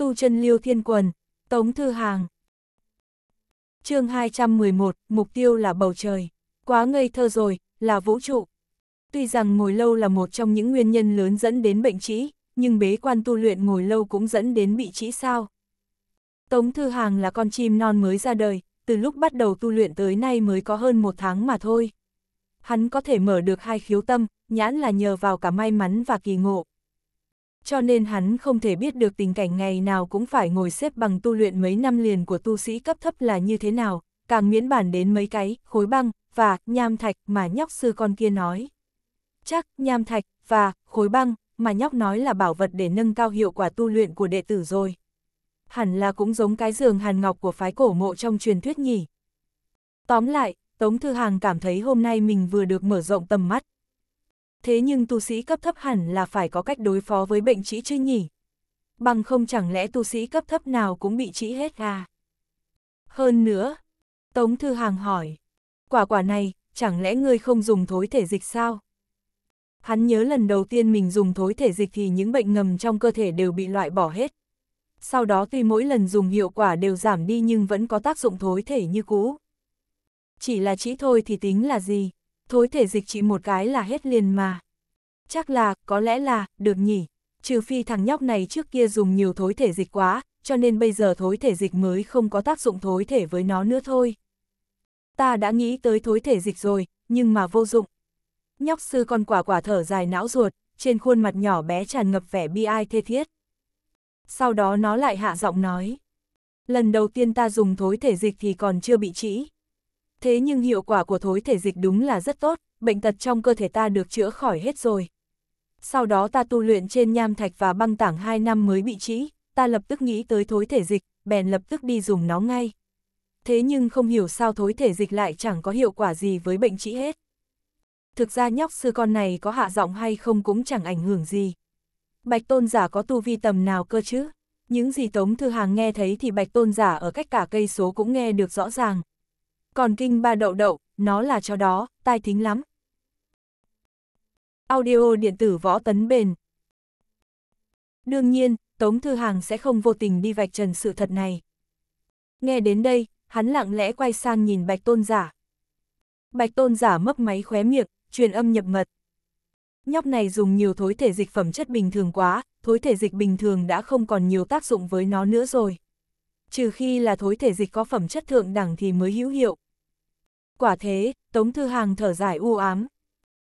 tu chân liêu thiên quần, tống thư hàng. chương 211, mục tiêu là bầu trời. Quá ngây thơ rồi, là vũ trụ. Tuy rằng ngồi lâu là một trong những nguyên nhân lớn dẫn đến bệnh trĩ, nhưng bế quan tu luyện ngồi lâu cũng dẫn đến bị trĩ sao. Tống Thư Hàng là con chim non mới ra đời, từ lúc bắt đầu tu luyện tới nay mới có hơn một tháng mà thôi. Hắn có thể mở được hai khiếu tâm, nhãn là nhờ vào cả may mắn và kỳ ngộ cho nên hắn không thể biết được tình cảnh ngày nào cũng phải ngồi xếp bằng tu luyện mấy năm liền của tu sĩ cấp thấp là như thế nào, càng miễn bản đến mấy cái, khối băng, và, nham thạch mà nhóc sư con kia nói. Chắc, nham thạch, và, khối băng, mà nhóc nói là bảo vật để nâng cao hiệu quả tu luyện của đệ tử rồi. Hẳn là cũng giống cái giường hàn ngọc của phái cổ mộ trong truyền thuyết nhỉ. Tóm lại, Tống Thư Hàng cảm thấy hôm nay mình vừa được mở rộng tầm mắt, thế nhưng tu sĩ cấp thấp hẳn là phải có cách đối phó với bệnh trĩ chứ nhỉ? Bằng không chẳng lẽ tu sĩ cấp thấp nào cũng bị trĩ hết à? Hơn nữa, Tống Thư Hàng hỏi, quả quả này, chẳng lẽ ngươi không dùng thối thể dịch sao? Hắn nhớ lần đầu tiên mình dùng thối thể dịch thì những bệnh ngầm trong cơ thể đều bị loại bỏ hết. Sau đó tuy mỗi lần dùng hiệu quả đều giảm đi nhưng vẫn có tác dụng thối thể như cũ. Chỉ là chỉ thôi thì tính là gì? thối thể dịch chỉ một cái là hết liền mà. Chắc là, có lẽ là, được nhỉ. Trừ phi thằng nhóc này trước kia dùng nhiều thối thể dịch quá, cho nên bây giờ thối thể dịch mới không có tác dụng thối thể với nó nữa thôi. Ta đã nghĩ tới thối thể dịch rồi, nhưng mà vô dụng. Nhóc sư con quả quả thở dài não ruột, trên khuôn mặt nhỏ bé tràn ngập vẻ bi ai thê thiết. Sau đó nó lại hạ giọng nói. Lần đầu tiên ta dùng thối thể dịch thì còn chưa bị trĩ, thế nhưng hiệu quả của thối thể dịch đúng là rất tốt, bệnh tật trong cơ thể ta được chữa khỏi hết rồi. Sau đó ta tu luyện trên nham thạch và băng tảng 2 năm mới bị trĩ, ta lập tức nghĩ tới thối thể dịch, bèn lập tức đi dùng nó ngay. Thế nhưng không hiểu sao thối thể dịch lại chẳng có hiệu quả gì với bệnh trĩ hết. Thực ra nhóc sư con này có hạ giọng hay không cũng chẳng ảnh hưởng gì. Bạch tôn giả có tu vi tầm nào cơ chứ? Những gì Tống Thư Hàng nghe thấy thì Bạch tôn giả ở cách cả cây số cũng nghe được rõ ràng, còn kinh ba đậu đậu, nó là cho đó, tai thính lắm. Audio điện tử võ tấn bền. Đương nhiên, Tống Thư Hàng sẽ không vô tình đi vạch trần sự thật này. Nghe đến đây, hắn lặng lẽ quay sang nhìn Bạch Tôn Giả. Bạch Tôn Giả mấp máy khóe miệng, truyền âm nhập mật. Nhóc này dùng nhiều thối thể dịch phẩm chất bình thường quá, thối thể dịch bình thường đã không còn nhiều tác dụng với nó nữa rồi trừ khi là thối thể dịch có phẩm chất thượng đẳng thì mới hữu hiệu. Quả thế, Tống Thư Hàng thở dài u ám.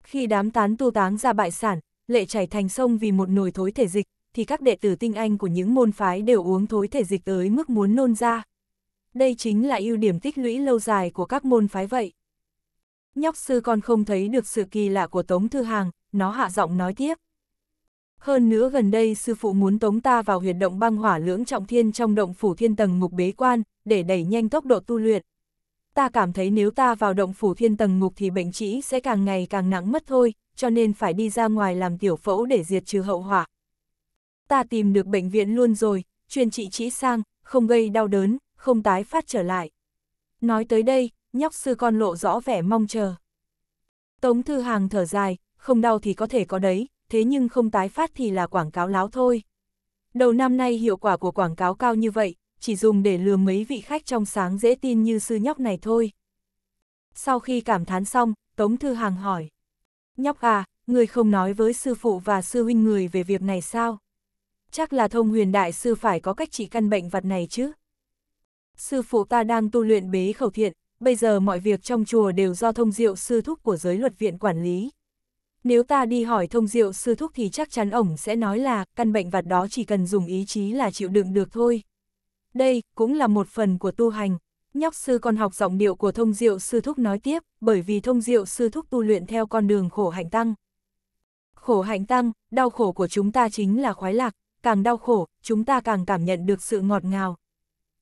Khi đám tán tu táng ra bại sản, lệ chảy thành sông vì một nồi thối thể dịch, thì các đệ tử tinh anh của những môn phái đều uống thối thể dịch tới mức muốn nôn ra. Đây chính là ưu điểm tích lũy lâu dài của các môn phái vậy. Nhóc sư còn không thấy được sự kỳ lạ của Tống Thư Hàng, nó hạ giọng nói tiếp. Hơn nữa gần đây sư phụ muốn tống ta vào huyệt động băng hỏa lưỡng trọng thiên trong động phủ thiên tầng ngục bế quan, để đẩy nhanh tốc độ tu luyện. Ta cảm thấy nếu ta vào động phủ thiên tầng ngục thì bệnh trĩ sẽ càng ngày càng nặng mất thôi, cho nên phải đi ra ngoài làm tiểu phẫu để diệt trừ hậu hỏa. Ta tìm được bệnh viện luôn rồi, chuyên trị trĩ sang, không gây đau đớn, không tái phát trở lại. Nói tới đây, nhóc sư con lộ rõ vẻ mong chờ. Tống Thư Hàng thở dài, không đau thì có thể có đấy, thế nhưng không tái phát thì là quảng cáo láo thôi. Đầu năm nay hiệu quả của quảng cáo cao như vậy, chỉ dùng để lừa mấy vị khách trong sáng dễ tin như sư nhóc này thôi. Sau khi cảm thán xong, Tống Thư Hàng hỏi. Nhóc à, người không nói với sư phụ và sư huynh người về việc này sao? Chắc là thông huyền đại sư phải có cách trị căn bệnh vật này chứ. Sư phụ ta đang tu luyện bế khẩu thiện, bây giờ mọi việc trong chùa đều do thông diệu sư thúc của giới luật viện quản lý. Nếu ta đi hỏi thông diệu sư thúc thì chắc chắn ổng sẽ nói là căn bệnh vặt đó chỉ cần dùng ý chí là chịu đựng được thôi. Đây cũng là một phần của tu hành. Nhóc sư còn học giọng điệu của thông diệu sư thúc nói tiếp, bởi vì thông diệu sư thúc tu luyện theo con đường khổ hạnh tăng. Khổ hạnh tăng, đau khổ của chúng ta chính là khoái lạc, càng đau khổ, chúng ta càng cảm nhận được sự ngọt ngào.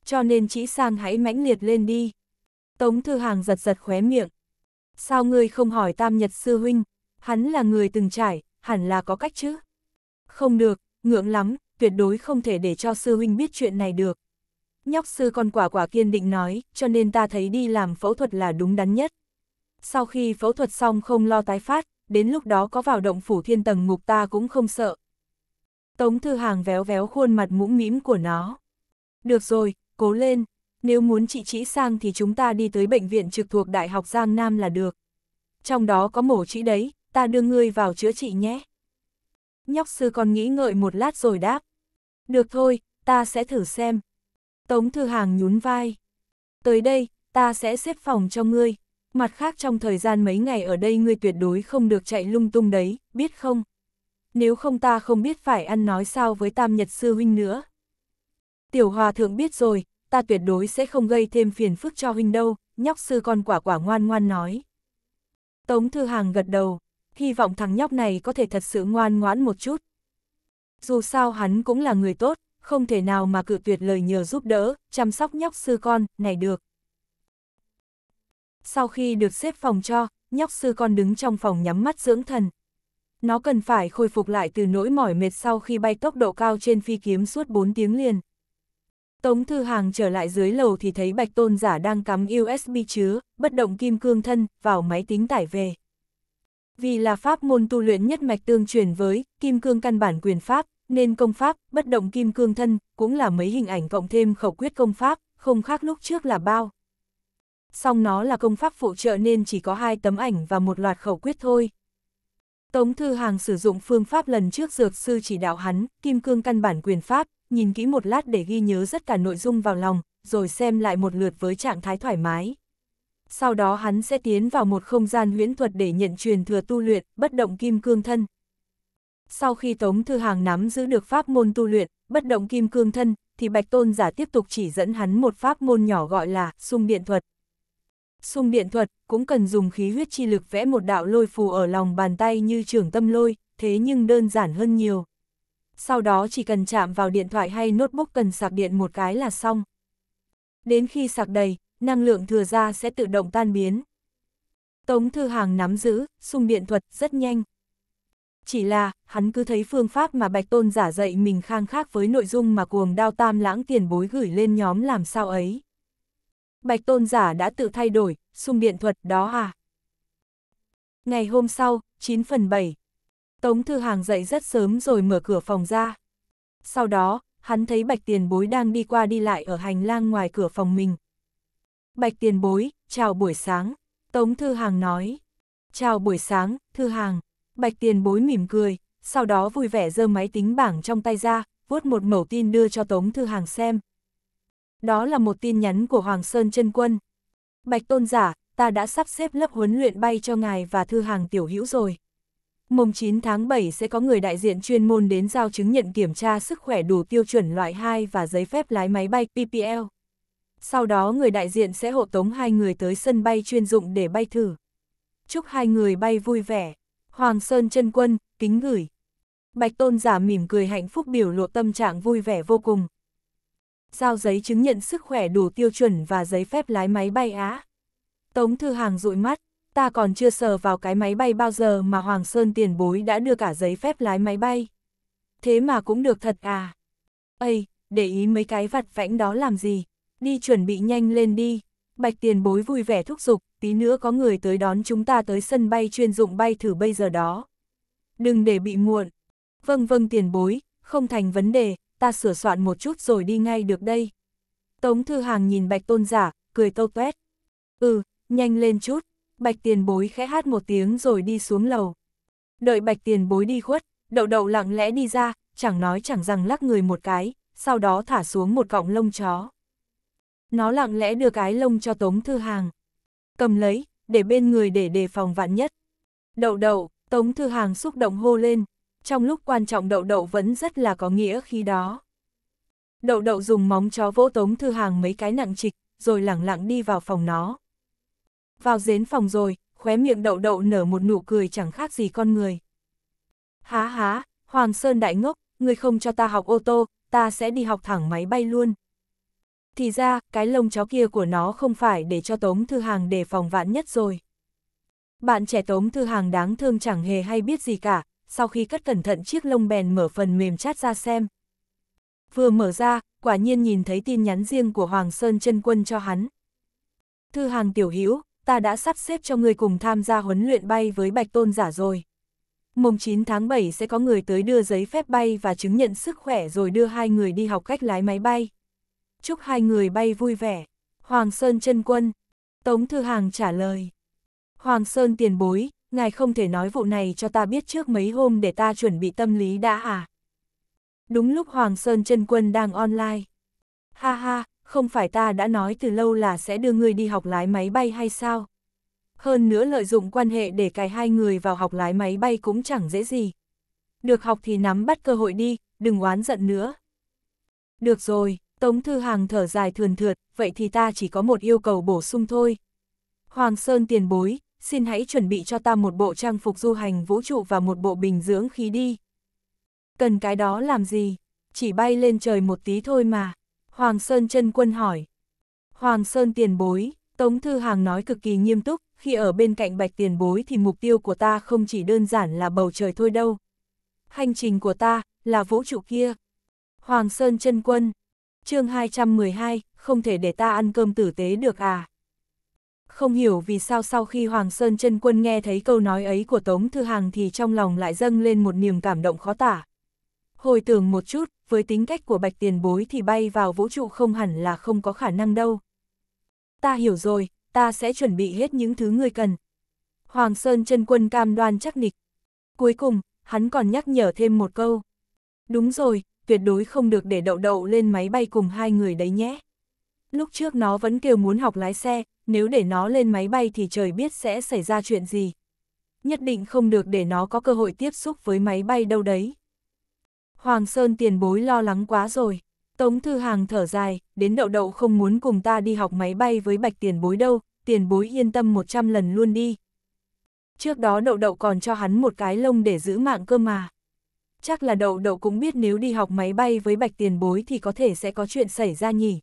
Cho nên chỉ sang hãy mãnh liệt lên đi. Tống Thư Hàng giật giật khóe miệng. Sao ngươi không hỏi Tam Nhật Sư Huynh, hắn là người từng trải, hẳn là có cách chứ. Không được, ngượng lắm, tuyệt đối không thể để cho sư huynh biết chuyện này được. Nhóc sư con quả quả kiên định nói, cho nên ta thấy đi làm phẫu thuật là đúng đắn nhất. Sau khi phẫu thuật xong không lo tái phát, đến lúc đó có vào động phủ thiên tầng ngục ta cũng không sợ. Tống thư hàng véo véo khuôn mặt mũm mĩm của nó. Được rồi, cố lên, nếu muốn chị trĩ sang thì chúng ta đi tới bệnh viện trực thuộc Đại học Giang Nam là được. Trong đó có mổ trĩ đấy, ta đưa ngươi vào chữa trị nhé. Nhóc sư còn nghĩ ngợi một lát rồi đáp. Được thôi, ta sẽ thử xem. Tống Thư Hàng nhún vai. Tới đây, ta sẽ xếp phòng cho ngươi. Mặt khác trong thời gian mấy ngày ở đây ngươi tuyệt đối không được chạy lung tung đấy, biết không? Nếu không ta không biết phải ăn nói sao với tam nhật sư huynh nữa. Tiểu hòa thượng biết rồi, ta tuyệt đối sẽ không gây thêm phiền phức cho huynh đâu, nhóc sư con quả quả ngoan ngoan nói. Tống Thư Hàng gật đầu hy vọng thằng nhóc này có thể thật sự ngoan ngoãn một chút. Dù sao hắn cũng là người tốt, không thể nào mà cự tuyệt lời nhờ giúp đỡ, chăm sóc nhóc sư con, này được. Sau khi được xếp phòng cho, nhóc sư con đứng trong phòng nhắm mắt dưỡng thần. Nó cần phải khôi phục lại từ nỗi mỏi mệt sau khi bay tốc độ cao trên phi kiếm suốt 4 tiếng liền. Tống Thư Hàng trở lại dưới lầu thì thấy Bạch Tôn Giả đang cắm USB chứa, bất động kim cương thân, vào máy tính tải về. Vì là pháp môn tu luyện nhất mạch tương truyền với kim cương căn bản quyền pháp, nên công pháp, bất động kim cương thân, cũng là mấy hình ảnh cộng thêm khẩu quyết công pháp, không khác lúc trước là bao. Song nó là công pháp phụ trợ nên chỉ có hai tấm ảnh và một loạt khẩu quyết thôi. Tống Thư Hàng sử dụng phương pháp lần trước dược sư chỉ đạo hắn, kim cương căn bản quyền pháp, nhìn kỹ một lát để ghi nhớ rất cả nội dung vào lòng, rồi xem lại một lượt với trạng thái thoải mái sau đó hắn sẽ tiến vào một không gian huyễn thuật để nhận truyền thừa tu luyện, bất động kim cương thân. Sau khi Tống Thư Hàng nắm giữ được pháp môn tu luyện, bất động kim cương thân, thì Bạch Tôn giả tiếp tục chỉ dẫn hắn một pháp môn nhỏ gọi là sung điện thuật. Sung điện thuật cũng cần dùng khí huyết chi lực vẽ một đạo lôi phù ở lòng bàn tay như trường tâm lôi, thế nhưng đơn giản hơn nhiều. Sau đó chỉ cần chạm vào điện thoại hay notebook cần sạc điện một cái là xong. Đến khi sạc đầy, năng lượng thừa ra sẽ tự động tan biến. Tống Thư Hàng nắm giữ, sung điện thuật rất nhanh. Chỉ là, hắn cứ thấy phương pháp mà Bạch Tôn giả dạy mình khang khác với nội dung mà cuồng đao tam lãng tiền bối gửi lên nhóm làm sao ấy. Bạch Tôn giả đã tự thay đổi, sung điện thuật đó à? Ngày hôm sau, 9 phần 7, Tống Thư Hàng dậy rất sớm rồi mở cửa phòng ra. Sau đó, hắn thấy Bạch Tiền Bối đang đi qua đi lại ở hành lang ngoài cửa phòng mình. Bạch tiền bối, chào buổi sáng. Tống Thư Hàng nói. Chào buổi sáng, Thư Hàng. Bạch tiền bối mỉm cười, sau đó vui vẻ giơ máy tính bảng trong tay ra, vuốt một mẩu tin đưa cho Tống Thư Hàng xem. Đó là một tin nhắn của Hoàng Sơn Trân Quân. Bạch tôn giả, ta đã sắp xếp lớp huấn luyện bay cho ngài và Thư Hàng tiểu hữu rồi. Mùng 9 tháng 7 sẽ có người đại diện chuyên môn đến giao chứng nhận kiểm tra sức khỏe đủ tiêu chuẩn loại 2 và giấy phép lái máy bay PPL sau đó người đại diện sẽ hộ tống hai người tới sân bay chuyên dụng để bay thử. Chúc hai người bay vui vẻ. Hoàng Sơn chân Quân, kính gửi. Bạch Tôn giả mỉm cười hạnh phúc biểu lộ tâm trạng vui vẻ vô cùng. Giao giấy chứng nhận sức khỏe đủ tiêu chuẩn và giấy phép lái máy bay Á. Tống Thư Hàng dụi mắt, ta còn chưa sờ vào cái máy bay bao giờ mà Hoàng Sơn tiền bối đã đưa cả giấy phép lái máy bay. Thế mà cũng được thật à. Ây, để ý mấy cái vặt vãnh đó làm gì, đi chuẩn bị nhanh lên đi. Bạch tiền bối vui vẻ thúc giục, tí nữa có người tới đón chúng ta tới sân bay chuyên dụng bay thử bây giờ đó. Đừng để bị muộn. Vâng vâng tiền bối, không thành vấn đề, ta sửa soạn một chút rồi đi ngay được đây. Tống Thư Hàng nhìn Bạch Tôn Giả, cười tâu tuét. Ừ, nhanh lên chút, Bạch tiền bối khẽ hát một tiếng rồi đi xuống lầu. Đợi Bạch tiền bối đi khuất, đậu đậu lặng lẽ đi ra, chẳng nói chẳng rằng lắc người một cái, sau đó thả xuống một cọng lông chó. Nó lặng lẽ đưa cái lông cho Tống Thư Hàng. Cầm lấy, để bên người để đề phòng vạn nhất. Đậu đậu, Tống Thư Hàng xúc động hô lên. Trong lúc quan trọng đậu đậu vẫn rất là có nghĩa khi đó. Đậu đậu dùng móng chó vỗ Tống Thư Hàng mấy cái nặng trịch, rồi lẳng lặng đi vào phòng nó. Vào dến phòng rồi, khóe miệng đậu đậu nở một nụ cười chẳng khác gì con người. Há há, Hoàng Sơn đại ngốc, người không cho ta học ô tô, ta sẽ đi học thẳng máy bay luôn thì ra, cái lông chó kia của nó không phải để cho Tống Thư Hàng đề phòng vạn nhất rồi. Bạn trẻ Tống Thư Hàng đáng thương chẳng hề hay biết gì cả, sau khi cất cẩn thận chiếc lông bèn mở phần mềm chat ra xem. Vừa mở ra, quả nhiên nhìn thấy tin nhắn riêng của Hoàng Sơn chân quân cho hắn. Thư Hàng tiểu hữu ta đã sắp xếp cho ngươi cùng tham gia huấn luyện bay với Bạch Tôn giả rồi. Mùng 9 tháng 7 sẽ có người tới đưa giấy phép bay và chứng nhận sức khỏe rồi đưa hai người đi học cách lái máy bay chúc hai người bay vui vẻ. Hoàng Sơn chân quân. Tống Thư Hàng trả lời. Hoàng Sơn tiền bối, ngài không thể nói vụ này cho ta biết trước mấy hôm để ta chuẩn bị tâm lý đã à. Đúng lúc Hoàng Sơn chân quân đang online. Ha ha, không phải ta đã nói từ lâu là sẽ đưa ngươi đi học lái máy bay hay sao? Hơn nữa lợi dụng quan hệ để cài hai người vào học lái máy bay cũng chẳng dễ gì. Được học thì nắm bắt cơ hội đi, đừng oán giận nữa. Được rồi, Tống Thư Hàng thở dài thườn thượt, vậy thì ta chỉ có một yêu cầu bổ sung thôi. Hoàng Sơn tiền bối, xin hãy chuẩn bị cho ta một bộ trang phục du hành vũ trụ và một bộ bình dưỡng khí đi. Cần cái đó làm gì? Chỉ bay lên trời một tí thôi mà. Hoàng Sơn chân quân hỏi. Hoàng Sơn tiền bối, Tống Thư Hàng nói cực kỳ nghiêm túc, khi ở bên cạnh bạch tiền bối thì mục tiêu của ta không chỉ đơn giản là bầu trời thôi đâu. Hành trình của ta, là vũ trụ kia. Hoàng Sơn chân quân, chương 212, không thể để ta ăn cơm tử tế được à. Không hiểu vì sao sau khi Hoàng Sơn chân Quân nghe thấy câu nói ấy của Tống Thư Hàng thì trong lòng lại dâng lên một niềm cảm động khó tả. Hồi tưởng một chút, với tính cách của Bạch Tiền Bối thì bay vào vũ trụ không hẳn là không có khả năng đâu. Ta hiểu rồi, ta sẽ chuẩn bị hết những thứ ngươi cần. Hoàng Sơn chân Quân cam đoan chắc nịch. Cuối cùng, hắn còn nhắc nhở thêm một câu. Đúng rồi, tuyệt đối không được để đậu đậu lên máy bay cùng hai người đấy nhé. Lúc trước nó vẫn kêu muốn học lái xe, nếu để nó lên máy bay thì trời biết sẽ xảy ra chuyện gì. Nhất định không được để nó có cơ hội tiếp xúc với máy bay đâu đấy. Hoàng Sơn tiền bối lo lắng quá rồi. Tống Thư Hàng thở dài, đến đậu đậu không muốn cùng ta đi học máy bay với bạch tiền bối đâu, tiền bối yên tâm 100 lần luôn đi. Trước đó đậu đậu còn cho hắn một cái lông để giữ mạng cơ mà chắc là đậu đậu cũng biết nếu đi học máy bay với bạch tiền bối thì có thể sẽ có chuyện xảy ra nhỉ.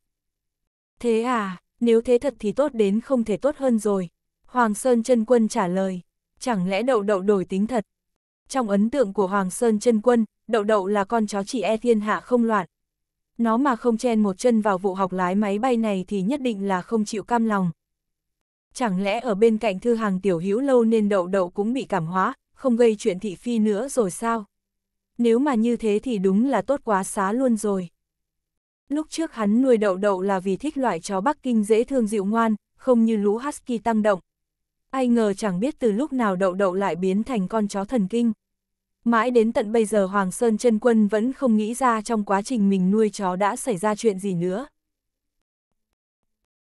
Thế à, nếu thế thật thì tốt đến không thể tốt hơn rồi. Hoàng Sơn chân Quân trả lời, chẳng lẽ đậu đậu đổi tính thật. Trong ấn tượng của Hoàng Sơn chân Quân, đậu đậu là con chó chỉ e thiên hạ không loạn. Nó mà không chen một chân vào vụ học lái máy bay này thì nhất định là không chịu cam lòng. Chẳng lẽ ở bên cạnh thư hàng tiểu hữu lâu nên đậu đậu cũng bị cảm hóa, không gây chuyện thị phi nữa rồi sao? nếu mà như thế thì đúng là tốt quá xá luôn rồi. Lúc trước hắn nuôi đậu đậu là vì thích loại chó Bắc Kinh dễ thương dịu ngoan, không như lũ Husky tăng động. Ai ngờ chẳng biết từ lúc nào đậu đậu lại biến thành con chó thần kinh. Mãi đến tận bây giờ Hoàng Sơn chân Quân vẫn không nghĩ ra trong quá trình mình nuôi chó đã xảy ra chuyện gì nữa.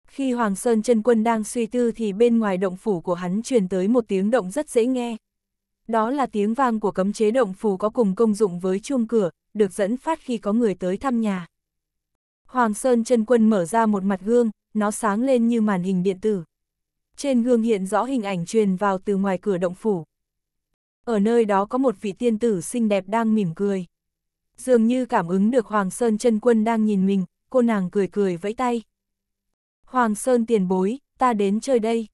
Khi Hoàng Sơn chân Quân đang suy tư thì bên ngoài động phủ của hắn truyền tới một tiếng động rất dễ nghe, đó là tiếng vang của cấm chế động phù có cùng công dụng với chuông cửa, được dẫn phát khi có người tới thăm nhà. Hoàng Sơn chân quân mở ra một mặt gương, nó sáng lên như màn hình điện tử. Trên gương hiện rõ hình ảnh truyền vào từ ngoài cửa động phủ. Ở nơi đó có một vị tiên tử xinh đẹp đang mỉm cười. Dường như cảm ứng được Hoàng Sơn chân quân đang nhìn mình, cô nàng cười cười vẫy tay. Hoàng Sơn tiền bối, ta đến chơi đây.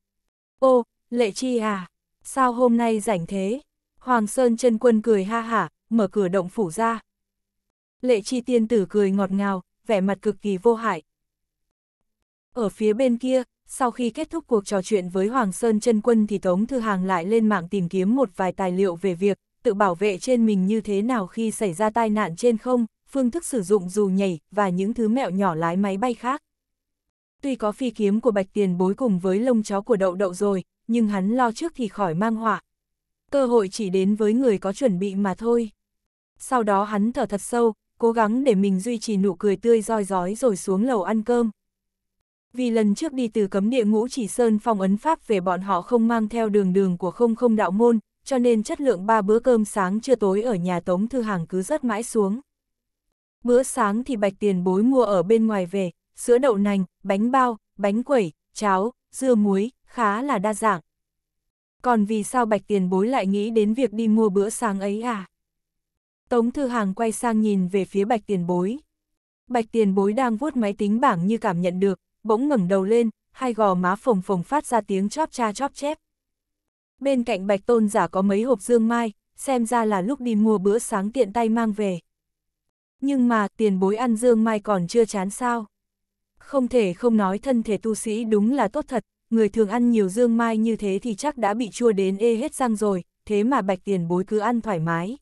Ô, lệ chi à? sao hôm nay rảnh thế? Hoàng Sơn chân quân cười ha hả, mở cửa động phủ ra. Lệ chi tiên tử cười ngọt ngào, vẻ mặt cực kỳ vô hại. Ở phía bên kia, sau khi kết thúc cuộc trò chuyện với Hoàng Sơn chân quân thì Tống Thư Hàng lại lên mạng tìm kiếm một vài tài liệu về việc tự bảo vệ trên mình như thế nào khi xảy ra tai nạn trên không, phương thức sử dụng dù nhảy và những thứ mẹo nhỏ lái máy bay khác. Tuy có phi kiếm của Bạch Tiền bối cùng với lông chó của Đậu Đậu rồi, nhưng hắn lo trước thì khỏi mang họa. Cơ hội chỉ đến với người có chuẩn bị mà thôi. Sau đó hắn thở thật sâu, cố gắng để mình duy trì nụ cười tươi roi rói rồi xuống lầu ăn cơm. Vì lần trước đi từ cấm địa ngũ chỉ sơn phong ấn pháp về bọn họ không mang theo đường đường của không không đạo môn, cho nên chất lượng ba bữa cơm sáng trưa tối ở nhà Tống Thư Hàng cứ rất mãi xuống. Bữa sáng thì bạch tiền bối mua ở bên ngoài về, sữa đậu nành, bánh bao, bánh quẩy, cháo, dưa muối, khá là đa dạng. Còn vì sao bạch tiền bối lại nghĩ đến việc đi mua bữa sáng ấy à? Tống Thư Hàng quay sang nhìn về phía bạch tiền bối. Bạch tiền bối đang vuốt máy tính bảng như cảm nhận được, bỗng ngẩng đầu lên, hai gò má phồng phồng phát ra tiếng chóp cha chóp chép. Bên cạnh bạch tôn giả có mấy hộp dương mai, xem ra là lúc đi mua bữa sáng tiện tay mang về. Nhưng mà tiền bối ăn dương mai còn chưa chán sao. Không thể không nói thân thể tu sĩ đúng là tốt thật, người thường ăn nhiều dương mai như thế thì chắc đã bị chua đến ê hết răng rồi, thế mà bạch tiền bối cứ ăn thoải mái.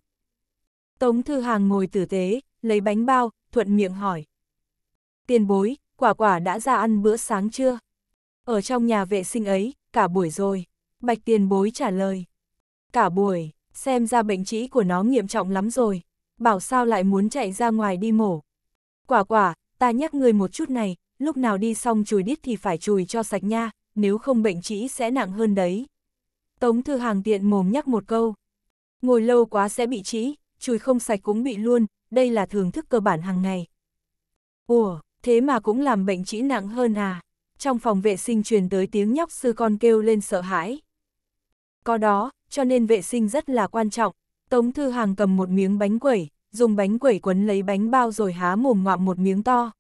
Tống Thư Hàng ngồi tử tế, lấy bánh bao, thuận miệng hỏi. Tiền bối, quả quả đã ra ăn bữa sáng chưa? Ở trong nhà vệ sinh ấy, cả buổi rồi. Bạch tiền bối trả lời. Cả buổi, xem ra bệnh trĩ của nó nghiêm trọng lắm rồi. Bảo sao lại muốn chạy ra ngoài đi mổ. Quả quả, ta nhắc người một chút này, lúc nào đi xong chùi đít thì phải chùi cho sạch nha, nếu không bệnh trĩ sẽ nặng hơn đấy. Tống Thư Hàng tiện mồm nhắc một câu. Ngồi lâu quá sẽ bị trĩ, chùi không sạch cũng bị luôn, đây là thưởng thức cơ bản hàng ngày. Ủa, thế mà cũng làm bệnh trĩ nặng hơn à? Trong phòng vệ sinh truyền tới tiếng nhóc sư con kêu lên sợ hãi. Có đó, cho nên vệ sinh rất là quan trọng. Tống Thư Hàng cầm một miếng bánh quẩy, dùng bánh quẩy quấn lấy bánh bao rồi há mồm ngoạm một miếng to.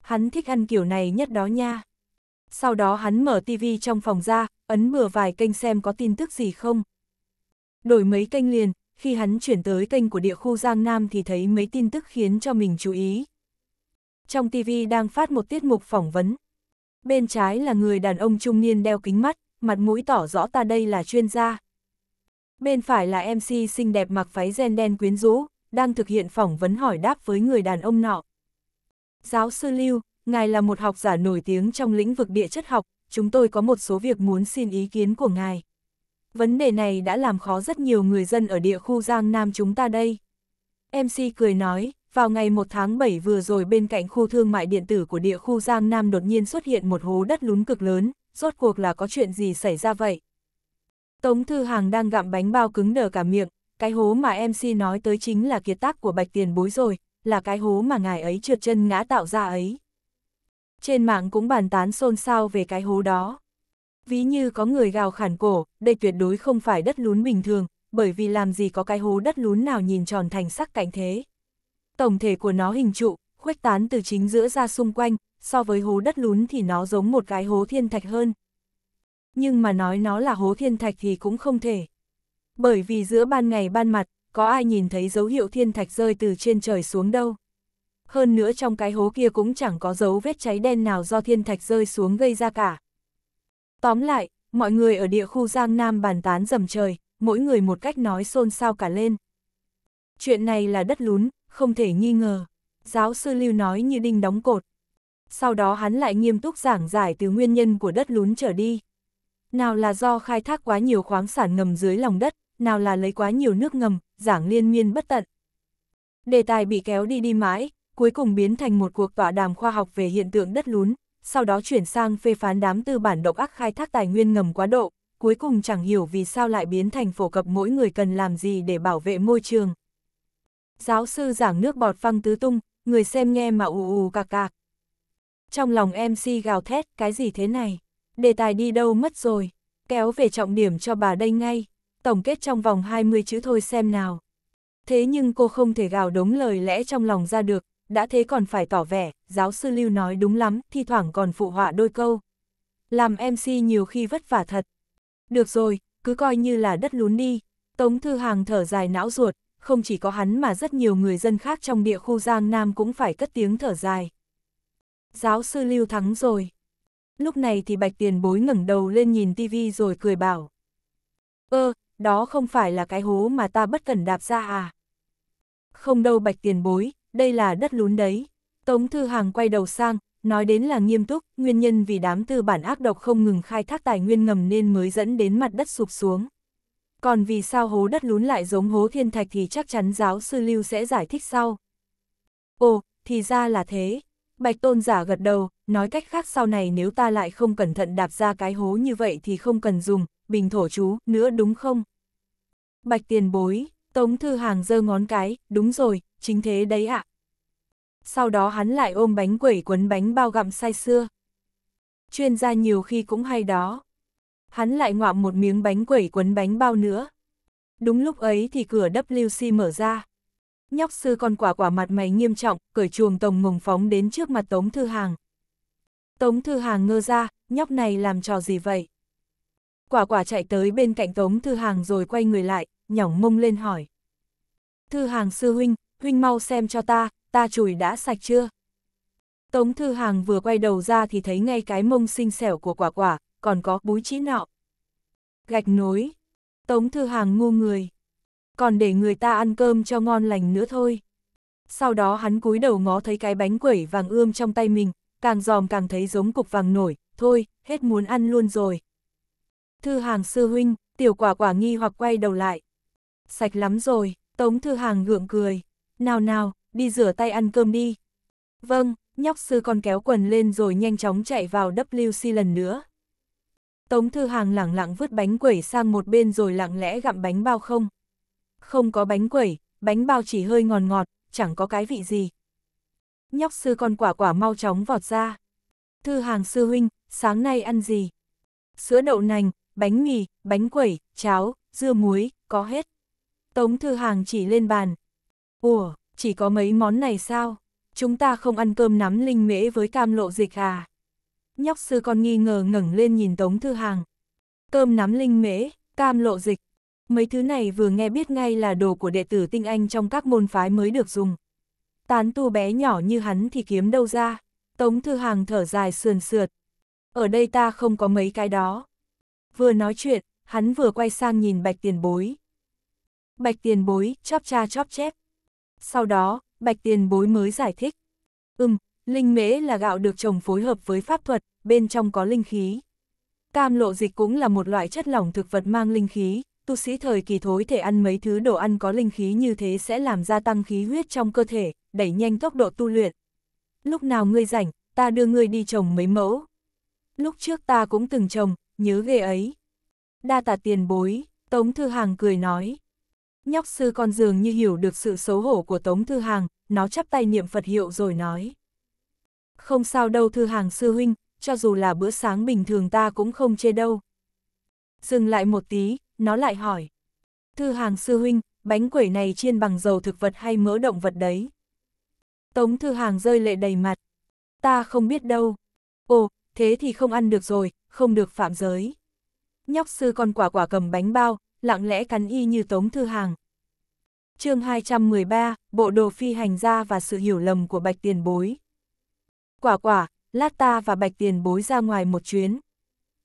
Hắn thích ăn kiểu này nhất đó nha sau đó hắn mở tivi trong phòng ra, ấn bừa vài kênh xem có tin tức gì không. Đổi mấy kênh liền, khi hắn chuyển tới kênh của địa khu Giang Nam thì thấy mấy tin tức khiến cho mình chú ý. Trong tivi đang phát một tiết mục phỏng vấn. Bên trái là người đàn ông trung niên đeo kính mắt, mặt mũi tỏ rõ ta đây là chuyên gia. Bên phải là MC xinh đẹp mặc váy ren đen quyến rũ, đang thực hiện phỏng vấn hỏi đáp với người đàn ông nọ. Giáo sư Lưu, ngài là một học giả nổi tiếng trong lĩnh vực địa chất học, chúng tôi có một số việc muốn xin ý kiến của ngài. Vấn đề này đã làm khó rất nhiều người dân ở địa khu Giang Nam chúng ta đây. MC cười nói, vào ngày 1 tháng 7 vừa rồi bên cạnh khu thương mại điện tử của địa khu Giang Nam đột nhiên xuất hiện một hố đất lún cực lớn, rốt cuộc là có chuyện gì xảy ra vậy? Tống Thư Hàng đang gặm bánh bao cứng đờ cả miệng, cái hố mà MC nói tới chính là kiệt tác của bạch tiền bối rồi, là cái hố mà ngài ấy trượt chân ngã tạo ra ấy. Trên mạng cũng bàn tán xôn xao về cái hố đó. Ví như có người gào khản cổ, đây tuyệt đối không phải đất lún bình thường, bởi vì làm gì có cái hố đất lún nào nhìn tròn thành sắc cạnh thế. Tổng thể của nó hình trụ, khuếch tán từ chính giữa ra xung quanh, so với hố đất lún thì nó giống một cái hố thiên thạch hơn. Nhưng mà nói nó là hố thiên thạch thì cũng không thể. Bởi vì giữa ban ngày ban mặt, có ai nhìn thấy dấu hiệu thiên thạch rơi từ trên trời xuống đâu hơn nữa trong cái hố kia cũng chẳng có dấu vết cháy đen nào do thiên thạch rơi xuống gây ra cả. Tóm lại, mọi người ở địa khu Giang Nam bàn tán dầm trời, mỗi người một cách nói xôn xao cả lên. Chuyện này là đất lún, không thể nghi ngờ. Giáo sư Lưu nói như đinh đóng cột. Sau đó hắn lại nghiêm túc giảng giải từ nguyên nhân của đất lún trở đi. Nào là do khai thác quá nhiều khoáng sản ngầm dưới lòng đất, nào là lấy quá nhiều nước ngầm, giảng liên miên bất tận. Đề tài bị kéo đi đi mãi, cuối cùng biến thành một cuộc tọa đàm khoa học về hiện tượng đất lún, sau đó chuyển sang phê phán đám tư bản độc ác khai thác tài nguyên ngầm quá độ, cuối cùng chẳng hiểu vì sao lại biến thành phổ cập mỗi người cần làm gì để bảo vệ môi trường. Giáo sư giảng nước bọt phăng tứ tung, người xem nghe mà ù ù cạc cạc. Trong lòng MC gào thét, cái gì thế này? Đề tài đi đâu mất rồi? Kéo về trọng điểm cho bà đây ngay. Tổng kết trong vòng 20 chữ thôi xem nào. Thế nhưng cô không thể gào đống lời lẽ trong lòng ra được, đã thế còn phải tỏ vẻ, giáo sư Lưu nói đúng lắm, thi thoảng còn phụ họa đôi câu. Làm MC nhiều khi vất vả thật. Được rồi, cứ coi như là đất lún đi. Tống Thư Hàng thở dài não ruột, không chỉ có hắn mà rất nhiều người dân khác trong địa khu Giang Nam cũng phải cất tiếng thở dài. Giáo sư Lưu thắng rồi. Lúc này thì Bạch Tiền Bối ngẩng đầu lên nhìn tivi rồi cười bảo. Ơ, ờ, đó không phải là cái hố mà ta bất cần đạp ra à? Không đâu Bạch Tiền Bối, đây là đất lún đấy. Tống Thư Hàng quay đầu sang, nói đến là nghiêm túc, nguyên nhân vì đám tư bản ác độc không ngừng khai thác tài nguyên ngầm nên mới dẫn đến mặt đất sụp xuống. Còn vì sao hố đất lún lại giống hố thiên thạch thì chắc chắn giáo sư Lưu sẽ giải thích sau. Ồ, thì ra là thế. Bạch tôn giả gật đầu, nói cách khác sau này nếu ta lại không cẩn thận đạp ra cái hố như vậy thì không cần dùng, bình thổ chú, nữa đúng không? Bạch tiền bối, Tống Thư Hàng giơ ngón cái, đúng rồi, chính thế đấy ạ. Sau đó hắn lại ôm bánh quẩy quấn bánh bao gặm say xưa. Chuyên gia nhiều khi cũng hay đó. Hắn lại ngoạm một miếng bánh quẩy quấn bánh bao nữa. Đúng lúc ấy thì cửa WC mở ra. Nhóc sư con quả quả mặt mày nghiêm trọng, cởi chuồng tổng ngồng phóng đến trước mặt Tống Thư Hàng. Tống Thư Hàng ngơ ra, nhóc này làm trò gì vậy? Quả quả chạy tới bên cạnh Tống Thư Hàng rồi quay người lại, nhỏng mông lên hỏi. Thư Hàng sư huynh, huynh mau xem cho ta, ta chùi đã sạch chưa. Tống Thư Hàng vừa quay đầu ra thì thấy ngay cái mông xinh xẻo của quả quả, còn có búi chỉ nọ. Gạch nối. Tống Thư Hàng ngu người. Còn để người ta ăn cơm cho ngon lành nữa thôi. Sau đó hắn cúi đầu ngó thấy cái bánh quẩy vàng ươm trong tay mình, càng giòm càng thấy giống cục vàng nổi, thôi, hết muốn ăn luôn rồi. Thư Hàng sư huynh, tiểu quả quả nghi hoặc quay đầu lại. Sạch lắm rồi, Tống Thư Hàng gượng cười. Nào nào, đi rửa tay ăn cơm đi. Vâng, nhóc sư con kéo quần lên rồi nhanh chóng chạy vào WC lần nữa. Tống Thư Hàng lẳng lặng vứt bánh quẩy sang một bên rồi lặng lẽ gặm bánh bao không. Không có bánh quẩy, bánh bao chỉ hơi ngọt ngọt, chẳng có cái vị gì. Nhóc sư con quả quả mau chóng vọt ra. Thư Hàng sư huynh, sáng nay ăn gì? Sữa đậu nành, bánh mì, bánh quẩy, cháo, dưa muối, có hết. Tống Thư Hàng chỉ lên bàn, Ủa, chỉ có mấy món này sao? Chúng ta không ăn cơm nắm linh mễ với cam lộ dịch à? Nhóc sư con nghi ngờ ngẩng lên nhìn Tống Thư Hàng. Cơm nắm linh mễ, cam lộ dịch. Mấy thứ này vừa nghe biết ngay là đồ của đệ tử tinh anh trong các môn phái mới được dùng. Tán tu bé nhỏ như hắn thì kiếm đâu ra. Tống Thư Hàng thở dài sườn sượt. Ở đây ta không có mấy cái đó. Vừa nói chuyện, hắn vừa quay sang nhìn bạch tiền bối. Bạch tiền bối, chóp cha chóp chép. Sau đó, Bạch Tiền Bối mới giải thích. Ừm, linh mễ là gạo được trồng phối hợp với pháp thuật, bên trong có linh khí. Cam lộ dịch cũng là một loại chất lỏng thực vật mang linh khí, tu sĩ thời kỳ thối thể ăn mấy thứ đồ ăn có linh khí như thế sẽ làm gia tăng khí huyết trong cơ thể, đẩy nhanh tốc độ tu luyện. Lúc nào ngươi rảnh, ta đưa ngươi đi trồng mấy mẫu. Lúc trước ta cũng từng trồng, nhớ ghê ấy. Đa tạ tiền bối, Tống Thư Hàng cười nói. Nhóc sư con dường như hiểu được sự xấu hổ của Tống Thư Hàng, nó chắp tay niệm Phật hiệu rồi nói. Không sao đâu Thư Hàng sư huynh, cho dù là bữa sáng bình thường ta cũng không chê đâu. Dừng lại một tí, nó lại hỏi. Thư Hàng sư huynh, bánh quẩy này chiên bằng dầu thực vật hay mỡ động vật đấy? Tống Thư Hàng rơi lệ đầy mặt. Ta không biết đâu. Ồ, thế thì không ăn được rồi, không được phạm giới. Nhóc sư con quả quả cầm bánh bao, lặng lẽ cắn y như Tống Thư Hàng. chương 213, Bộ đồ phi hành ra và sự hiểu lầm của Bạch Tiền Bối. Quả quả, lát ta và Bạch Tiền Bối ra ngoài một chuyến.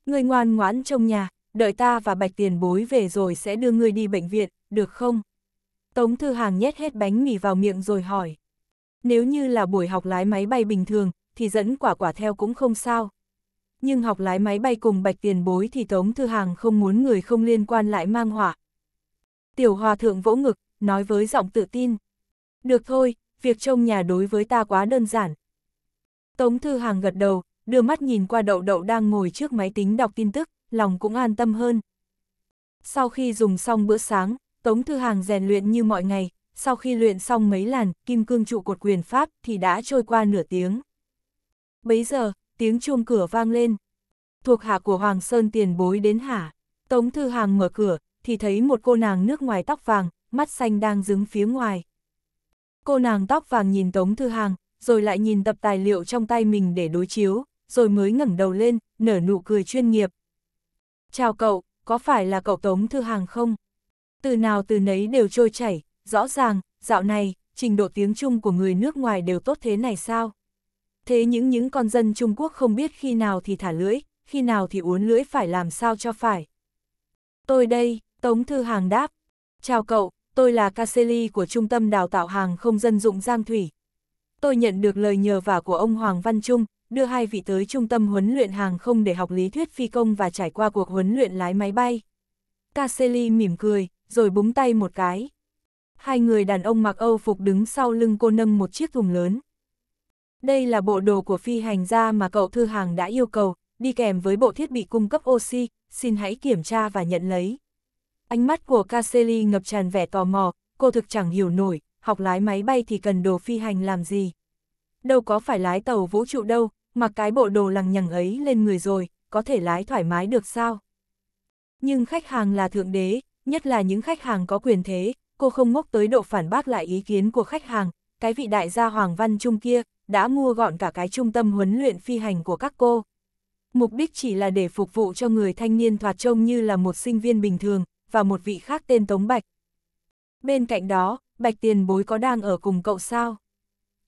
Người ngoan ngoãn trong nhà, đợi ta và Bạch Tiền Bối về rồi sẽ đưa người đi bệnh viện, được không? Tống Thư Hàng nhét hết bánh mì vào miệng rồi hỏi. Nếu như là buổi học lái máy bay bình thường, thì dẫn quả quả theo cũng không sao, nhưng học lái máy bay cùng bạch tiền bối thì Tống Thư Hàng không muốn người không liên quan lại mang hỏa. Tiểu hòa thượng vỗ ngực, nói với giọng tự tin. Được thôi, việc trông nhà đối với ta quá đơn giản. Tống Thư Hàng gật đầu, đưa mắt nhìn qua đậu đậu đang ngồi trước máy tính đọc tin tức, lòng cũng an tâm hơn. Sau khi dùng xong bữa sáng, Tống Thư Hàng rèn luyện như mọi ngày, sau khi luyện xong mấy làn kim cương trụ cột quyền pháp thì đã trôi qua nửa tiếng. Bấy giờ, tiếng chuông cửa vang lên. Thuộc hạ của Hoàng Sơn tiền bối đến hả? Tống Thư Hàng mở cửa, thì thấy một cô nàng nước ngoài tóc vàng, mắt xanh đang đứng phía ngoài. Cô nàng tóc vàng nhìn Tống Thư Hàng, rồi lại nhìn tập tài liệu trong tay mình để đối chiếu, rồi mới ngẩng đầu lên, nở nụ cười chuyên nghiệp. Chào cậu, có phải là cậu Tống Thư Hàng không? Từ nào từ nấy đều trôi chảy, rõ ràng, dạo này, trình độ tiếng Trung của người nước ngoài đều tốt thế này sao? Thế những những con dân Trung Quốc không biết khi nào thì thả lưỡi, khi nào thì uốn lưỡi phải làm sao cho phải. Tôi đây, Tống Thư Hàng đáp. Chào cậu, tôi là Caseli của Trung tâm Đào tạo Hàng không dân dụng Giang Thủy. Tôi nhận được lời nhờ vả của ông Hoàng Văn Trung, đưa hai vị tới Trung tâm huấn luyện hàng không để học lý thuyết phi công và trải qua cuộc huấn luyện lái máy bay. Caseli mỉm cười, rồi búng tay một cái. Hai người đàn ông mặc Âu phục đứng sau lưng cô nâng một chiếc thùng lớn. Đây là bộ đồ của phi hành gia mà cậu Thư Hàng đã yêu cầu, đi kèm với bộ thiết bị cung cấp oxy, xin hãy kiểm tra và nhận lấy. Ánh mắt của Caselli ngập tràn vẻ tò mò, cô thực chẳng hiểu nổi, học lái máy bay thì cần đồ phi hành làm gì. Đâu có phải lái tàu vũ trụ đâu, mặc cái bộ đồ lằng nhằng ấy lên người rồi, có thể lái thoải mái được sao? Nhưng khách hàng là thượng đế, nhất là những khách hàng có quyền thế, cô không ngốc tới độ phản bác lại ý kiến của khách hàng, cái vị đại gia Hoàng Văn Trung kia, đã mua gọn cả cái trung tâm huấn luyện phi hành của các cô. Mục đích chỉ là để phục vụ cho người thanh niên thoạt trông như là một sinh viên bình thường, và một vị khác tên Tống Bạch. Bên cạnh đó, Bạch tiền bối có đang ở cùng cậu sao?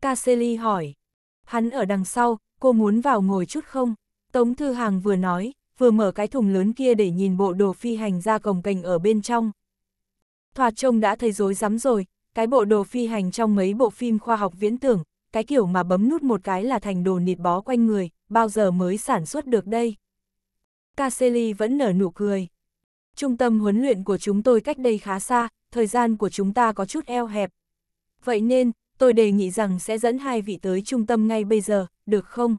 Casely hỏi. Hắn ở đằng sau, cô muốn vào ngồi chút không? Tống Thư Hàng vừa nói, vừa mở cái thùng lớn kia để nhìn bộ đồ phi hành ra cồng cành ở bên trong. Thoạt trông đã thấy rối rắm rồi, cái bộ đồ phi hành trong mấy bộ phim khoa học viễn tưởng, cái kiểu mà bấm nút một cái là thành đồ nịt bó quanh người, bao giờ mới sản xuất được đây? Caselli vẫn nở nụ cười. Trung tâm huấn luyện của chúng tôi cách đây khá xa, thời gian của chúng ta có chút eo hẹp. Vậy nên, tôi đề nghị rằng sẽ dẫn hai vị tới trung tâm ngay bây giờ, được không?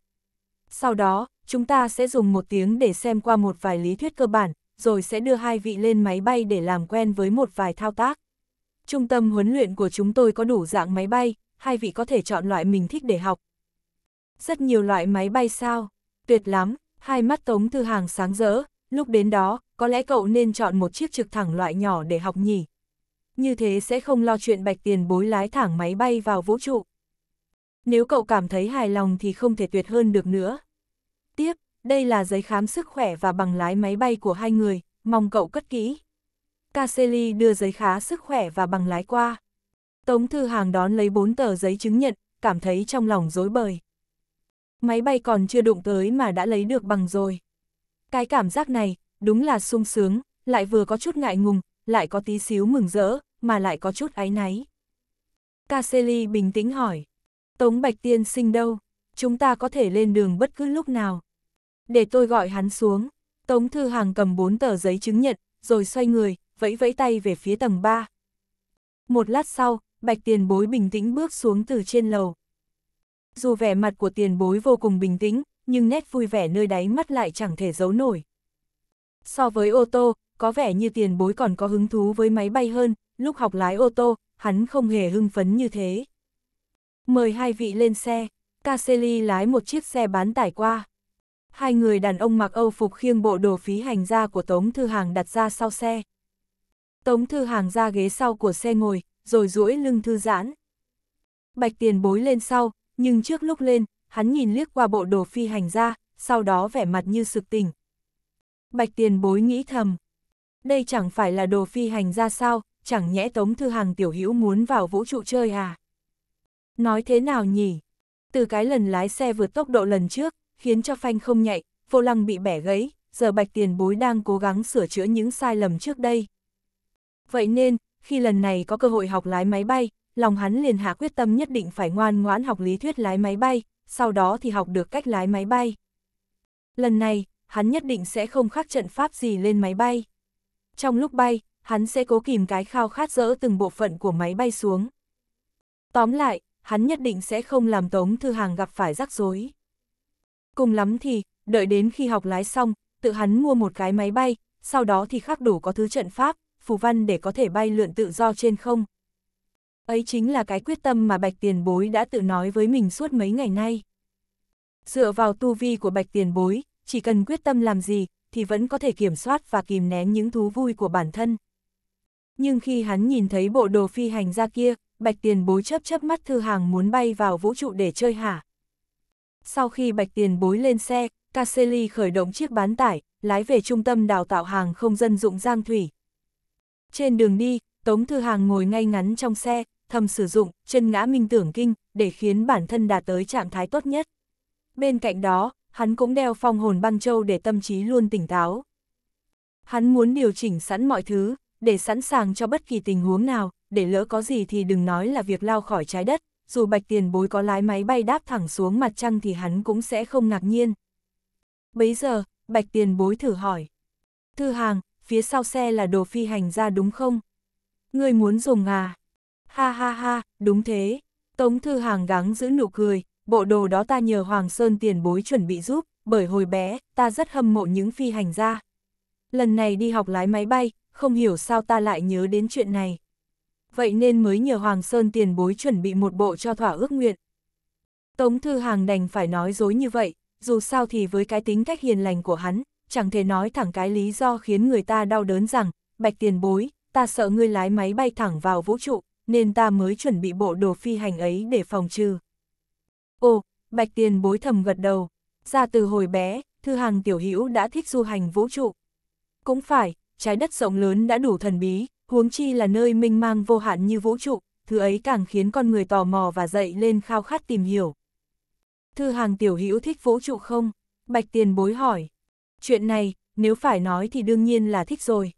Sau đó, chúng ta sẽ dùng một tiếng để xem qua một vài lý thuyết cơ bản, rồi sẽ đưa hai vị lên máy bay để làm quen với một vài thao tác. Trung tâm huấn luyện của chúng tôi có đủ dạng máy bay, hai vị có thể chọn loại mình thích để học. Rất nhiều loại máy bay sao, tuyệt lắm, hai mắt Tống Thư Hàng sáng rỡ, lúc đến đó, có lẽ cậu nên chọn một chiếc trực thẳng loại nhỏ để học nhỉ. Như thế sẽ không lo chuyện bạch tiền bối lái thẳng máy bay vào vũ trụ. Nếu cậu cảm thấy hài lòng thì không thể tuyệt hơn được nữa. Tiếp, đây là giấy khám sức khỏe và bằng lái máy bay của hai người, mong cậu cất kỹ. Casely đưa giấy khá sức khỏe và bằng lái qua. Tống Thư Hàng đón lấy bốn tờ giấy chứng nhận, cảm thấy trong lòng dối bời. Máy bay còn chưa đụng tới mà đã lấy được bằng rồi. Cái cảm giác này, đúng là sung sướng, lại vừa có chút ngại ngùng, lại có tí xíu mừng rỡ, mà lại có chút áy náy. Casely bình tĩnh hỏi, Tống Bạch Tiên sinh đâu, chúng ta có thể lên đường bất cứ lúc nào. Để tôi gọi hắn xuống, Tống Thư Hàng cầm bốn tờ giấy chứng nhận, rồi xoay người, vẫy vẫy tay về phía tầng 3. Một lát sau, bạch tiền bối bình tĩnh bước xuống từ trên lầu. Dù vẻ mặt của tiền bối vô cùng bình tĩnh, nhưng nét vui vẻ nơi đáy mắt lại chẳng thể giấu nổi. So với ô tô, có vẻ như tiền bối còn có hứng thú với máy bay hơn, lúc học lái ô tô, hắn không hề hưng phấn như thế. Mời hai vị lên xe, Caseli lái một chiếc xe bán tải qua. Hai người đàn ông mặc Âu phục khiêng bộ đồ phí hành ra của Tống Thư Hàng đặt ra sau xe. Tống Thư Hàng ra ghế sau của xe ngồi, rồi duỗi lưng thư giãn. Bạch tiền bối lên sau, nhưng trước lúc lên, hắn nhìn liếc qua bộ đồ phi hành ra, sau đó vẻ mặt như sực tỉnh. Bạch tiền bối nghĩ thầm, đây chẳng phải là đồ phi hành ra sao, chẳng nhẽ tống thư hàng tiểu hữu muốn vào vũ trụ chơi à? Nói thế nào nhỉ? Từ cái lần lái xe vượt tốc độ lần trước, khiến cho phanh không nhạy, vô lăng bị bẻ gãy, giờ bạch tiền bối đang cố gắng sửa chữa những sai lầm trước đây. Vậy nên, khi lần này có cơ hội học lái máy bay, lòng hắn liền hạ quyết tâm nhất định phải ngoan ngoãn học lý thuyết lái máy bay, sau đó thì học được cách lái máy bay. Lần này, hắn nhất định sẽ không khắc trận pháp gì lên máy bay. Trong lúc bay, hắn sẽ cố kìm cái khao khát dỡ từng bộ phận của máy bay xuống. Tóm lại, hắn nhất định sẽ không làm Tống Thư Hàng gặp phải rắc rối. Cùng lắm thì, đợi đến khi học lái xong, tự hắn mua một cái máy bay, sau đó thì khắc đủ có thứ trận pháp, phù văn để có thể bay lượn tự do trên không. Ấy chính là cái quyết tâm mà Bạch Tiền Bối đã tự nói với mình suốt mấy ngày nay. Dựa vào tu vi của Bạch Tiền Bối, chỉ cần quyết tâm làm gì, thì vẫn có thể kiểm soát và kìm nén những thú vui của bản thân. Nhưng khi hắn nhìn thấy bộ đồ phi hành ra kia, Bạch Tiền Bối chấp chấp mắt Thư Hàng muốn bay vào vũ trụ để chơi hả. Sau khi Bạch Tiền Bối lên xe, caselli khởi động chiếc bán tải, lái về trung tâm đào tạo hàng không dân dụng Giang Thủy. Trên đường đi, Tống Thư Hàng ngồi ngay ngắn trong xe, thầm sử dụng chân ngã minh tưởng kinh để khiến bản thân đạt tới trạng thái tốt nhất. Bên cạnh đó, hắn cũng đeo phong hồn băng châu để tâm trí luôn tỉnh táo. Hắn muốn điều chỉnh sẵn mọi thứ, để sẵn sàng cho bất kỳ tình huống nào, để lỡ có gì thì đừng nói là việc lao khỏi trái đất, dù bạch tiền bối có lái máy bay đáp thẳng xuống mặt trăng thì hắn cũng sẽ không ngạc nhiên. bây giờ, bạch tiền bối thử hỏi. Thư hàng, phía sau xe là đồ phi hành ra đúng không? Người muốn dùng à? Ha ha ha, đúng thế. Tống Thư Hàng gắng giữ nụ cười, bộ đồ đó ta nhờ Hoàng Sơn tiền bối chuẩn bị giúp, bởi hồi bé, ta rất hâm mộ những phi hành gia. Lần này đi học lái máy bay, không hiểu sao ta lại nhớ đến chuyện này. Vậy nên mới nhờ Hoàng Sơn tiền bối chuẩn bị một bộ cho thỏa ước nguyện. Tống Thư Hàng đành phải nói dối như vậy, dù sao thì với cái tính cách hiền lành của hắn, chẳng thể nói thẳng cái lý do khiến người ta đau đớn rằng, bạch tiền bối, ta sợ ngươi lái máy bay thẳng vào vũ trụ, nên ta mới chuẩn bị bộ đồ phi hành ấy để phòng trừ. Ồ, bạch tiền bối thầm gật đầu, ra từ hồi bé, thư hàng tiểu hữu đã thích du hành vũ trụ. Cũng phải, trái đất rộng lớn đã đủ thần bí, huống chi là nơi minh mang vô hạn như vũ trụ, thứ ấy càng khiến con người tò mò và dậy lên khao khát tìm hiểu. Thư hàng tiểu hữu thích vũ trụ không? Bạch tiền bối hỏi. Chuyện này, nếu phải nói thì đương nhiên là thích rồi.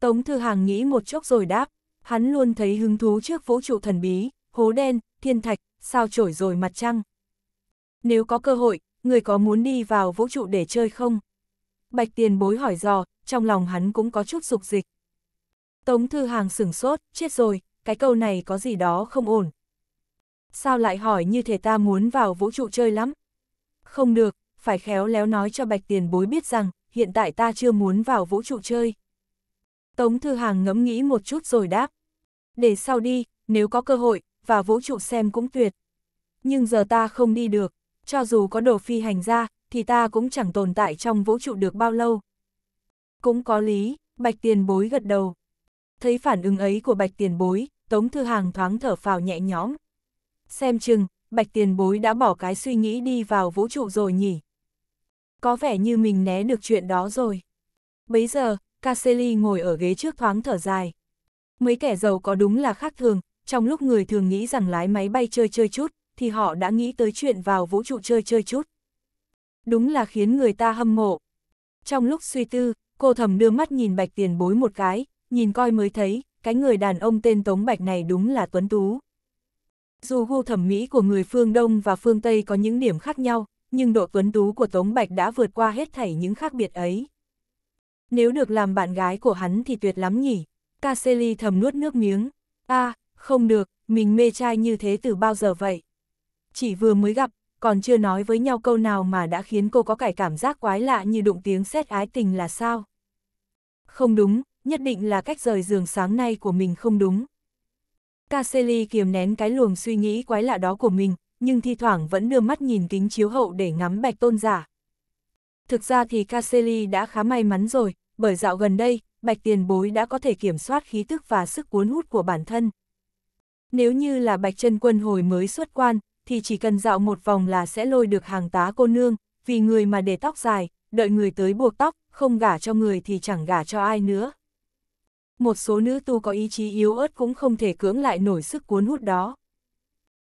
Tống Thư Hàng nghĩ một chốc rồi đáp, hắn luôn thấy hứng thú trước vũ trụ thần bí, hố đen, thiên thạch, sao trổi rồi mặt trăng. Nếu có cơ hội, người có muốn đi vào vũ trụ để chơi không? Bạch tiền bối hỏi dò, trong lòng hắn cũng có chút dục dịch. Tống Thư Hàng sửng sốt, chết rồi, cái câu này có gì đó không ổn. Sao lại hỏi như thể ta muốn vào vũ trụ chơi lắm? Không được, phải khéo léo nói cho bạch tiền bối biết rằng, hiện tại ta chưa muốn vào vũ trụ chơi. Tống Thư Hàng ngẫm nghĩ một chút rồi đáp. Để sau đi, nếu có cơ hội, vào vũ trụ xem cũng tuyệt. Nhưng giờ ta không đi được, cho dù có đồ phi hành ra, thì ta cũng chẳng tồn tại trong vũ trụ được bao lâu. Cũng có lý, bạch tiền bối gật đầu. Thấy phản ứng ấy của bạch tiền bối, Tống Thư Hàng thoáng thở phào nhẹ nhõm. Xem chừng, bạch tiền bối đã bỏ cái suy nghĩ đi vào vũ trụ rồi nhỉ có vẻ như mình né được chuyện đó rồi. Bấy giờ, Caselli ngồi ở ghế trước thoáng thở dài. Mấy kẻ giàu có đúng là khác thường, trong lúc người thường nghĩ rằng lái máy bay chơi chơi chút, thì họ đã nghĩ tới chuyện vào vũ trụ chơi chơi chút. Đúng là khiến người ta hâm mộ. Trong lúc suy tư, cô thầm đưa mắt nhìn bạch tiền bối một cái, nhìn coi mới thấy, cái người đàn ông tên Tống Bạch này đúng là tuấn tú. Dù gu thẩm mỹ của người phương Đông và phương Tây có những điểm khác nhau, nhưng độ tuấn tú của Tống Bạch đã vượt qua hết thảy những khác biệt ấy. Nếu được làm bạn gái của hắn thì tuyệt lắm nhỉ, Casely thầm nuốt nước miếng. a à, không được, mình mê trai như thế từ bao giờ vậy? Chỉ vừa mới gặp, còn chưa nói với nhau câu nào mà đã khiến cô có cải cảm giác quái lạ như đụng tiếng xét ái tình là sao? Không đúng, nhất định là cách rời giường sáng nay của mình không đúng. Casely kiềm nén cái luồng suy nghĩ quái lạ đó của mình, nhưng thi thoảng vẫn đưa mắt nhìn kính chiếu hậu để ngắm bạch tôn giả. Thực ra thì Caselli đã khá may mắn rồi, bởi dạo gần đây, bạch tiền bối đã có thể kiểm soát khí tức và sức cuốn hút của bản thân. Nếu như là bạch chân quân hồi mới xuất quan, thì chỉ cần dạo một vòng là sẽ lôi được hàng tá cô nương, vì người mà để tóc dài, đợi người tới buộc tóc, không gả cho người thì chẳng gả cho ai nữa. Một số nữ tu có ý chí yếu ớt cũng không thể cưỡng lại nổi sức cuốn hút đó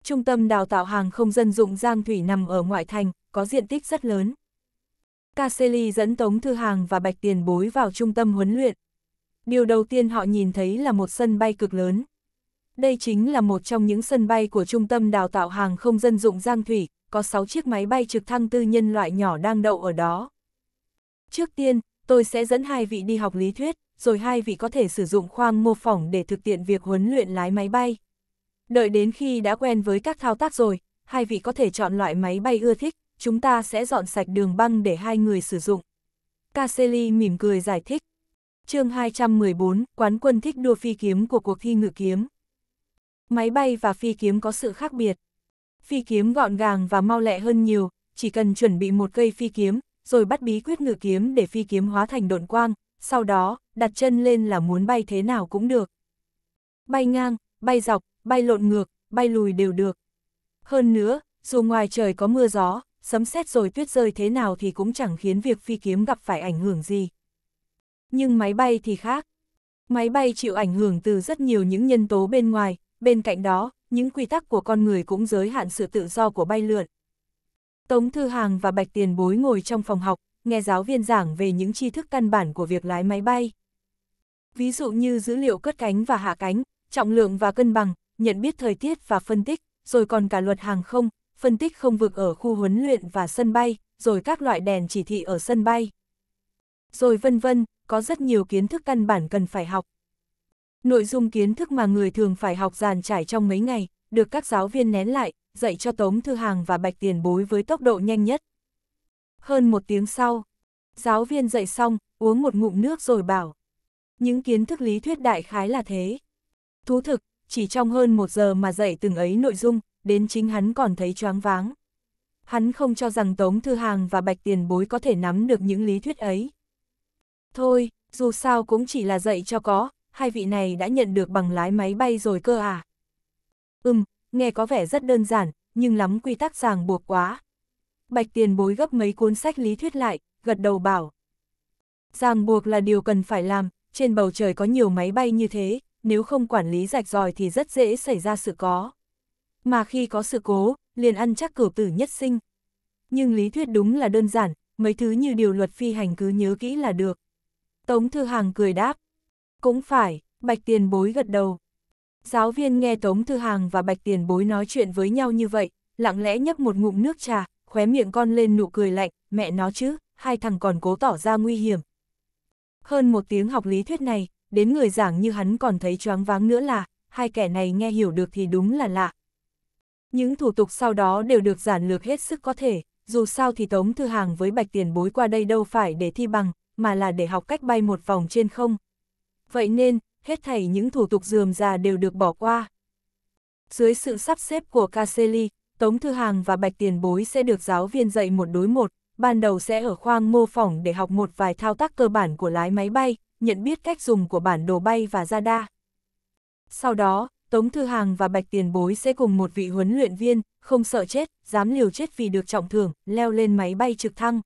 trung tâm đào tạo hàng không dân dụng Giang Thủy nằm ở ngoại thành, có diện tích rất lớn. Caselli dẫn Tống Thư Hàng và Bạch Tiền Bối vào trung tâm huấn luyện. Điều đầu tiên họ nhìn thấy là một sân bay cực lớn. Đây chính là một trong những sân bay của trung tâm đào tạo hàng không dân dụng Giang Thủy, có 6 chiếc máy bay trực thăng tư nhân loại nhỏ đang đậu ở đó. Trước tiên, tôi sẽ dẫn hai vị đi học lý thuyết, rồi hai vị có thể sử dụng khoang mô phỏng để thực hiện việc huấn luyện lái máy bay. Đợi đến khi đã quen với các thao tác rồi, hai vị có thể chọn loại máy bay ưa thích, chúng ta sẽ dọn sạch đường băng để hai người sử dụng. Casely mỉm cười giải thích. chương 214, quán quân thích đua phi kiếm của cuộc thi ngự kiếm. Máy bay và phi kiếm có sự khác biệt. Phi kiếm gọn gàng và mau lẹ hơn nhiều, chỉ cần chuẩn bị một cây phi kiếm, rồi bắt bí quyết ngự kiếm để phi kiếm hóa thành độn quang, sau đó, đặt chân lên là muốn bay thế nào cũng được. Bay ngang, bay dọc, bay lộn ngược, bay lùi đều được. Hơn nữa, dù ngoài trời có mưa gió, sấm sét rồi tuyết rơi thế nào thì cũng chẳng khiến việc phi kiếm gặp phải ảnh hưởng gì. Nhưng máy bay thì khác. Máy bay chịu ảnh hưởng từ rất nhiều những nhân tố bên ngoài, bên cạnh đó, những quy tắc của con người cũng giới hạn sự tự do của bay lượn. Tống Thư Hàng và Bạch Tiền Bối ngồi trong phòng học, nghe giáo viên giảng về những tri thức căn bản của việc lái máy bay. Ví dụ như dữ liệu cất cánh và hạ cánh, trọng lượng và cân bằng, nhận biết thời tiết và phân tích, rồi còn cả luật hàng không, phân tích không vực ở khu huấn luyện và sân bay, rồi các loại đèn chỉ thị ở sân bay. Rồi vân vân, có rất nhiều kiến thức căn bản cần phải học. Nội dung kiến thức mà người thường phải học giàn trải trong mấy ngày, được các giáo viên nén lại, dạy cho Tống Thư Hàng và Bạch Tiền Bối với tốc độ nhanh nhất. Hơn một tiếng sau, giáo viên dạy xong, uống một ngụm nước rồi bảo. Những kiến thức lý thuyết đại khái là thế. Thú thực, chỉ trong hơn một giờ mà dạy từng ấy nội dung, đến chính hắn còn thấy choáng váng. Hắn không cho rằng Tống Thư Hàng và Bạch Tiền Bối có thể nắm được những lý thuyết ấy. Thôi, dù sao cũng chỉ là dạy cho có, hai vị này đã nhận được bằng lái máy bay rồi cơ à. Ừm, nghe có vẻ rất đơn giản, nhưng lắm quy tắc ràng buộc quá. Bạch Tiền Bối gấp mấy cuốn sách lý thuyết lại, gật đầu bảo. Ràng buộc là điều cần phải làm, trên bầu trời có nhiều máy bay như thế, nếu không quản lý rạch ròi thì rất dễ xảy ra sự có. Mà khi có sự cố, liền ăn chắc cửu tử nhất sinh. Nhưng lý thuyết đúng là đơn giản, mấy thứ như điều luật phi hành cứ nhớ kỹ là được. Tống Thư Hàng cười đáp. Cũng phải, Bạch Tiền Bối gật đầu. Giáo viên nghe Tống Thư Hàng và Bạch Tiền Bối nói chuyện với nhau như vậy, lặng lẽ nhấp một ngụm nước trà, khóe miệng con lên nụ cười lạnh, mẹ nó chứ, hai thằng còn cố tỏ ra nguy hiểm. Hơn một tiếng học lý thuyết này, đến người giảng như hắn còn thấy choáng váng nữa là, hai kẻ này nghe hiểu được thì đúng là lạ. Những thủ tục sau đó đều được giản lược hết sức có thể, dù sao thì Tống Thư Hàng với Bạch Tiền Bối qua đây đâu phải để thi bằng, mà là để học cách bay một vòng trên không. Vậy nên, hết thảy những thủ tục dườm già đều được bỏ qua. Dưới sự sắp xếp của Caselli, Tống Thư Hàng và Bạch Tiền Bối sẽ được giáo viên dạy một đối một, ban đầu sẽ ở khoang mô phỏng để học một vài thao tác cơ bản của lái máy bay, nhận biết cách dùng của bản đồ bay và radar. Sau đó, Tống Thư Hàng và Bạch Tiền Bối sẽ cùng một vị huấn luyện viên, không sợ chết, dám liều chết vì được trọng thưởng, leo lên máy bay trực thăng.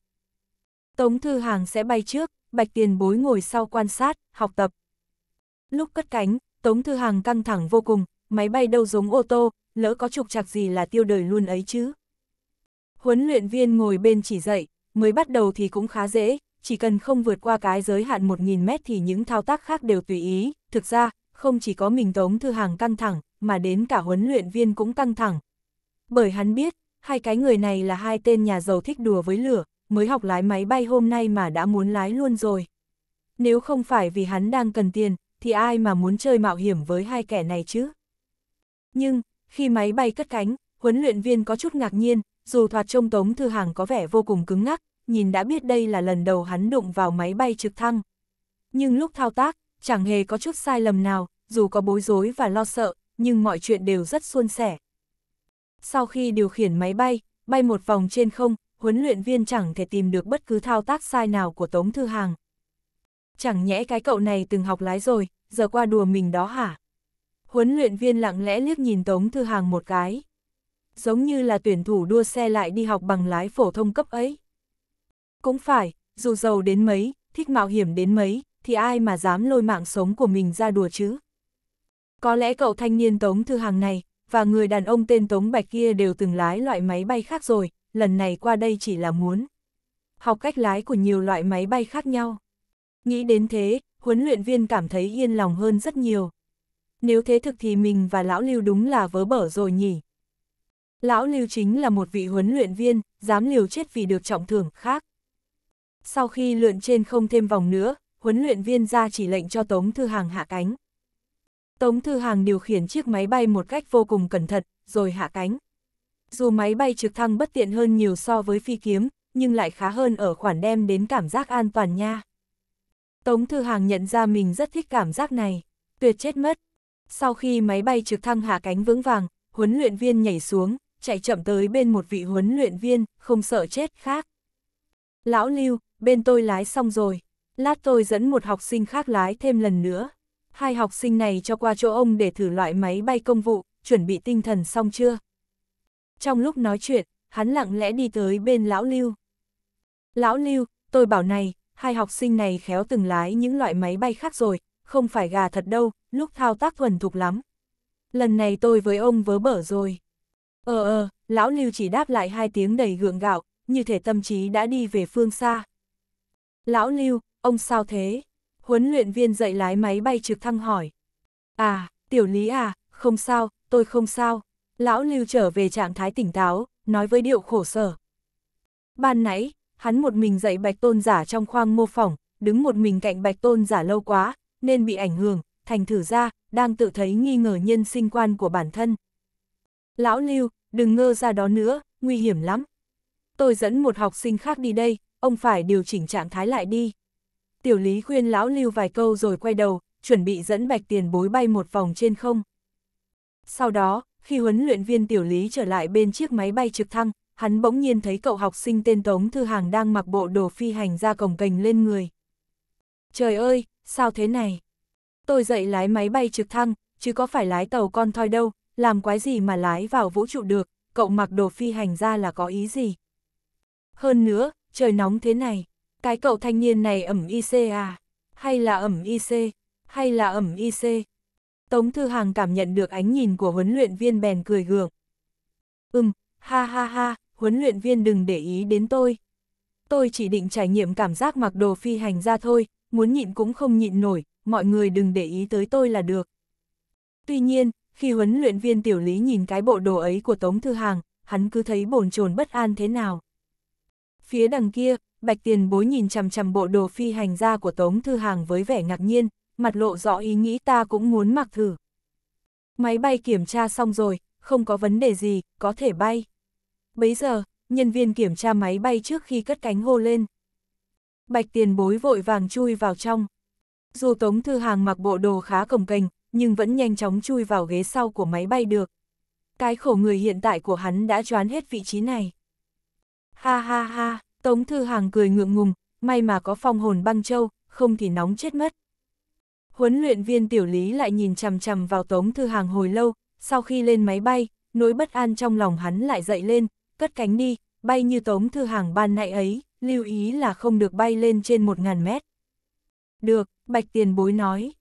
Tống Thư Hàng sẽ bay trước, Bạch Tiền Bối ngồi sau quan sát, học tập. Lúc cất cánh, Tống Thư Hàng căng thẳng vô cùng, máy bay đâu giống ô tô, lỡ có trục trặc gì là tiêu đời luôn ấy chứ. Huấn luyện viên ngồi bên chỉ dạy, mới bắt đầu thì cũng khá dễ, chỉ cần không vượt qua cái giới hạn 1.000 mét thì những thao tác khác đều tùy ý, thực ra, không chỉ có mình Tống Thư Hàng căng thẳng, mà đến cả huấn luyện viên cũng căng thẳng. Bởi hắn biết, hai cái người này là hai tên nhà giàu thích đùa với lửa, mới học lái máy bay hôm nay mà đã muốn lái luôn rồi. Nếu không phải vì hắn đang cần tiền, thì ai mà muốn chơi mạo hiểm với hai kẻ này chứ? Nhưng, khi máy bay cất cánh, huấn luyện viên có chút ngạc nhiên, dù thoạt trông Tống Thư Hàng có vẻ vô cùng cứng ngắc, nhìn đã biết đây là lần đầu hắn đụng vào máy bay trực thăng. Nhưng lúc thao tác, chẳng hề có chút sai lầm nào, dù có bối rối và lo sợ, nhưng mọi chuyện đều rất suôn sẻ. Sau khi điều khiển máy bay, bay một vòng trên không, huấn luyện viên chẳng thể tìm được bất cứ thao tác sai nào của Tống Thư Hàng. Chẳng nhẽ cái cậu này từng học lái rồi, giờ qua đùa mình đó hả? Huấn luyện viên lặng lẽ liếc nhìn Tống Thư Hàng một cái. Giống như là tuyển thủ đua xe lại đi học bằng lái phổ thông cấp ấy. Cũng phải, dù giàu đến mấy, thích mạo hiểm đến mấy, thì ai mà dám lôi mạng sống của mình ra đùa chứ? Có lẽ cậu thanh niên Tống Thư Hàng này, và người đàn ông tên Tống Bạch kia đều từng lái loại máy bay khác rồi, lần này qua đây chỉ là muốn học cách lái của nhiều loại máy bay khác nhau. Nghĩ đến thế, huấn luyện viên cảm thấy yên lòng hơn rất nhiều. Nếu thế thực thì mình và Lão Lưu đúng là vớ bở rồi nhỉ. Lão Lưu chính là một vị huấn luyện viên, dám liều chết vì được trọng thưởng khác sau khi lượn trên không thêm vòng nữa, huấn luyện viên ra chỉ lệnh cho Tống Thư Hàng hạ cánh. Tống Thư Hàng điều khiển chiếc máy bay một cách vô cùng cẩn thận, rồi hạ cánh. Dù máy bay trực thăng bất tiện hơn nhiều so với phi kiếm, nhưng lại khá hơn ở khoản đem đến cảm giác an toàn nha. Tống Thư Hàng nhận ra mình rất thích cảm giác này, tuyệt chết mất. Sau khi máy bay trực thăng hạ cánh vững vàng, huấn luyện viên nhảy xuống, chạy chậm tới bên một vị huấn luyện viên, không sợ chết khác. Lão Lưu, bên tôi lái xong rồi. Lát tôi dẫn một học sinh khác lái thêm lần nữa. Hai học sinh này cho qua chỗ ông để thử loại máy bay công vụ, chuẩn bị tinh thần xong chưa? Trong lúc nói chuyện, hắn lặng lẽ đi tới bên Lão Lưu. Lão Lưu, tôi bảo này, hai học sinh này khéo từng lái những loại máy bay khác rồi, không phải gà thật đâu, lúc thao tác thuần thục lắm. Lần này tôi với ông vớ bở rồi. Ờ ờ, lão Lưu chỉ đáp lại hai tiếng đầy gượng gạo, như thể tâm trí đã đi về phương xa. Lão Lưu, ông sao thế? Huấn luyện viên dạy lái máy bay trực thăng hỏi. À, tiểu lý à, không sao, tôi không sao. Lão Lưu trở về trạng thái tỉnh táo, nói với điệu khổ sở. Ban nãy, hắn một mình dạy bạch tôn giả trong khoang mô phỏng, đứng một mình cạnh bạch tôn giả lâu quá, nên bị ảnh hưởng, thành thử ra, đang tự thấy nghi ngờ nhân sinh quan của bản thân. Lão Lưu, đừng ngơ ra đó nữa, nguy hiểm lắm tôi dẫn một học sinh khác đi đây, ông phải điều chỉnh trạng thái lại đi. Tiểu lý khuyên lão lưu vài câu rồi quay đầu, chuẩn bị dẫn bạch tiền bối bay một vòng trên không. Sau đó, khi huấn luyện viên tiểu lý trở lại bên chiếc máy bay trực thăng, hắn bỗng nhiên thấy cậu học sinh tên Tống Thư Hàng đang mặc bộ đồ phi hành ra cổng cành lên người. Trời ơi, sao thế này? Tôi dạy lái máy bay trực thăng, chứ có phải lái tàu con thoi đâu, làm quái gì mà lái vào vũ trụ được, cậu mặc đồ phi hành ra là có ý gì? Hơn nữa, trời nóng thế này, cái cậu thanh niên này ẩm IC à? Hay là ẩm IC? Hay là ẩm IC? Tống Thư Hàng cảm nhận được ánh nhìn của huấn luyện viên bèn cười gượng. Ừm, ha ha ha, huấn luyện viên đừng để ý đến tôi. Tôi chỉ định trải nghiệm cảm giác mặc đồ phi hành ra thôi, muốn nhịn cũng không nhịn nổi, mọi người đừng để ý tới tôi là được. Tuy nhiên, khi huấn luyện viên tiểu lý nhìn cái bộ đồ ấy của Tống Thư Hàng, hắn cứ thấy bồn chồn bất an thế nào. Phía đằng kia, bạch tiền bối nhìn chằm chằm bộ đồ phi hành gia của Tống Thư Hàng với vẻ ngạc nhiên, mặt lộ rõ ý nghĩ ta cũng muốn mặc thử. Máy bay kiểm tra xong rồi, không có vấn đề gì, có thể bay. bây giờ, nhân viên kiểm tra máy bay trước khi cất cánh hô lên. Bạch tiền bối vội vàng chui vào trong. Dù Tống Thư Hàng mặc bộ đồ khá cồng kềnh, nhưng vẫn nhanh chóng chui vào ghế sau của máy bay được. Cái khổ người hiện tại của hắn đã choán hết vị trí này. Ha ha ha, Tống Thư Hàng cười ngượng ngùng, may mà có phong hồn băng châu, không thì nóng chết mất. Huấn luyện viên tiểu lý lại nhìn chằm chằm vào Tống Thư Hàng hồi lâu, sau khi lên máy bay, nỗi bất an trong lòng hắn lại dậy lên, cất cánh đi, bay như Tống Thư Hàng ban nãy ấy, lưu ý là không được bay lên trên 1.000 mét. Được, Bạch Tiền Bối nói.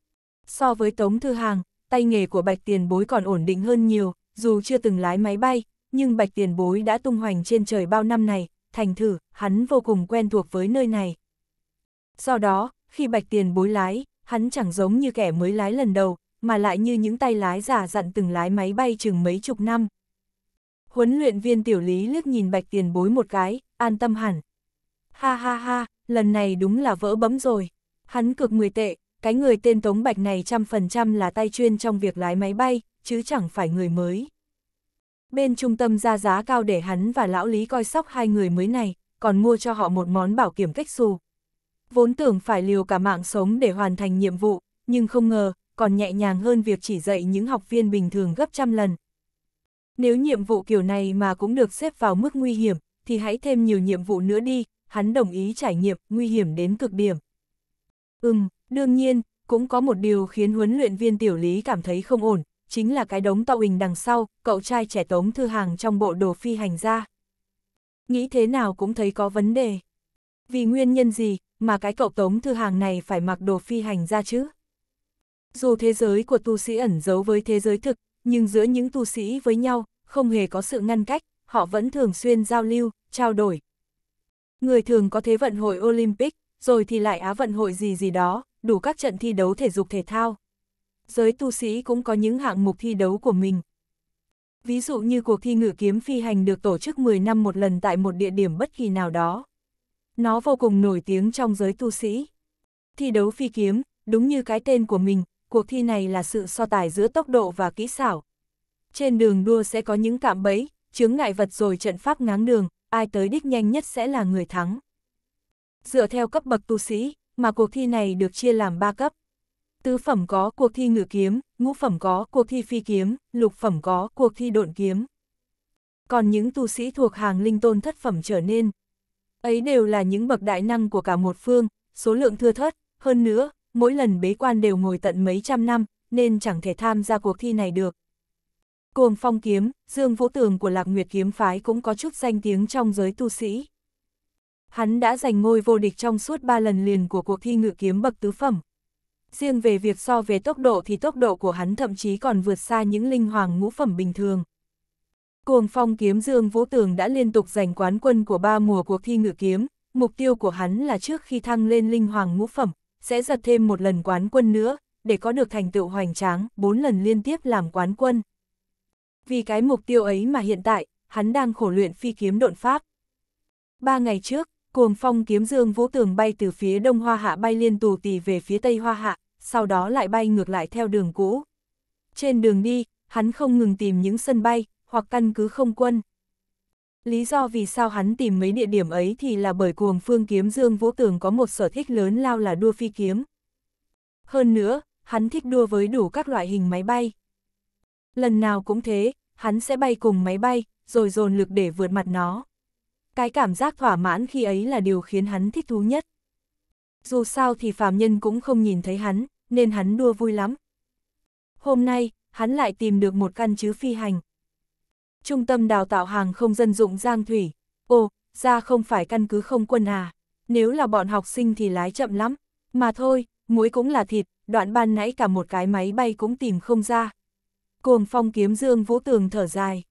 So với Tống Thư Hàng, tay nghề của Bạch Tiền Bối còn ổn định hơn nhiều, dù chưa từng lái máy bay, nhưng bạch tiền bối đã tung hoành trên trời bao năm này, thành thử, hắn vô cùng quen thuộc với nơi này. Do đó, khi bạch tiền bối lái, hắn chẳng giống như kẻ mới lái lần đầu, mà lại như những tay lái giả dặn từng lái máy bay chừng mấy chục năm. Huấn luyện viên tiểu lý liếc nhìn bạch tiền bối một cái, an tâm hẳn. Ha ha ha, lần này đúng là vỡ bấm rồi. Hắn cực mười tệ, cái người tên Tống Bạch này trăm phần trăm là tay chuyên trong việc lái máy bay, chứ chẳng phải người mới. Bên trung tâm ra giá cao để hắn và lão Lý coi sóc hai người mới này, còn mua cho họ một món bảo kiểm cách xù. Vốn tưởng phải liều cả mạng sống để hoàn thành nhiệm vụ, nhưng không ngờ, còn nhẹ nhàng hơn việc chỉ dạy những học viên bình thường gấp trăm lần. Nếu nhiệm vụ kiểu này mà cũng được xếp vào mức nguy hiểm, thì hãy thêm nhiều nhiệm vụ nữa đi, hắn đồng ý trải nghiệm nguy hiểm đến cực điểm. Ừm, đương nhiên, cũng có một điều khiến huấn luyện viên tiểu lý cảm thấy không ổn, chính là cái đống to uỳnh đằng sau, cậu trai trẻ tống thư hàng trong bộ đồ phi hành ra. Nghĩ thế nào cũng thấy có vấn đề. Vì nguyên nhân gì mà cái cậu tống thư hàng này phải mặc đồ phi hành ra chứ? Dù thế giới của tu sĩ ẩn giấu với thế giới thực, nhưng giữa những tu sĩ với nhau, không hề có sự ngăn cách, họ vẫn thường xuyên giao lưu, trao đổi. Người thường có thế vận hội Olympic, rồi thì lại Á vận hội gì gì đó, đủ các trận thi đấu thể dục thể thao giới tu sĩ cũng có những hạng mục thi đấu của mình. Ví dụ như cuộc thi ngự kiếm phi hành được tổ chức 10 năm một lần tại một địa điểm bất kỳ nào đó. Nó vô cùng nổi tiếng trong giới tu sĩ. Thi đấu phi kiếm, đúng như cái tên của mình, cuộc thi này là sự so tài giữa tốc độ và kỹ xảo. Trên đường đua sẽ có những cạm bẫy, chướng ngại vật rồi trận pháp ngáng đường, ai tới đích nhanh nhất sẽ là người thắng. Dựa theo cấp bậc tu sĩ, mà cuộc thi này được chia làm 3 cấp. Tứ phẩm có cuộc thi ngự kiếm, ngũ phẩm có cuộc thi phi kiếm, lục phẩm có cuộc thi độn kiếm. Còn những tu sĩ thuộc hàng linh tôn thất phẩm trở nên, ấy đều là những bậc đại năng của cả một phương, số lượng thưa thất, hơn nữa, mỗi lần bế quan đều ngồi tận mấy trăm năm, nên chẳng thể tham gia cuộc thi này được. Cuồng phong kiếm, Dương Vũ Tường của Lạc Nguyệt kiếm phái cũng có chút danh tiếng trong giới tu sĩ. Hắn đã giành ngôi vô địch trong suốt ba lần liền của cuộc thi ngự kiếm bậc tứ phẩm riêng về việc so về tốc độ thì tốc độ của hắn thậm chí còn vượt xa những linh hoàng ngũ phẩm bình thường. Cuồng phong kiếm Dương Vũ Tường đã liên tục giành quán quân của ba mùa cuộc thi ngự kiếm, mục tiêu của hắn là trước khi thăng lên linh hoàng ngũ phẩm, sẽ giật thêm một lần quán quân nữa, để có được thành tựu hoành tráng, bốn lần liên tiếp làm quán quân. Vì cái mục tiêu ấy mà hiện tại, hắn đang khổ luyện phi kiếm độn pháp. Ba ngày trước, Cuồng phong kiếm dương vũ tường bay từ phía đông hoa hạ bay liên tù tì về phía tây hoa hạ, sau đó lại bay ngược lại theo đường cũ. Trên đường đi, hắn không ngừng tìm những sân bay, hoặc căn cứ không quân. Lý do vì sao hắn tìm mấy địa điểm ấy thì là bởi cuồng phương kiếm Dương Vũ Tường có một sở thích lớn lao là đua phi kiếm. Hơn nữa, hắn thích đua với đủ các loại hình máy bay. Lần nào cũng thế, hắn sẽ bay cùng máy bay, rồi dồn lực để vượt mặt nó cái cảm giác thỏa mãn khi ấy là điều khiến hắn thích thú nhất. Dù sao thì phàm nhân cũng không nhìn thấy hắn, nên hắn đua vui lắm. Hôm nay, hắn lại tìm được một căn chứ phi hành. Trung tâm đào tạo hàng không dân dụng Giang Thủy. Ồ, ra không phải căn cứ không quân à. Nếu là bọn học sinh thì lái chậm lắm. Mà thôi, muối cũng là thịt, đoạn ban nãy cả một cái máy bay cũng tìm không ra. Cuồng phong kiếm dương vũ tường thở dài.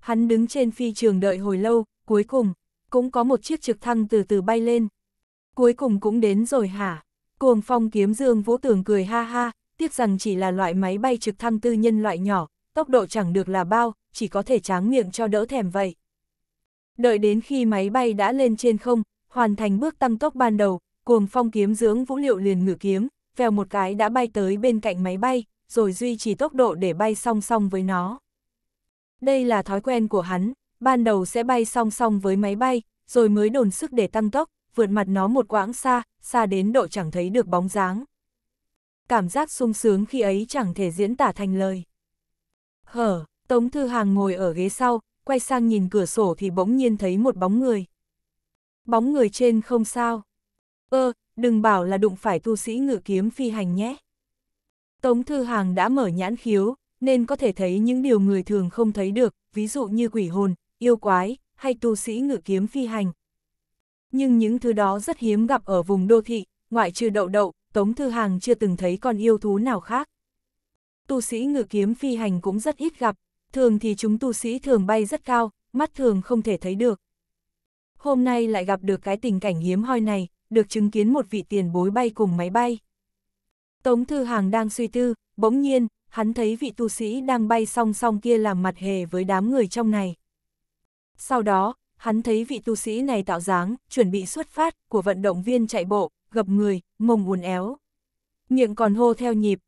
Hắn đứng trên phi trường đợi hồi lâu, cuối cùng, cũng có một chiếc trực thăng từ từ bay lên. Cuối cùng cũng đến rồi hả? Cuồng phong kiếm dương vũ tường cười ha ha, tiếc rằng chỉ là loại máy bay trực thăng tư nhân loại nhỏ, tốc độ chẳng được là bao, chỉ có thể tráng miệng cho đỡ thèm vậy. Đợi đến khi máy bay đã lên trên không, hoàn thành bước tăng tốc ban đầu, cuồng phong kiếm dưỡng vũ liệu liền ngự kiếm, vèo một cái đã bay tới bên cạnh máy bay, rồi duy trì tốc độ để bay song song với nó. Đây là thói quen của hắn, ban đầu sẽ bay song song với máy bay, rồi mới đồn sức để tăng tốc, vượt mặt nó một quãng xa, xa đến độ chẳng thấy được bóng dáng. Cảm giác sung sướng khi ấy chẳng thể diễn tả thành lời. Hở, Tống Thư Hàng ngồi ở ghế sau, quay sang nhìn cửa sổ thì bỗng nhiên thấy một bóng người. Bóng người trên không sao. Ơ, ờ, đừng bảo là đụng phải tu sĩ ngự kiếm phi hành nhé. Tống Thư Hàng đã mở nhãn khiếu, nên có thể thấy những điều người thường không thấy được, ví dụ như quỷ hồn, yêu quái, hay tu sĩ ngự kiếm phi hành. Nhưng những thứ đó rất hiếm gặp ở vùng đô thị, ngoại trừ đậu đậu, Tống Thư Hàng chưa từng thấy con yêu thú nào khác. Tu sĩ ngự kiếm phi hành cũng rất ít gặp, thường thì chúng tu sĩ thường bay rất cao, mắt thường không thể thấy được. Hôm nay lại gặp được cái tình cảnh hiếm hoi này, được chứng kiến một vị tiền bối bay cùng máy bay. Tống Thư Hàng đang suy tư, bỗng nhiên, hắn thấy vị tu sĩ đang bay song song kia làm mặt hề với đám người trong này. Sau đó, hắn thấy vị tu sĩ này tạo dáng, chuẩn bị xuất phát của vận động viên chạy bộ, gập người, mông uốn éo. Miệng còn hô theo nhịp.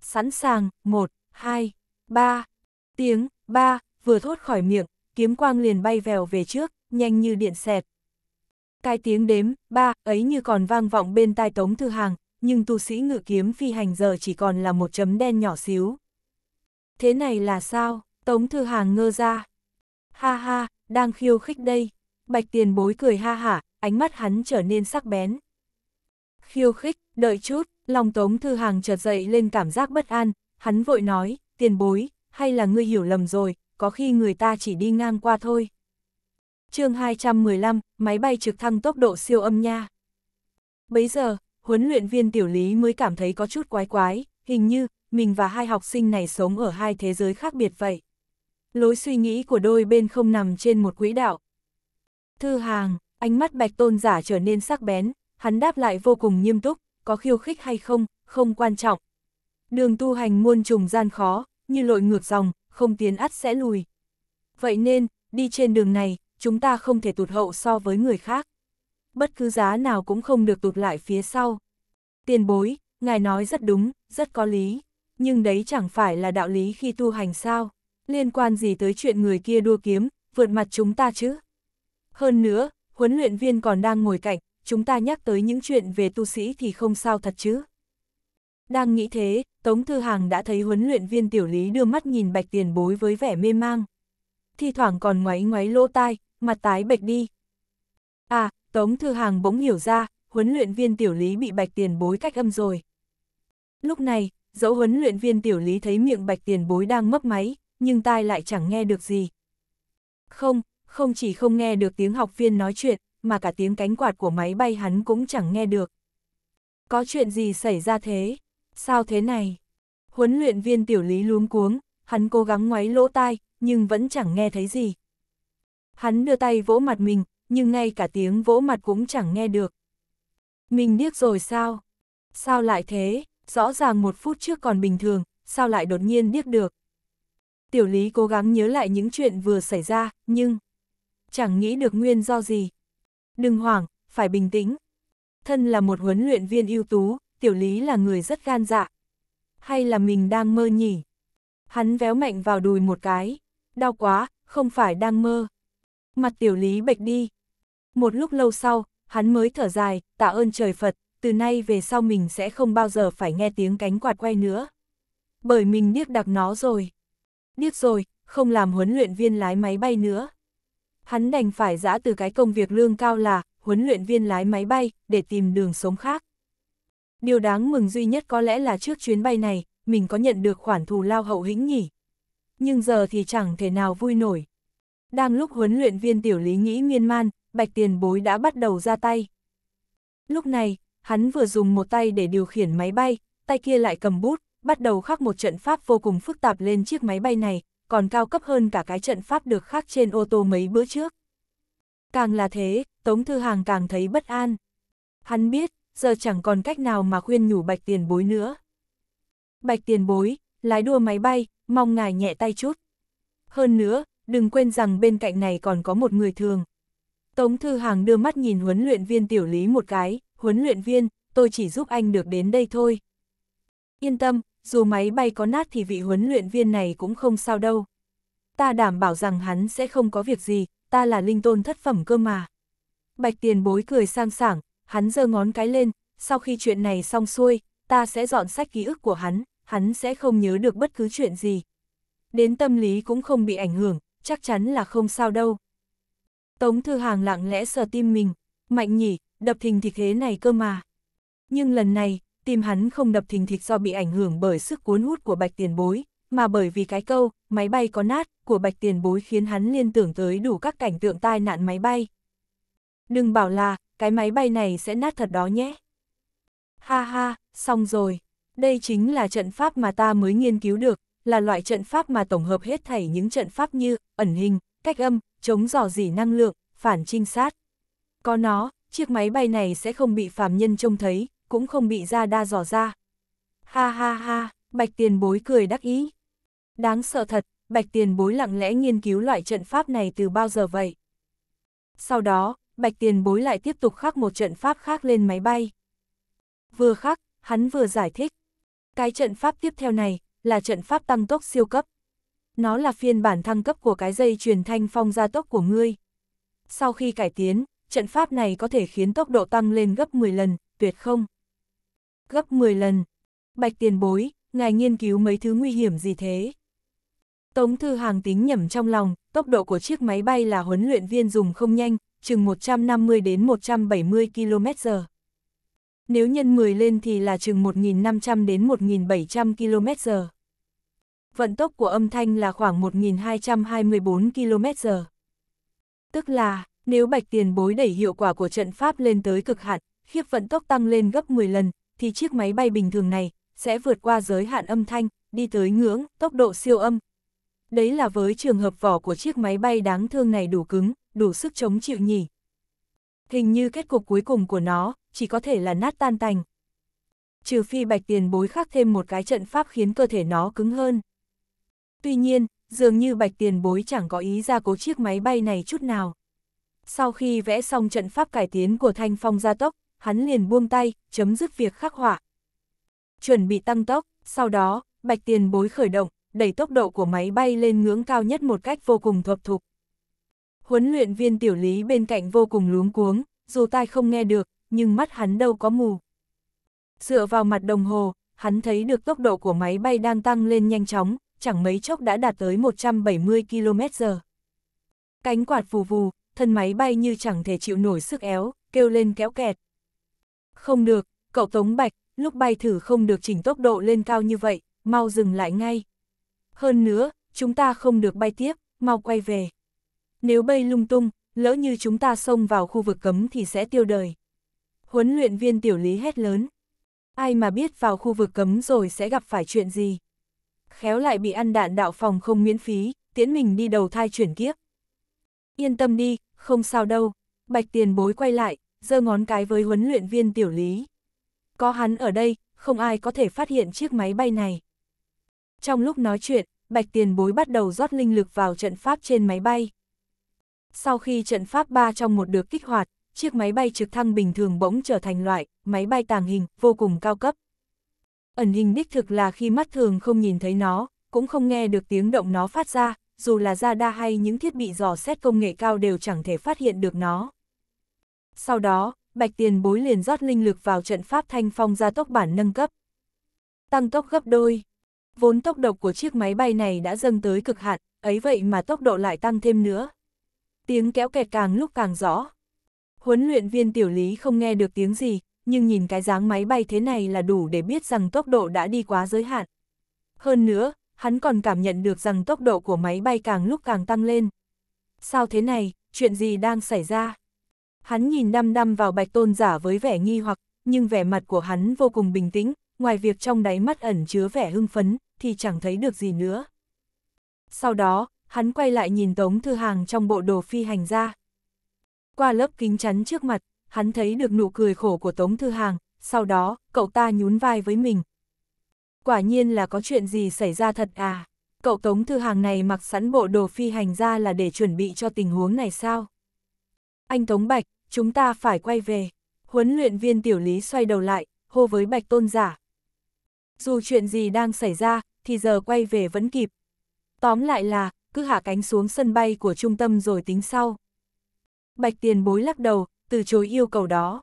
Sẵn sàng, một, hai, ba. Tiếng, ba, vừa thốt khỏi miệng, kiếm quang liền bay vèo về trước, nhanh như điện xẹt. Cái tiếng đếm, ba, ấy như còn vang vọng bên tai tống thư hàng, nhưng tu sĩ ngự kiếm phi hành giờ chỉ còn là một chấm đen nhỏ xíu. Thế này là sao? Tống thư hàng ngơ ra. Ha ha, đang khiêu khích đây. Bạch tiền bối cười ha hả, ánh mắt hắn trở nên sắc bén. Khiêu khích, đợi chút, lòng tống thư hàng chợt dậy lên cảm giác bất an, hắn vội nói, tiền bối, hay là ngươi hiểu lầm rồi, có khi người ta chỉ đi ngang qua thôi. chương 215, máy bay trực thăng tốc độ siêu âm nha. Bấy giờ, huấn luyện viên tiểu lý mới cảm thấy có chút quái quái, hình như, mình và hai học sinh này sống ở hai thế giới khác biệt vậy lối suy nghĩ của đôi bên không nằm trên một quỹ đạo. Thư hàng, ánh mắt bạch tôn giả trở nên sắc bén, hắn đáp lại vô cùng nghiêm túc, có khiêu khích hay không, không quan trọng. Đường tu hành muôn trùng gian khó, như lội ngược dòng, không tiến ắt sẽ lùi. Vậy nên, đi trên đường này, chúng ta không thể tụt hậu so với người khác. Bất cứ giá nào cũng không được tụt lại phía sau. Tiền bối, ngài nói rất đúng, rất có lý, nhưng đấy chẳng phải là đạo lý khi tu hành sao liên quan gì tới chuyện người kia đua kiếm, vượt mặt chúng ta chứ? Hơn nữa, huấn luyện viên còn đang ngồi cạnh, chúng ta nhắc tới những chuyện về tu sĩ thì không sao thật chứ? Đang nghĩ thế, Tống Thư Hàng đã thấy huấn luyện viên tiểu lý đưa mắt nhìn bạch tiền bối với vẻ mê mang. Thi thoảng còn ngoáy ngoáy lỗ tai, mặt tái bạch đi. À, Tống Thư Hàng bỗng hiểu ra, huấn luyện viên tiểu lý bị bạch tiền bối cách âm rồi. Lúc này, dẫu huấn luyện viên tiểu lý thấy miệng bạch tiền bối đang mấp máy, nhưng tai lại chẳng nghe được gì. Không, không chỉ không nghe được tiếng học viên nói chuyện, mà cả tiếng cánh quạt của máy bay hắn cũng chẳng nghe được. Có chuyện gì xảy ra thế? Sao thế này? Huấn luyện viên tiểu lý luống cuống, hắn cố gắng ngoáy lỗ tai, nhưng vẫn chẳng nghe thấy gì. Hắn đưa tay vỗ mặt mình, nhưng ngay cả tiếng vỗ mặt cũng chẳng nghe được. Mình điếc rồi sao? Sao lại thế? Rõ ràng một phút trước còn bình thường, sao lại đột nhiên điếc được? tiểu lý cố gắng nhớ lại những chuyện vừa xảy ra, nhưng chẳng nghĩ được nguyên do gì. Đừng hoảng, phải bình tĩnh. Thân là một huấn luyện viên ưu tú, tiểu lý là người rất gan dạ. Hay là mình đang mơ nhỉ? Hắn véo mạnh vào đùi một cái. Đau quá, không phải đang mơ. Mặt tiểu lý bệch đi. Một lúc lâu sau, hắn mới thở dài, tạ ơn trời Phật, từ nay về sau mình sẽ không bao giờ phải nghe tiếng cánh quạt quay nữa. Bởi mình điếc đặc nó rồi. Biết rồi, không làm huấn luyện viên lái máy bay nữa. Hắn đành phải giã từ cái công việc lương cao là huấn luyện viên lái máy bay để tìm đường sống khác. Điều đáng mừng duy nhất có lẽ là trước chuyến bay này, mình có nhận được khoản thù lao hậu hĩnh nhỉ. Nhưng giờ thì chẳng thể nào vui nổi. Đang lúc huấn luyện viên tiểu lý nghĩ miên man, bạch tiền bối đã bắt đầu ra tay. Lúc này, hắn vừa dùng một tay để điều khiển máy bay, tay kia lại cầm bút, bắt đầu khắc một trận pháp vô cùng phức tạp lên chiếc máy bay này, còn cao cấp hơn cả cái trận pháp được khắc trên ô tô mấy bữa trước. Càng là thế, Tống Thư Hàng càng thấy bất an. Hắn biết, giờ chẳng còn cách nào mà khuyên nhủ bạch tiền bối nữa. Bạch tiền bối, lái đua máy bay, mong ngài nhẹ tay chút. Hơn nữa, đừng quên rằng bên cạnh này còn có một người thường. Tống Thư Hàng đưa mắt nhìn huấn luyện viên tiểu lý một cái, huấn luyện viên, tôi chỉ giúp anh được đến đây thôi. Yên tâm, dù máy bay có nát thì vị huấn luyện viên này cũng không sao đâu. Ta đảm bảo rằng hắn sẽ không có việc gì, ta là linh tôn thất phẩm cơ mà. Bạch tiền bối cười sang sảng, hắn giơ ngón cái lên, sau khi chuyện này xong xuôi, ta sẽ dọn sách ký ức của hắn, hắn sẽ không nhớ được bất cứ chuyện gì. Đến tâm lý cũng không bị ảnh hưởng, chắc chắn là không sao đâu. Tống Thư Hàng lặng lẽ sờ tim mình, mạnh nhỉ, đập thình thì thế này cơ mà. Nhưng lần này, tim hắn không đập thình thịch do bị ảnh hưởng bởi sức cuốn hút của bạch tiền bối, mà bởi vì cái câu, máy bay có nát, của bạch tiền bối khiến hắn liên tưởng tới đủ các cảnh tượng tai nạn máy bay. Đừng bảo là, cái máy bay này sẽ nát thật đó nhé. Ha ha, xong rồi. Đây chính là trận pháp mà ta mới nghiên cứu được, là loại trận pháp mà tổng hợp hết thảy những trận pháp như ẩn hình, cách âm, chống dò dỉ năng lượng, phản trinh sát. Có nó, chiếc máy bay này sẽ không bị phàm nhân trông thấy, cũng không bị ra đa dò ra. Ha ha ha, bạch tiền bối cười đắc ý. Đáng sợ thật, bạch tiền bối lặng lẽ nghiên cứu loại trận pháp này từ bao giờ vậy. Sau đó, bạch tiền bối lại tiếp tục khắc một trận pháp khác lên máy bay. Vừa khắc, hắn vừa giải thích. Cái trận pháp tiếp theo này, là trận pháp tăng tốc siêu cấp. Nó là phiên bản thăng cấp của cái dây truyền thanh phong gia tốc của ngươi. Sau khi cải tiến, trận pháp này có thể khiến tốc độ tăng lên gấp 10 lần, tuyệt không? Gấp 10 lần. Bạch tiền bối, ngài nghiên cứu mấy thứ nguy hiểm gì thế? Tống Thư Hàng tính nhẩm trong lòng, tốc độ của chiếc máy bay là huấn luyện viên dùng không nhanh, chừng 150 đến 170 km h Nếu nhân 10 lên thì là chừng 1.500 đến 1.700 km h Vận tốc của âm thanh là khoảng 1.224 km h Tức là, nếu bạch tiền bối đẩy hiệu quả của trận pháp lên tới cực hạn, khiếp vận tốc tăng lên gấp 10 lần, thì chiếc máy bay bình thường này sẽ vượt qua giới hạn âm thanh, đi tới ngưỡng, tốc độ siêu âm. Đấy là với trường hợp vỏ của chiếc máy bay đáng thương này đủ cứng, đủ sức chống chịu nhỉ. Hình như kết cục cuối cùng của nó chỉ có thể là nát tan tành. Trừ phi bạch tiền bối khắc thêm một cái trận pháp khiến cơ thể nó cứng hơn. Tuy nhiên, dường như bạch tiền bối chẳng có ý ra cố chiếc máy bay này chút nào. Sau khi vẽ xong trận pháp cải tiến của thanh phong gia tốc, hắn liền buông tay, chấm dứt việc khắc họa. Chuẩn bị tăng tốc, sau đó, bạch tiền bối khởi động, đẩy tốc độ của máy bay lên ngưỡng cao nhất một cách vô cùng thuộc thục. Huấn luyện viên tiểu lý bên cạnh vô cùng luống cuống, dù tai không nghe được, nhưng mắt hắn đâu có mù. Dựa vào mặt đồng hồ, hắn thấy được tốc độ của máy bay đang tăng lên nhanh chóng, chẳng mấy chốc đã đạt tới 170 km h Cánh quạt vù vù, thân máy bay như chẳng thể chịu nổi sức éo, kêu lên kéo kẹt. Không được, cậu Tống Bạch, lúc bay thử không được chỉnh tốc độ lên cao như vậy, mau dừng lại ngay. Hơn nữa, chúng ta không được bay tiếp, mau quay về. Nếu bay lung tung, lỡ như chúng ta xông vào khu vực cấm thì sẽ tiêu đời. Huấn luyện viên tiểu lý hét lớn. Ai mà biết vào khu vực cấm rồi sẽ gặp phải chuyện gì. Khéo lại bị ăn đạn đạo phòng không miễn phí, tiễn mình đi đầu thai chuyển kiếp. Yên tâm đi, không sao đâu. Bạch tiền bối quay lại, giơ ngón cái với huấn luyện viên tiểu lý. Có hắn ở đây, không ai có thể phát hiện chiếc máy bay này. Trong lúc nói chuyện, Bạch Tiền Bối bắt đầu rót linh lực vào trận pháp trên máy bay. Sau khi trận pháp 3 trong một được kích hoạt, chiếc máy bay trực thăng bình thường bỗng trở thành loại máy bay tàng hình vô cùng cao cấp. Ẩn hình đích thực là khi mắt thường không nhìn thấy nó, cũng không nghe được tiếng động nó phát ra, dù là radar hay những thiết bị dò xét công nghệ cao đều chẳng thể phát hiện được nó. Sau đó, Bạch Tiền Bối liền rót linh lực vào trận pháp thanh phong gia tốc bản nâng cấp. Tăng tốc gấp đôi. Vốn tốc độ của chiếc máy bay này đã dâng tới cực hạn, ấy vậy mà tốc độ lại tăng thêm nữa. Tiếng kéo kẹt càng lúc càng rõ. Huấn luyện viên tiểu lý không nghe được tiếng gì, nhưng nhìn cái dáng máy bay thế này là đủ để biết rằng tốc độ đã đi quá giới hạn. Hơn nữa, hắn còn cảm nhận được rằng tốc độ của máy bay càng lúc càng tăng lên. Sao thế này, chuyện gì đang xảy ra? Hắn nhìn đăm đăm vào bạch tôn giả với vẻ nghi hoặc, nhưng vẻ mặt của hắn vô cùng bình tĩnh, ngoài việc trong đáy mắt ẩn chứa vẻ hưng phấn, thì chẳng thấy được gì nữa. Sau đó, hắn quay lại nhìn Tống Thư Hàng trong bộ đồ phi hành ra. Qua lớp kính chắn trước mặt, hắn thấy được nụ cười khổ của Tống Thư Hàng, sau đó, cậu ta nhún vai với mình. Quả nhiên là có chuyện gì xảy ra thật à? Cậu Tống Thư Hàng này mặc sẵn bộ đồ phi hành ra là để chuẩn bị cho tình huống này sao? Anh Tống Bạch, chúng ta phải quay về. Huấn luyện viên tiểu lý xoay đầu lại, hô với bạch tôn giả. Dù chuyện gì đang xảy ra, thì giờ quay về vẫn kịp. Tóm lại là, cứ hạ cánh xuống sân bay của trung tâm rồi tính sau. Bạch tiền bối lắc đầu, từ chối yêu cầu đó.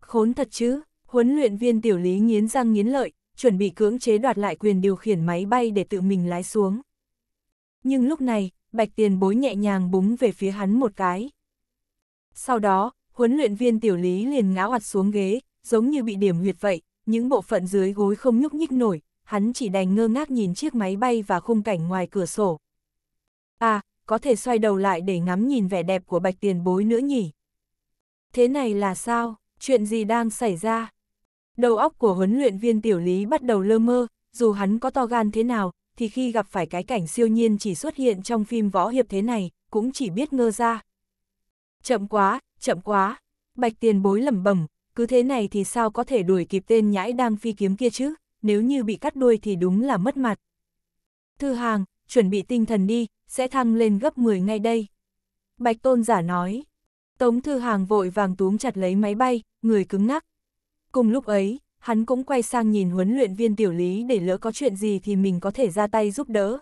Khốn thật chứ, huấn luyện viên tiểu lý nghiến răng nghiến lợi, chuẩn bị cưỡng chế đoạt lại quyền điều khiển máy bay để tự mình lái xuống. Nhưng lúc này, bạch tiền bối nhẹ nhàng búng về phía hắn một cái. Sau đó, huấn luyện viên tiểu lý liền ngã hoạt xuống ghế, giống như bị điểm huyệt vậy, những bộ phận dưới gối không nhúc nhích nổi, hắn chỉ đành ngơ ngác nhìn chiếc máy bay và khung cảnh ngoài cửa sổ. À, có thể xoay đầu lại để ngắm nhìn vẻ đẹp của bạch tiền bối nữa nhỉ? Thế này là sao? Chuyện gì đang xảy ra? Đầu óc của huấn luyện viên tiểu lý bắt đầu lơ mơ, dù hắn có to gan thế nào, thì khi gặp phải cái cảnh siêu nhiên chỉ xuất hiện trong phim võ hiệp thế này, cũng chỉ biết ngơ ra, Chậm quá, chậm quá. Bạch tiền bối lẩm bẩm, cứ thế này thì sao có thể đuổi kịp tên nhãi đang phi kiếm kia chứ, nếu như bị cắt đuôi thì đúng là mất mặt. Thư hàng, chuẩn bị tinh thần đi, sẽ thăng lên gấp 10 ngay đây. Bạch tôn giả nói. Tống thư hàng vội vàng túm chặt lấy máy bay, người cứng ngắc. Cùng lúc ấy, hắn cũng quay sang nhìn huấn luyện viên tiểu lý để lỡ có chuyện gì thì mình có thể ra tay giúp đỡ.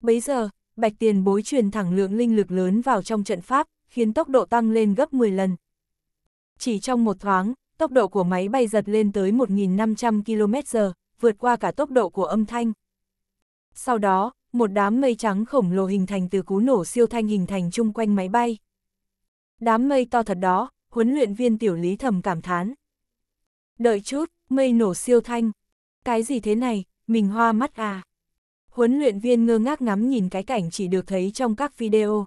Bấy giờ, Bạch Tiền bối truyền thẳng lượng linh lực lớn vào trong trận pháp, khiến tốc độ tăng lên gấp 10 lần. Chỉ trong một thoáng, tốc độ của máy bay giật lên tới 1.500 km/h, vượt qua cả tốc độ của âm thanh. Sau đó, một đám mây trắng khổng lồ hình thành từ cú nổ siêu thanh hình thành chung quanh máy bay. Đám mây to thật đó, huấn luyện viên tiểu lý thầm cảm thán. Đợi chút, mây nổ siêu thanh. Cái gì thế này, mình hoa mắt à? Huấn luyện viên ngơ ngác ngắm nhìn cái cảnh chỉ được thấy trong các video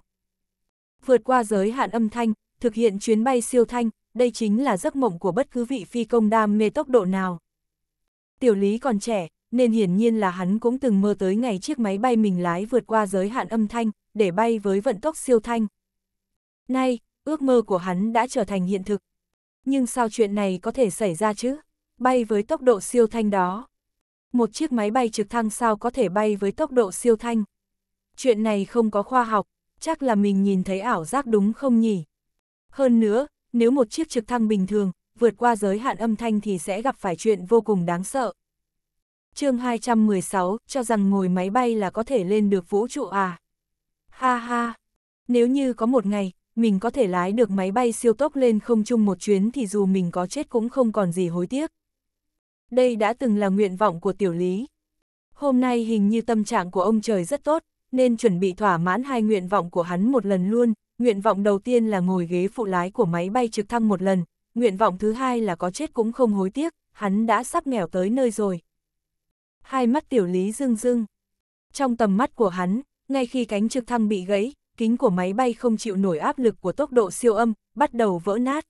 vượt qua giới hạn âm thanh, thực hiện chuyến bay siêu thanh, đây chính là giấc mộng của bất cứ vị phi công đam mê tốc độ nào. Tiểu Lý còn trẻ, nên hiển nhiên là hắn cũng từng mơ tới ngày chiếc máy bay mình lái vượt qua giới hạn âm thanh, để bay với vận tốc siêu thanh. Nay, ước mơ của hắn đã trở thành hiện thực. Nhưng sao chuyện này có thể xảy ra chứ? Bay với tốc độ siêu thanh đó. Một chiếc máy bay trực thăng sao có thể bay với tốc độ siêu thanh? Chuyện này không có khoa học chắc là mình nhìn thấy ảo giác đúng không nhỉ? Hơn nữa, nếu một chiếc trực thăng bình thường, vượt qua giới hạn âm thanh thì sẽ gặp phải chuyện vô cùng đáng sợ. chương 216, cho rằng ngồi máy bay là có thể lên được vũ trụ à? Ha ha, nếu như có một ngày, mình có thể lái được máy bay siêu tốc lên không chung một chuyến thì dù mình có chết cũng không còn gì hối tiếc. Đây đã từng là nguyện vọng của tiểu lý. Hôm nay hình như tâm trạng của ông trời rất tốt, nên chuẩn bị thỏa mãn hai nguyện vọng của hắn một lần luôn. Nguyện vọng đầu tiên là ngồi ghế phụ lái của máy bay trực thăng một lần, nguyện vọng thứ hai là có chết cũng không hối tiếc, hắn đã sắp nghèo tới nơi rồi. Hai mắt tiểu lý rưng rưng. Trong tầm mắt của hắn, ngay khi cánh trực thăng bị gãy, kính của máy bay không chịu nổi áp lực của tốc độ siêu âm, bắt đầu vỡ nát.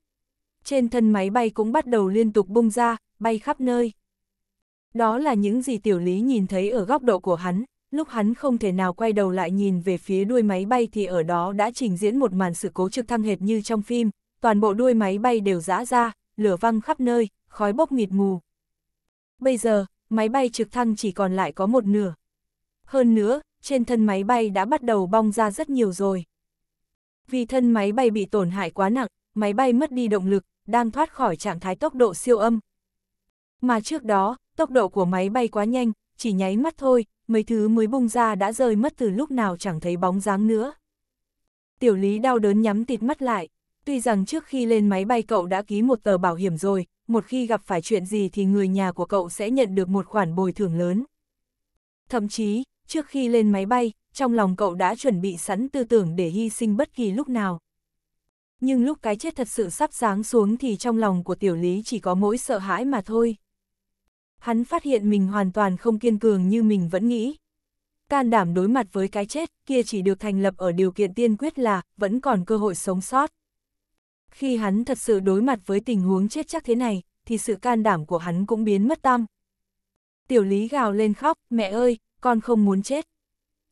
Trên thân máy bay cũng bắt đầu liên tục bung ra, bay khắp nơi. Đó là những gì tiểu lý nhìn thấy ở góc độ của hắn, lúc hắn không thể nào quay đầu lại nhìn về phía đuôi máy bay thì ở đó đã trình diễn một màn sự cố trực thăng hệt như trong phim, toàn bộ đuôi máy bay đều rã ra, lửa văng khắp nơi, khói bốc mịt mù. Bây giờ, máy bay trực thăng chỉ còn lại có một nửa. Hơn nữa, trên thân máy bay đã bắt đầu bong ra rất nhiều rồi. Vì thân máy bay bị tổn hại quá nặng, máy bay mất đi động lực, đang thoát khỏi trạng thái tốc độ siêu âm. Mà trước đó, tốc độ của máy bay quá nhanh, chỉ nháy mắt thôi, mấy thứ mới bung ra đã rơi mất từ lúc nào chẳng thấy bóng dáng nữa. Tiểu lý đau đớn nhắm tịt mắt lại, tuy rằng trước khi lên máy bay cậu đã ký một tờ bảo hiểm rồi, một khi gặp phải chuyện gì thì người nhà của cậu sẽ nhận được một khoản bồi thường lớn. Thậm chí, trước khi lên máy bay, trong lòng cậu đã chuẩn bị sẵn tư tưởng để hy sinh bất kỳ lúc nào. Nhưng lúc cái chết thật sự sắp giáng xuống thì trong lòng của tiểu lý chỉ có mỗi sợ hãi mà thôi. Hắn phát hiện mình hoàn toàn không kiên cường như mình vẫn nghĩ. Can đảm đối mặt với cái chết, kia chỉ được thành lập ở điều kiện tiên quyết là, vẫn còn cơ hội sống sót. Khi hắn thật sự đối mặt với tình huống chết chắc thế này, thì sự can đảm của hắn cũng biến mất tam. Tiểu lý gào lên khóc, mẹ ơi, con không muốn chết.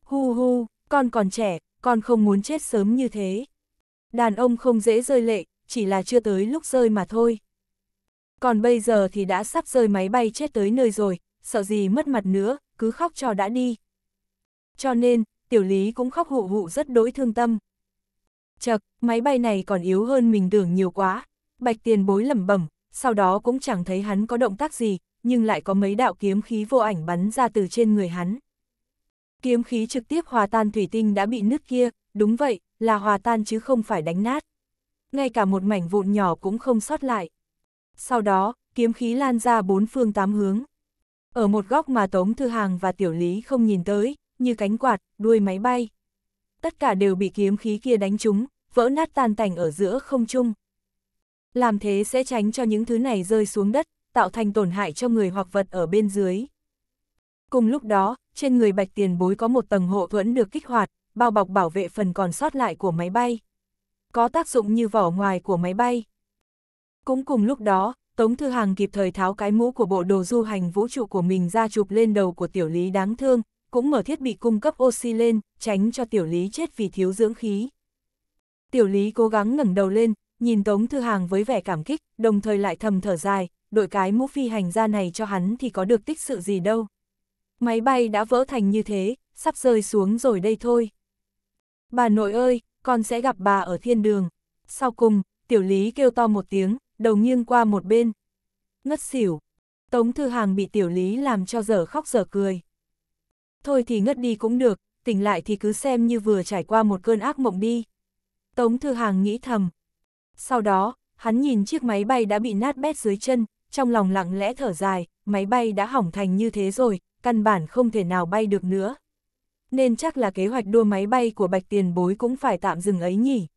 Hu hu, con còn trẻ, con không muốn chết sớm như thế. Đàn ông không dễ rơi lệ, chỉ là chưa tới lúc rơi mà thôi còn bây giờ thì đã sắp rơi máy bay chết tới nơi rồi, sợ gì mất mặt nữa, cứ khóc cho đã đi. Cho nên, tiểu lý cũng khóc hụ hụ rất đối thương tâm. Chật, máy bay này còn yếu hơn mình tưởng nhiều quá, bạch tiền bối lẩm bẩm, sau đó cũng chẳng thấy hắn có động tác gì, nhưng lại có mấy đạo kiếm khí vô ảnh bắn ra từ trên người hắn. Kiếm khí trực tiếp hòa tan thủy tinh đã bị nứt kia, đúng vậy, là hòa tan chứ không phải đánh nát. Ngay cả một mảnh vụn nhỏ cũng không sót lại. Sau đó, kiếm khí lan ra bốn phương tám hướng. Ở một góc mà Tống Thư Hàng và Tiểu Lý không nhìn tới, như cánh quạt, đuôi máy bay. Tất cả đều bị kiếm khí kia đánh trúng, vỡ nát tan tành ở giữa không trung. Làm thế sẽ tránh cho những thứ này rơi xuống đất, tạo thành tổn hại cho người hoặc vật ở bên dưới. Cùng lúc đó, trên người bạch tiền bối có một tầng hộ thuẫn được kích hoạt, bao bọc bảo vệ phần còn sót lại của máy bay. Có tác dụng như vỏ ngoài của máy bay. Cũng cùng lúc đó, Tống Thư Hàng kịp thời tháo cái mũ của bộ đồ du hành vũ trụ của mình ra chụp lên đầu của tiểu lý đáng thương, cũng mở thiết bị cung cấp oxy lên, tránh cho tiểu lý chết vì thiếu dưỡng khí. Tiểu lý cố gắng ngẩng đầu lên, nhìn Tống Thư Hàng với vẻ cảm kích, đồng thời lại thầm thở dài, đội cái mũ phi hành ra này cho hắn thì có được tích sự gì đâu. Máy bay đã vỡ thành như thế, sắp rơi xuống rồi đây thôi. Bà nội ơi, con sẽ gặp bà ở thiên đường. Sau cùng, tiểu lý kêu to một tiếng, đầu nghiêng qua một bên. Ngất xỉu, Tống Thư Hàng bị tiểu lý làm cho dở khóc dở cười. Thôi thì ngất đi cũng được, tỉnh lại thì cứ xem như vừa trải qua một cơn ác mộng đi. Tống Thư Hàng nghĩ thầm. Sau đó, hắn nhìn chiếc máy bay đã bị nát bét dưới chân, trong lòng lặng lẽ thở dài, máy bay đã hỏng thành như thế rồi, căn bản không thể nào bay được nữa. Nên chắc là kế hoạch đua máy bay của Bạch Tiền Bối cũng phải tạm dừng ấy nhỉ.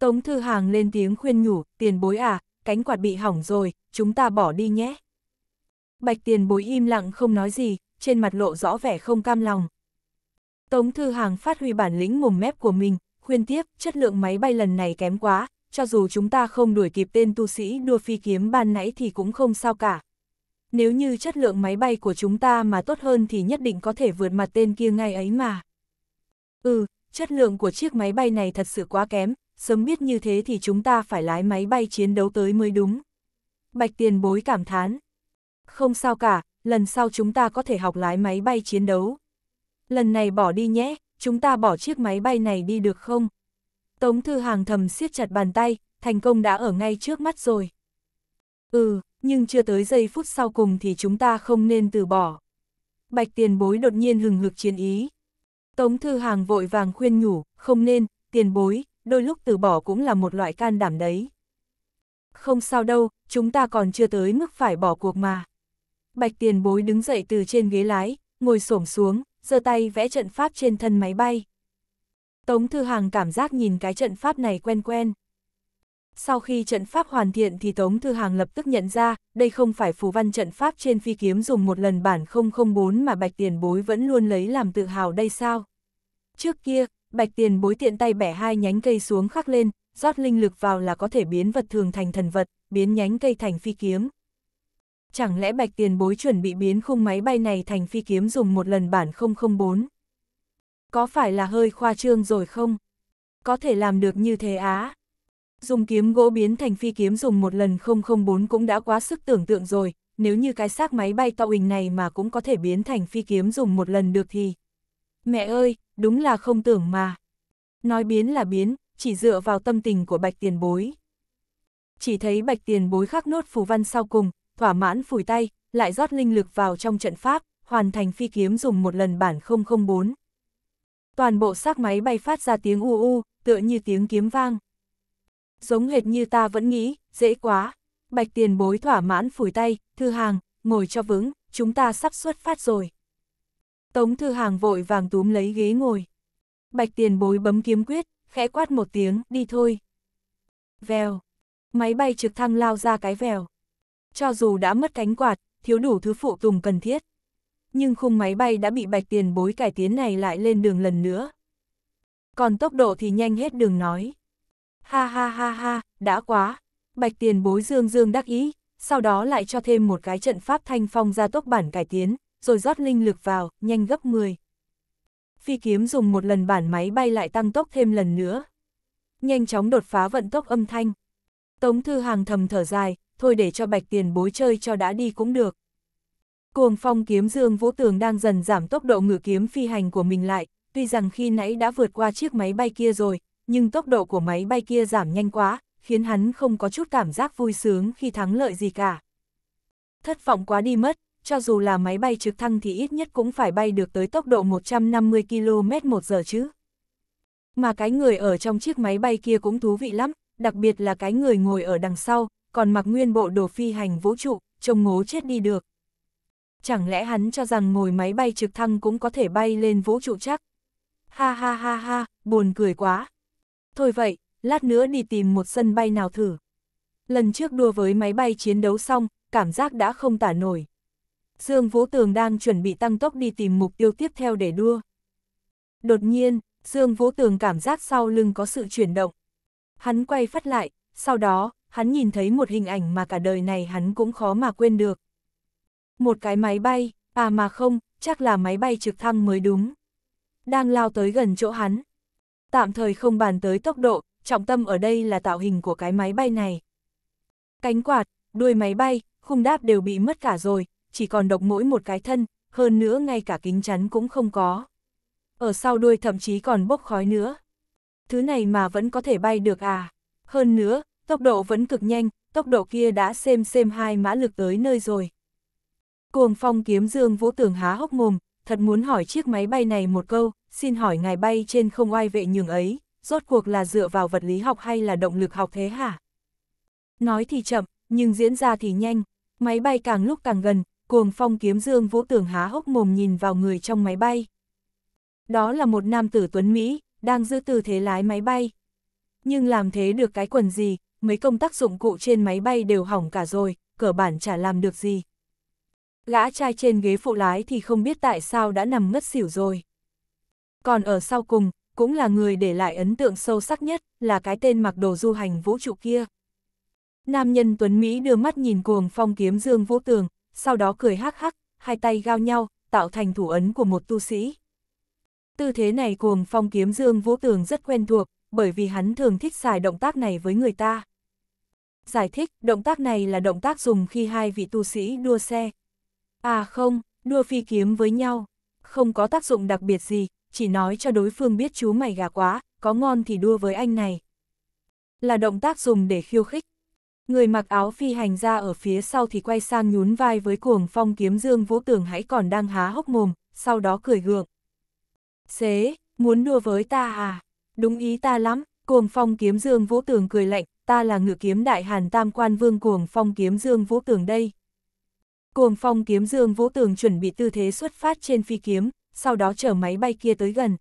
Tống Thư Hàng lên tiếng khuyên nhủ, tiền bối à, cánh quạt bị hỏng rồi, chúng ta bỏ đi nhé. Bạch tiền bối im lặng không nói gì, trên mặt lộ rõ vẻ không cam lòng. Tống Thư Hàng phát huy bản lĩnh mồm mép của mình, khuyên tiếp, chất lượng máy bay lần này kém quá, cho dù chúng ta không đuổi kịp tên tu sĩ đua phi kiếm ban nãy thì cũng không sao cả. Nếu như chất lượng máy bay của chúng ta mà tốt hơn thì nhất định có thể vượt mặt tên kia ngay ấy mà. Ừ, chất lượng của chiếc máy bay này thật sự quá kém, sớm biết như thế thì chúng ta phải lái máy bay chiến đấu tới mới đúng. Bạch tiền bối cảm thán. Không sao cả, lần sau chúng ta có thể học lái máy bay chiến đấu. Lần này bỏ đi nhé, chúng ta bỏ chiếc máy bay này đi được không? Tống Thư Hàng thầm siết chặt bàn tay, thành công đã ở ngay trước mắt rồi. Ừ, nhưng chưa tới giây phút sau cùng thì chúng ta không nên từ bỏ. Bạch tiền bối đột nhiên hừng hực chiến ý. Tống Thư Hàng vội vàng khuyên nhủ, không nên, tiền bối, đôi lúc từ bỏ cũng là một loại can đảm đấy. Không sao đâu, chúng ta còn chưa tới mức phải bỏ cuộc mà. Bạch tiền bối đứng dậy từ trên ghế lái, ngồi xổm xuống, giơ tay vẽ trận pháp trên thân máy bay. Tống Thư Hàng cảm giác nhìn cái trận pháp này quen quen. Sau khi trận pháp hoàn thiện thì Tống Thư Hàng lập tức nhận ra, đây không phải phù văn trận pháp trên phi kiếm dùng một lần bản 004 mà Bạch Tiền Bối vẫn luôn lấy làm tự hào đây sao. Trước kia, bạch tiền bối tiện tay bẻ hai nhánh cây xuống khắc lên, rót linh lực vào là có thể biến vật thường thành thần vật, biến nhánh cây thành phi kiếm. Chẳng lẽ bạch tiền bối chuẩn bị biến khung máy bay này thành phi kiếm dùng một lần bản 004? Có phải là hơi khoa trương rồi không? Có thể làm được như thế á? Dùng kiếm gỗ biến thành phi kiếm dùng một lần 004 cũng đã quá sức tưởng tượng rồi, nếu như cái xác máy bay to hình này mà cũng có thể biến thành phi kiếm dùng một lần được thì, mẹ ơi, đúng là không tưởng mà. Nói biến là biến, chỉ dựa vào tâm tình của bạch tiền bối. Chỉ thấy bạch tiền bối khắc nốt phù văn sau cùng, thỏa mãn phủi tay, lại rót linh lực vào trong trận pháp, hoàn thành phi kiếm dùng một lần bản 004. Toàn bộ xác máy bay phát ra tiếng u u, tựa như tiếng kiếm vang. Giống hệt như ta vẫn nghĩ, dễ quá. Bạch tiền bối thỏa mãn phủi tay, thư hàng, ngồi cho vững, chúng ta sắp xuất phát rồi. Tống Thư Hàng vội vàng túm lấy ghế ngồi. Bạch tiền bối bấm kiếm quyết, khẽ quát một tiếng, đi thôi. Vèo. Máy bay trực thăng lao ra cái vèo. Cho dù đã mất cánh quạt, thiếu đủ thứ phụ tùng cần thiết. Nhưng khung máy bay đã bị bạch tiền bối cải tiến này lại lên đường lần nữa. Còn tốc độ thì nhanh hết đường nói. Ha ha ha ha, đã quá. Bạch tiền bối dương dương đắc ý, sau đó lại cho thêm một cái trận pháp thanh phong ra tốc bản cải tiến, rồi rót linh lực vào, nhanh gấp 10. Phi kiếm dùng một lần bản máy bay lại tăng tốc thêm lần nữa. Nhanh chóng đột phá vận tốc âm thanh. Tống Thư Hàng thầm thở dài, thôi để cho bạch tiền bối chơi cho đã đi cũng được. Cuồng phong kiếm dương vũ tường đang dần giảm tốc độ ngự kiếm phi hành của mình lại, tuy rằng khi nãy đã vượt qua chiếc máy bay kia rồi, nhưng tốc độ của máy bay kia giảm nhanh quá, khiến hắn không có chút cảm giác vui sướng khi thắng lợi gì cả. Thất vọng quá đi mất, cho dù là máy bay trực thăng thì ít nhất cũng phải bay được tới tốc độ 150 km một giờ chứ. Mà cái người ở trong chiếc máy bay kia cũng thú vị lắm, đặc biệt là cái người ngồi ở đằng sau, còn mặc nguyên bộ đồ phi hành vũ trụ, trông ngố chết đi được. Chẳng lẽ hắn cho rằng ngồi máy bay trực thăng cũng có thể bay lên vũ trụ chắc? Ha ha ha ha, buồn cười quá. Thôi vậy, lát nữa đi tìm một sân bay nào thử. Lần trước đua với máy bay chiến đấu xong, cảm giác đã không tả nổi. Dương Vũ Tường đang chuẩn bị tăng tốc đi tìm mục tiêu tiếp theo để đua. Đột nhiên, Dương Vũ Tường cảm giác sau lưng có sự chuyển động. Hắn quay phát lại, sau đó, hắn nhìn thấy một hình ảnh mà cả đời này hắn cũng khó mà quên được. Một cái máy bay, à mà không, chắc là máy bay trực thăng mới đúng. Đang lao tới gần chỗ hắn. Tạm thời không bàn tới tốc độ, trọng tâm ở đây là tạo hình của cái máy bay này. Cánh quạt, đuôi máy bay, khung đáp đều bị mất cả rồi, chỉ còn độc mỗi một cái thân, hơn nữa ngay cả kính chắn cũng không có. Ở sau đuôi thậm chí còn bốc khói nữa. Thứ này mà vẫn có thể bay được à? Hơn nữa, tốc độ vẫn cực nhanh, tốc độ kia đã xem xem hai mã lực tới nơi rồi. Cuồng phong kiếm dương vũ tường há hốc mồm, thật muốn hỏi chiếc máy bay này một câu, xin hỏi ngài bay trên không oai vệ nhường ấy, rốt cuộc là dựa vào vật lý học hay là động lực học thế hả? Nói thì chậm, nhưng diễn ra thì nhanh, máy bay càng lúc càng gần, cuồng phong kiếm dương vũ Tường há hốc mồm nhìn vào người trong máy bay. Đó là một nam tử tuấn Mỹ, đang giữ tư thế lái máy bay. Nhưng làm thế được cái quần gì, mấy công tác dụng cụ trên máy bay đều hỏng cả rồi, cờ bản chả làm được gì. Gã trai trên ghế phụ lái thì không biết tại sao đã nằm ngất xỉu rồi. Còn ở sau cùng, cũng là người để lại ấn tượng sâu sắc nhất, là cái tên mặc đồ du hành vũ trụ kia. Nam nhân Tuấn Mỹ đưa mắt nhìn cuồng phong kiếm Dương Vũ Tường, sau đó cười hắc hắc, hai tay gao nhau, tạo thành thủ ấn của một tu sĩ. Tư thế này cuồng phong kiếm Dương Vũ Tường rất quen thuộc, bởi vì hắn thường thích xài động tác này với người ta. Giải thích, động tác này là động tác dùng khi hai vị tu sĩ đua xe. À không, đua phi kiếm với nhau, không có tác dụng đặc biệt gì, chỉ nói cho đối phương biết chú mày gà quá, có ngon thì đua với anh này. Là động tác dùng để khiêu khích, Người mặc áo phi hành ra ở phía sau thì quay sang nhún vai với cuồng phong kiếm dương vũ tường hãy còn đang há hốc mồm, sau đó cười gượng. Xế, muốn đua với ta à? Đúng ý ta lắm, cuồng phong kiếm dương vũ tường cười lạnh, ta là ngự kiếm đại hàn tam quan vương cuồng phong kiếm dương vũ tường đây. Cuồng phong kiếm dương vũ tường chuẩn bị tư thế xuất phát trên phi kiếm, sau đó chở máy bay kia tới gần.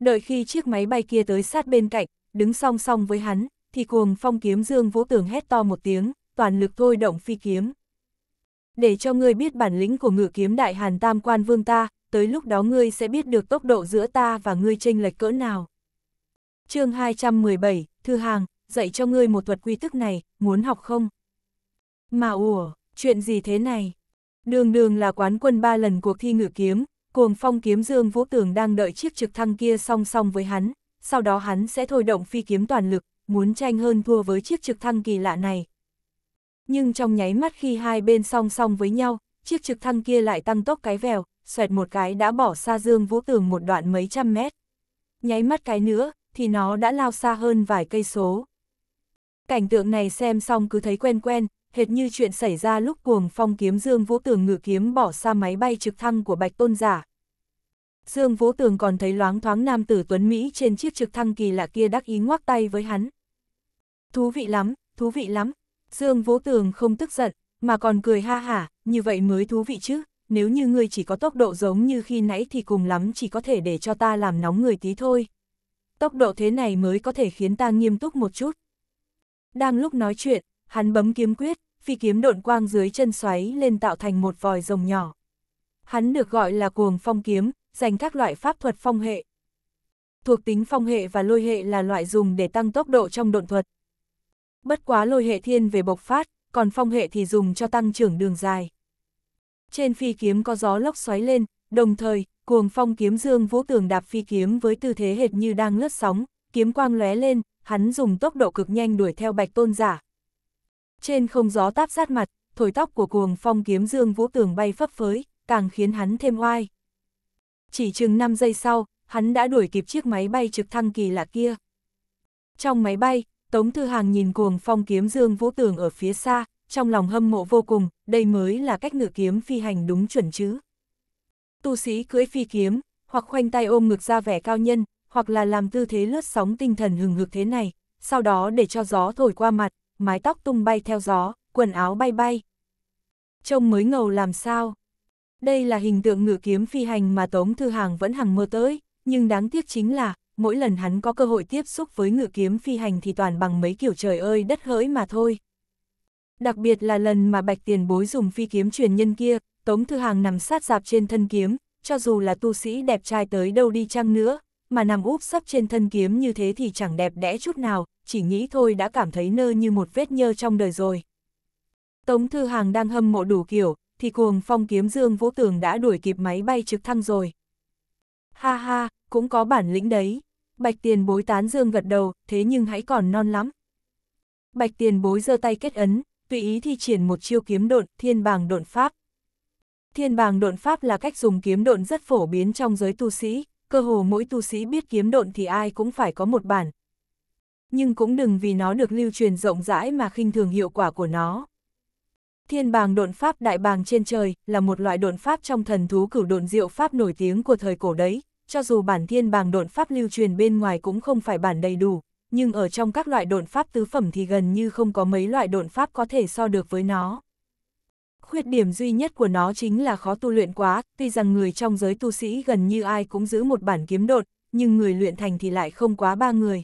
Đợi khi chiếc máy bay kia tới sát bên cạnh, đứng song song với hắn, thì cuồng phong kiếm dương vũ tường hét to một tiếng, toàn lực thôi động phi kiếm. Để cho ngươi biết bản lĩnh của ngự kiếm đại hàn tam quan vương ta, tới lúc đó ngươi sẽ biết được tốc độ giữa ta và ngươi chênh lệch cỡ nào. chương 217, Thư Hàng, dạy cho ngươi một thuật quy tức này, muốn học không? Mà ủa, chuyện gì thế này? Đường đường là quán quân ba lần cuộc thi ngự kiếm, cuồng phong kiếm dương vũ tường đang đợi chiếc trực thăng kia song song với hắn, sau đó hắn sẽ thôi động phi kiếm toàn lực, muốn tranh hơn thua với chiếc trực thăng kỳ lạ này. Nhưng trong nháy mắt khi hai bên song song với nhau, chiếc trực thăng kia lại tăng tốc cái vèo, xoẹt một cái đã bỏ xa Dương Vũ Tường một đoạn mấy trăm mét. Nháy mắt cái nữa, thì nó đã lao xa hơn vài cây số. Cảnh tượng này xem xong cứ thấy quen quen, hệt như chuyện xảy ra lúc cuồng phong kiếm Dương Vũ Tường ngự kiếm bỏ xa máy bay trực thăng của Bạch Tôn Giả. Dương Vũ Tường còn thấy loáng thoáng nam tử Tuấn Mỹ trên chiếc trực thăng kỳ lạ kia đắc ý ngoắc tay với hắn. Thú vị lắm, thú vị lắm. Dương Vũ Tường không tức giận, mà còn cười ha hả, như vậy mới thú vị chứ. Nếu như ngươi chỉ có tốc độ giống như khi nãy thì cùng lắm chỉ có thể để cho ta làm nóng người tí thôi. Tốc độ thế này mới có thể khiến ta nghiêm túc một chút. Đang lúc nói chuyện, hắn bấm kiếm quyết, phi kiếm độn quang dưới chân xoáy lên tạo thành một vòi rồng nhỏ. Hắn được gọi là cuồng phong kiếm, dành các loại pháp thuật phong hệ. Thuộc tính phong hệ và lôi hệ là loại dùng để tăng tốc độ trong độn thuật, Bất quá lôi hệ thiên về bộc phát, còn phong hệ thì dùng cho tăng trưởng đường dài. Trên phi kiếm có gió lốc xoáy lên, đồng thời, cuồng phong kiếm dương vũ tường đạp phi kiếm với tư thế hệt như đang lướt sóng, kiếm quang lóe lên, hắn dùng tốc độ cực nhanh đuổi theo bạch tôn giả. Trên không gió táp sát mặt, thổi tóc của cuồng phong kiếm dương vũ tường bay phấp phới, càng khiến hắn thêm oai. Chỉ chừng 5 giây sau, hắn đã đuổi kịp chiếc máy bay trực thăng kỳ lạ kia. Trong máy bay, Tống Thư Hàng nhìn cuồng phong kiếm dương vũ tường ở phía xa, trong lòng hâm mộ vô cùng, đây mới là cách ngự kiếm phi hành đúng chuẩn chứ. Tu sĩ cưỡi phi kiếm, hoặc khoanh tay ôm ngực ra vẻ cao nhân, hoặc là làm tư thế lướt sóng tinh thần hừng hực thế này, sau đó để cho gió thổi qua mặt, mái tóc tung bay theo gió, quần áo bay bay. Trông mới ngầu làm sao? Đây là hình tượng ngự kiếm phi hành mà Tống Thư Hàng vẫn hằng mơ tới, nhưng đáng tiếc chính là, mỗi lần hắn có cơ hội tiếp xúc với ngự kiếm phi hành thì toàn bằng mấy kiểu trời ơi đất hỡi mà thôi. Đặc biệt là lần mà bạch tiền bối dùng phi kiếm truyền nhân kia, Tống Thư Hàng nằm sát dạp trên thân kiếm, cho dù là tu sĩ đẹp trai tới đâu đi chăng nữa, mà nằm úp sấp trên thân kiếm như thế thì chẳng đẹp đẽ chút nào, chỉ nghĩ thôi đã cảm thấy nơ như một vết nhơ trong đời rồi. Tống Thư Hàng đang hâm mộ đủ kiểu, thì cuồng phong kiếm dương vỗ tường đã đuổi kịp máy bay trực thăng rồi. Ha ha, cũng có bản lĩnh đấy. Bạch tiền bối tán dương gật đầu, thế nhưng hãy còn non lắm. Bạch tiền bối giơ tay kết ấn, tùy ý thi triển một chiêu kiếm độn, thiên bàng độn pháp. Thiên bàng độn pháp là cách dùng kiếm độn rất phổ biến trong giới tu sĩ, cơ hồ mỗi tu sĩ biết kiếm độn thì ai cũng phải có một bản. Nhưng cũng đừng vì nó được lưu truyền rộng rãi mà khinh thường hiệu quả của nó. Thiên bàng độn pháp đại bàng trên trời là một loại độn pháp trong thần thú cửu độn diệu pháp nổi tiếng của thời cổ đấy, cho dù bản thiên bàng độn pháp lưu truyền bên ngoài cũng không phải bản đầy đủ, nhưng ở trong các loại độn pháp tứ phẩm thì gần như không có mấy loại độn pháp có thể so được với nó. Khuyết điểm duy nhất của nó chính là khó tu luyện quá, tuy rằng người trong giới tu sĩ gần như ai cũng giữ một bản kiếm đột, nhưng người luyện thành thì lại không quá ba người.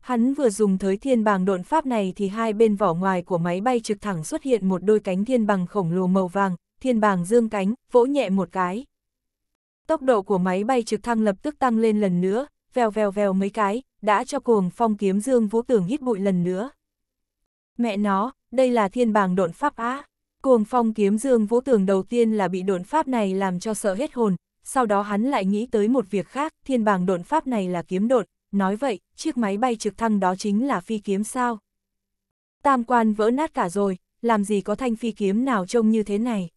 Hắn vừa dùng thới thiên bàng độn pháp này thì hai bên vỏ ngoài của máy bay trực thẳng xuất hiện một đôi cánh thiên bằng khổng lồ màu vàng, thiên bàng dương cánh, vỗ nhẹ một cái. Tốc độ của máy bay trực thăng lập tức tăng lên lần nữa, vèo vèo vèo mấy cái, đã cho cuồng phong kiếm dương vũ tưởng hít bụi lần nữa. Mẹ nó, đây là thiên bàng độn pháp á. Cuồng phong kiếm dương vũ tưởng đầu tiên là bị độn pháp này làm cho sợ hết hồn, sau đó hắn lại nghĩ tới một việc khác, thiên bàng độn pháp này là kiếm độn, nói vậy, chiếc máy bay trực thăng đó chính là phi kiếm sao. Tam quan vỡ nát cả rồi, làm gì có thanh phi kiếm nào trông như thế này.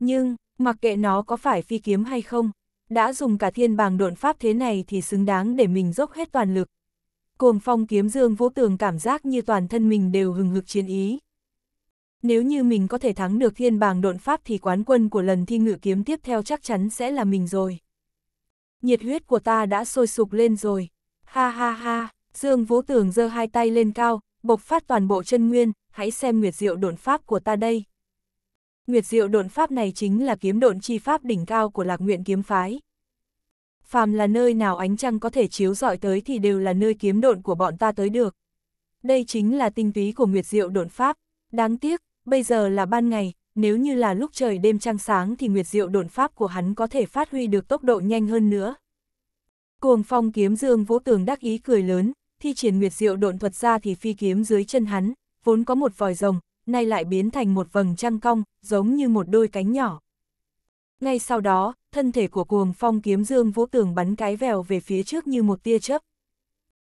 Nhưng, Mặc kệ nó có phải phi kiếm hay không, đã dùng cả thiên bàng độn pháp thế này thì xứng đáng để mình dốc hết toàn lực. Cuồng phong kiếm dương vũ tường cảm giác như toàn thân mình đều hừng hực chiến ý. Nếu như mình có thể thắng được thiên bàng độn pháp thì quán quân của lần thi ngự kiếm tiếp theo chắc chắn sẽ là mình rồi. Nhiệt huyết của ta đã sôi sục lên rồi. Ha ha ha, Dương Vũ Tường giơ hai tay lên cao, bộc phát toàn bộ chân nguyên, hãy xem nguyệt diệu độn pháp của ta đây. Nguyệt diệu độn pháp này chính là kiếm độn chi pháp đỉnh cao của lạc nguyện kiếm phái. Phàm là nơi nào ánh trăng có thể chiếu rọi tới thì đều là nơi kiếm độn của bọn ta tới được. Đây chính là tinh túy của Nguyệt diệu độn pháp. Đáng tiếc, bây giờ là ban ngày, nếu như là lúc trời đêm trăng sáng thì Nguyệt diệu độn pháp của hắn có thể phát huy được tốc độ nhanh hơn nữa. Cuồng phong kiếm dương vũ tường đắc ý cười lớn, thi triển Nguyệt diệu độn thuật ra thì phi kiếm dưới chân hắn, vốn có một vòi rồng, nay lại biến thành một vầng trăng cong, giống như một đôi cánh nhỏ. Ngay sau đó, thân thể của cuồng phong kiếm dương vũ tường bắn cái vèo về phía trước như một tia chớp.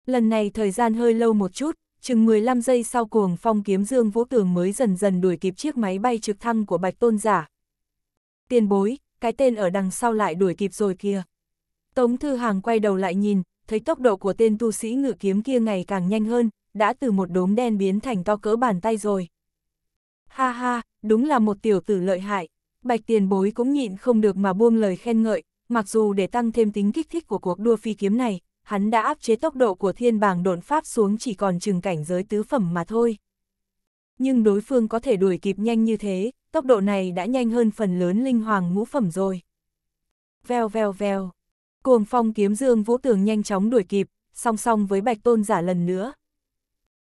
Lần này thời gian hơi lâu một chút, chừng 15 giây sau cuồng phong kiếm dương vũ tường mới dần dần đuổi kịp chiếc máy bay trực thăng của bạch tôn giả. Tiền bối, cái tên ở đằng sau lại đuổi kịp rồi kìa. Tống Thư Hàng quay đầu lại nhìn, thấy tốc độ của tên tu sĩ ngự kiếm kia ngày càng nhanh hơn, đã từ một đốm đen biến thành to cỡ bàn tay rồi. Ha ha, đúng là một tiểu tử lợi hại. Bạch tiền bối cũng nhịn không được mà buông lời khen ngợi, mặc dù để tăng thêm tính kích thích của cuộc đua phi kiếm này, hắn đã áp chế tốc độ của thiên bảng độn pháp xuống chỉ còn chừng cảnh giới tứ phẩm mà thôi. Nhưng đối phương có thể đuổi kịp nhanh như thế, tốc độ này đã nhanh hơn phần lớn linh hoàng ngũ phẩm rồi. Vèo vèo vèo, cuồng phong kiếm dương vũ tường nhanh chóng đuổi kịp, song song với bạch tôn giả lần nữa.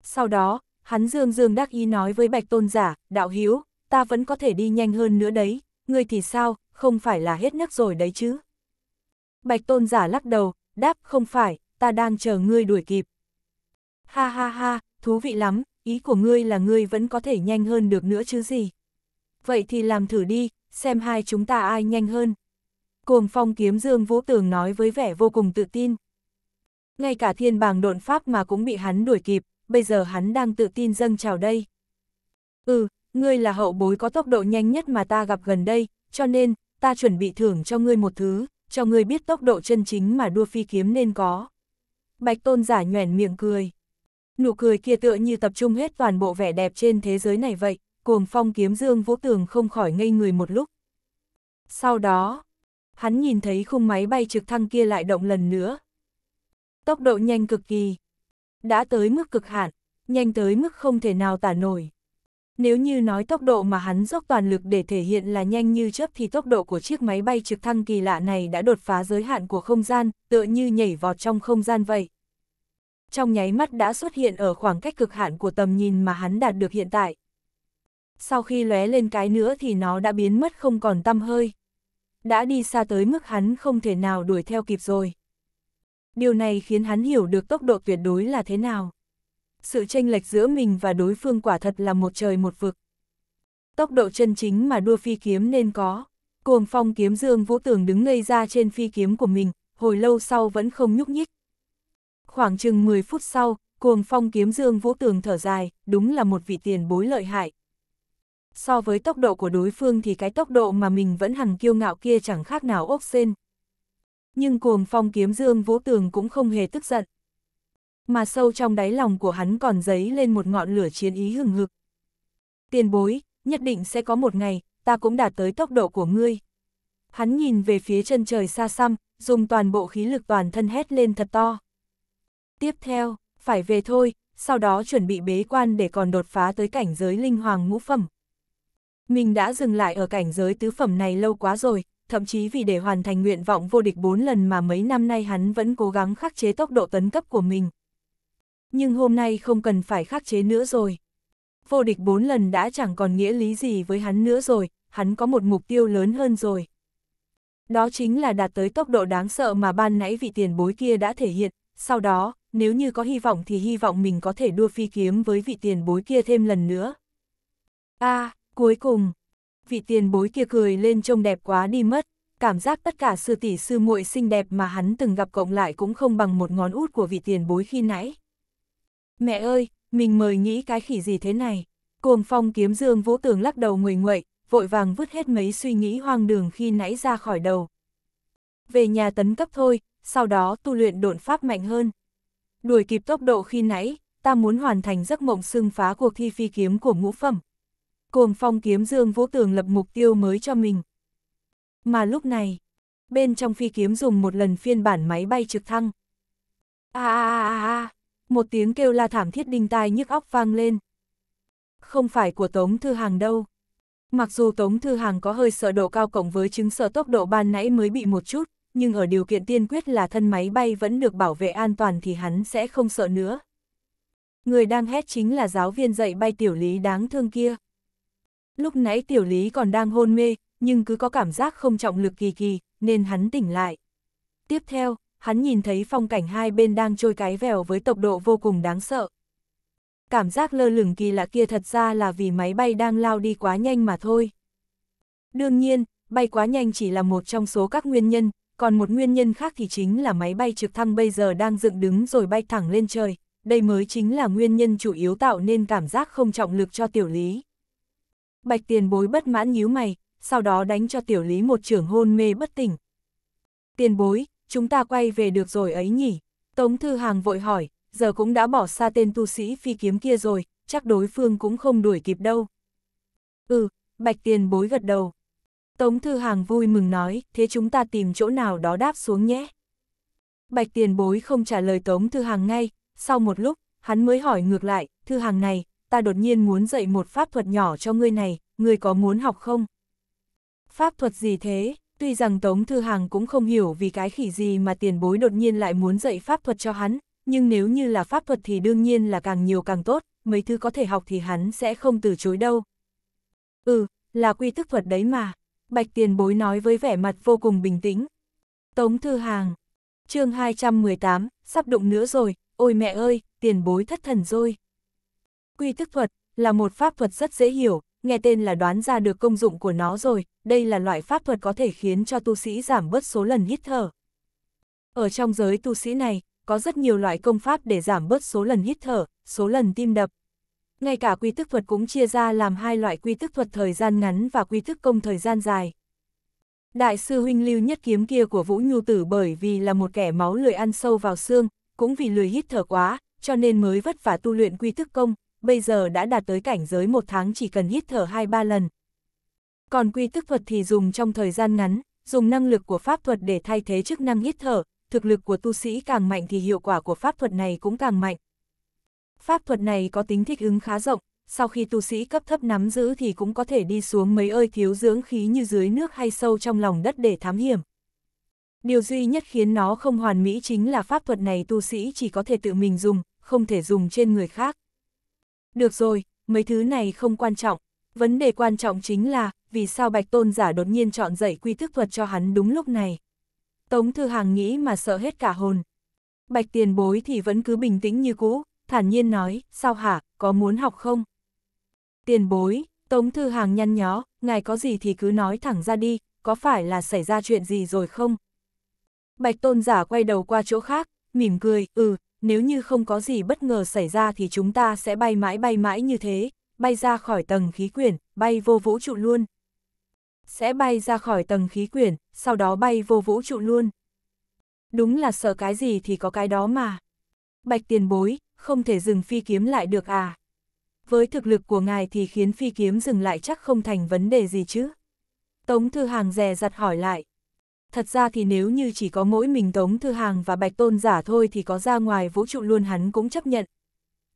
Sau đó, Hắn dương dương đắc ý nói với bạch tôn giả, đạo hiếu, ta vẫn có thể đi nhanh hơn nữa đấy, ngươi thì sao, không phải là hết nước rồi đấy chứ. Bạch tôn giả lắc đầu, đáp không phải, ta đang chờ ngươi đuổi kịp. Ha ha ha, thú vị lắm, ý của ngươi là ngươi vẫn có thể nhanh hơn được nữa chứ gì. Vậy thì làm thử đi, xem hai chúng ta ai nhanh hơn. Cuồng phong kiếm dương vũ tường nói với vẻ vô cùng tự tin. Ngay cả thiên bàng độn pháp mà cũng bị hắn đuổi kịp, bây giờ hắn đang tự tin dâng chào đây. Ừ, ngươi là hậu bối có tốc độ nhanh nhất mà ta gặp gần đây, cho nên, ta chuẩn bị thưởng cho ngươi một thứ, cho ngươi biết tốc độ chân chính mà đua phi kiếm nên có. Bạch tôn giả nhoẻn miệng cười. Nụ cười kia tựa như tập trung hết toàn bộ vẻ đẹp trên thế giới này vậy, cuồng phong kiếm dương vũ tường không khỏi ngây người một lúc. Sau đó, hắn nhìn thấy khung máy bay trực thăng kia lại động lần nữa. Tốc độ nhanh cực kỳ đã tới mức cực hạn, nhanh tới mức không thể nào tả nổi. Nếu như nói tốc độ mà hắn dốc toàn lực để thể hiện là nhanh như chớp thì tốc độ của chiếc máy bay trực thăng kỳ lạ này đã đột phá giới hạn của không gian, tựa như nhảy vọt trong không gian vậy. Trong nháy mắt đã xuất hiện ở khoảng cách cực hạn của tầm nhìn mà hắn đạt được hiện tại. Sau khi lóe lên cái nữa thì nó đã biến mất không còn tăm hơi. Đã đi xa tới mức hắn không thể nào đuổi theo kịp rồi. Điều này khiến hắn hiểu được tốc độ tuyệt đối là thế nào. Sự tranh lệch giữa mình và đối phương quả thật là một trời một vực. Tốc độ chân chính mà đua phi kiếm nên có. Cuồng phong kiếm dương vũ tường đứng ngây ra trên phi kiếm của mình, hồi lâu sau vẫn không nhúc nhích. Khoảng chừng 10 phút sau, cuồng phong kiếm dương vũ tường thở dài, đúng là một vị tiền bối lợi hại. So với tốc độ của đối phương thì cái tốc độ mà mình vẫn hằng kiêu ngạo kia chẳng khác nào ốc sen. Nhưng cuồng phong kiếm dương vũ tường cũng không hề tức giận. Mà sâu trong đáy lòng của hắn còn dấy lên một ngọn lửa chiến ý hừng hực. Tiền bối, nhất định sẽ có một ngày, ta cũng đạt tới tốc độ của ngươi. Hắn nhìn về phía chân trời xa xăm, dùng toàn bộ khí lực toàn thân hét lên thật to. Tiếp theo, phải về thôi, sau đó chuẩn bị bế quan để còn đột phá tới cảnh giới linh hoàng ngũ phẩm. Mình đã dừng lại ở cảnh giới tứ phẩm này lâu quá rồi, thậm chí vì để hoàn thành nguyện vọng vô địch 4 lần mà mấy năm nay hắn vẫn cố gắng khắc chế tốc độ tấn cấp của mình. Nhưng hôm nay không cần phải khắc chế nữa rồi. Vô địch 4 lần đã chẳng còn nghĩa lý gì với hắn nữa rồi, hắn có một mục tiêu lớn hơn rồi. Đó chính là đạt tới tốc độ đáng sợ mà ban nãy vị tiền bối kia đã thể hiện, sau đó, nếu như có hy vọng thì hy vọng mình có thể đua phi kiếm với vị tiền bối kia thêm lần nữa. a à, cuối cùng, vị tiền bối kia cười lên trông đẹp quá đi mất, cảm giác tất cả sư tỷ sư muội xinh đẹp mà hắn từng gặp cộng lại cũng không bằng một ngón út của vị tiền bối khi nãy. Mẹ ơi, mình mời nghĩ cái khỉ gì thế này? Cuồng phong kiếm dương vũ tường lắc đầu nguội nguậy, vội vàng vứt hết mấy suy nghĩ hoang đường khi nãy ra khỏi đầu. Về nhà tấn cấp thôi, sau đó tu luyện độn pháp mạnh hơn. Đuổi kịp tốc độ khi nãy, ta muốn hoàn thành giấc mộng xưng phá cuộc thi phi kiếm của ngũ phẩm cuồng phong kiếm dương vũ tường lập mục tiêu mới cho mình. Mà lúc này, bên trong phi kiếm dùng một lần phiên bản máy bay trực thăng. a a a a một tiếng kêu la thảm thiết đinh tai nhức óc vang lên. Không phải của Tống Thư Hàng đâu. Mặc dù Tống Thư Hàng có hơi sợ độ cao cộng với chứng sợ tốc độ ban nãy mới bị một chút, nhưng ở điều kiện tiên quyết là thân máy bay vẫn được bảo vệ an toàn thì hắn sẽ không sợ nữa. Người đang hét chính là giáo viên dạy bay tiểu lý đáng thương kia. Lúc nãy tiểu lý còn đang hôn mê, nhưng cứ có cảm giác không trọng lực kỳ kỳ, nên hắn tỉnh lại. Tiếp theo, hắn nhìn thấy phong cảnh hai bên đang trôi cái vèo với tốc độ vô cùng đáng sợ. Cảm giác lơ lửng kỳ lạ kia thật ra là vì máy bay đang lao đi quá nhanh mà thôi. Đương nhiên, bay quá nhanh chỉ là một trong số các nguyên nhân, còn một nguyên nhân khác thì chính là máy bay trực thăng bây giờ đang dựng đứng rồi bay thẳng lên trời. Đây mới chính là nguyên nhân chủ yếu tạo nên cảm giác không trọng lực cho tiểu lý. Bạch tiền bối bất mãn nhíu mày, sau đó đánh cho tiểu lý một trưởng hôn mê bất tỉnh. Tiền bối, chúng ta quay về được rồi ấy nhỉ? Tống Thư Hàng vội hỏi, giờ cũng đã bỏ xa tên tu sĩ phi kiếm kia rồi, chắc đối phương cũng không đuổi kịp đâu. Ừ, bạch tiền bối gật đầu. Tống Thư Hàng vui mừng nói, thế chúng ta tìm chỗ nào đó đáp xuống nhé. Bạch tiền bối không trả lời Tống Thư Hàng ngay, sau một lúc, hắn mới hỏi ngược lại, Thư Hàng này, ta đột nhiên muốn dạy một pháp thuật nhỏ cho ngươi này, ngươi có muốn học không? Pháp thuật gì thế? Tuy rằng Tống Thư Hàng cũng không hiểu vì cái khỉ gì mà tiền bối đột nhiên lại muốn dạy pháp thuật cho hắn, nhưng nếu như là pháp thuật thì đương nhiên là càng nhiều càng tốt, mấy thứ có thể học thì hắn sẽ không từ chối đâu. Ừ, là quy tức thuật đấy mà, Bạch tiền bối nói với vẻ mặt vô cùng bình tĩnh. Tống Thư Hàng, chương 218, sắp đụng nữa rồi, ôi mẹ ơi, tiền bối thất thần rồi. Quy tức thuật là một pháp thuật rất dễ hiểu, nghe tên là đoán ra được công dụng của nó rồi, đây là loại pháp thuật có thể khiến cho tu sĩ giảm bớt số lần hít thở. Ở trong giới tu sĩ này, có rất nhiều loại công pháp để giảm bớt số lần hít thở, số lần tim đập. Ngay cả quy tức thuật cũng chia ra làm hai loại quy tức thuật thời gian ngắn và quy tức công thời gian dài. Đại sư huynh lưu nhất kiếm kia của Vũ Nhu Tử bởi vì là một kẻ máu lười ăn sâu vào xương, cũng vì lười hít thở quá, cho nên mới vất vả tu luyện quy tức công, bây giờ đã đạt tới cảnh giới một tháng chỉ cần hít thở hai ba lần. Còn quy tức thuật thì dùng trong thời gian ngắn, dùng năng lực của pháp thuật để thay thế chức năng hít thở, thực lực của tu sĩ càng mạnh thì hiệu quả của pháp thuật này cũng càng mạnh. Pháp thuật này có tính thích ứng khá rộng, sau khi tu sĩ cấp thấp nắm giữ thì cũng có thể đi xuống mấy ơi thiếu dưỡng khí như dưới nước hay sâu trong lòng đất để thám hiểm. Điều duy nhất khiến nó không hoàn mỹ chính là pháp thuật này tu sĩ chỉ có thể tự mình dùng, không thể dùng trên người khác. Được rồi, mấy thứ này không quan trọng. Vấn đề quan trọng chính là, vì sao Bạch Tôn giả đột nhiên chọn dạy quy thức thuật cho hắn đúng lúc này. Tống Thư Hàng nghĩ mà sợ hết cả hồn. Bạch tiền bối thì vẫn cứ bình tĩnh như cũ, thản nhiên nói, sao hả, có muốn học không? Tiền bối, Tống Thư Hàng nhăn nhó, ngài có gì thì cứ nói thẳng ra đi, có phải là xảy ra chuyện gì rồi không? Bạch tôn giả quay đầu qua chỗ khác, mỉm cười, ừ, nếu như không có gì bất ngờ xảy ra thì chúng ta sẽ bay mãi bay mãi như thế, bay ra khỏi tầng khí quyển, bay vô vũ trụ luôn. Sẽ bay ra khỏi tầng khí quyển, sau đó bay vô vũ trụ luôn. Đúng là sợ cái gì thì có cái đó mà. Bạch tiền bối, không thể dừng phi kiếm lại được à? Với thực lực của ngài thì khiến phi kiếm dừng lại chắc không thành vấn đề gì chứ? Tống Thư Hàng rè giặt hỏi lại thật ra thì nếu như chỉ có mỗi mình Tống Thư Hàng và Bạch Tôn giả thôi thì có ra ngoài vũ trụ luôn hắn cũng chấp nhận.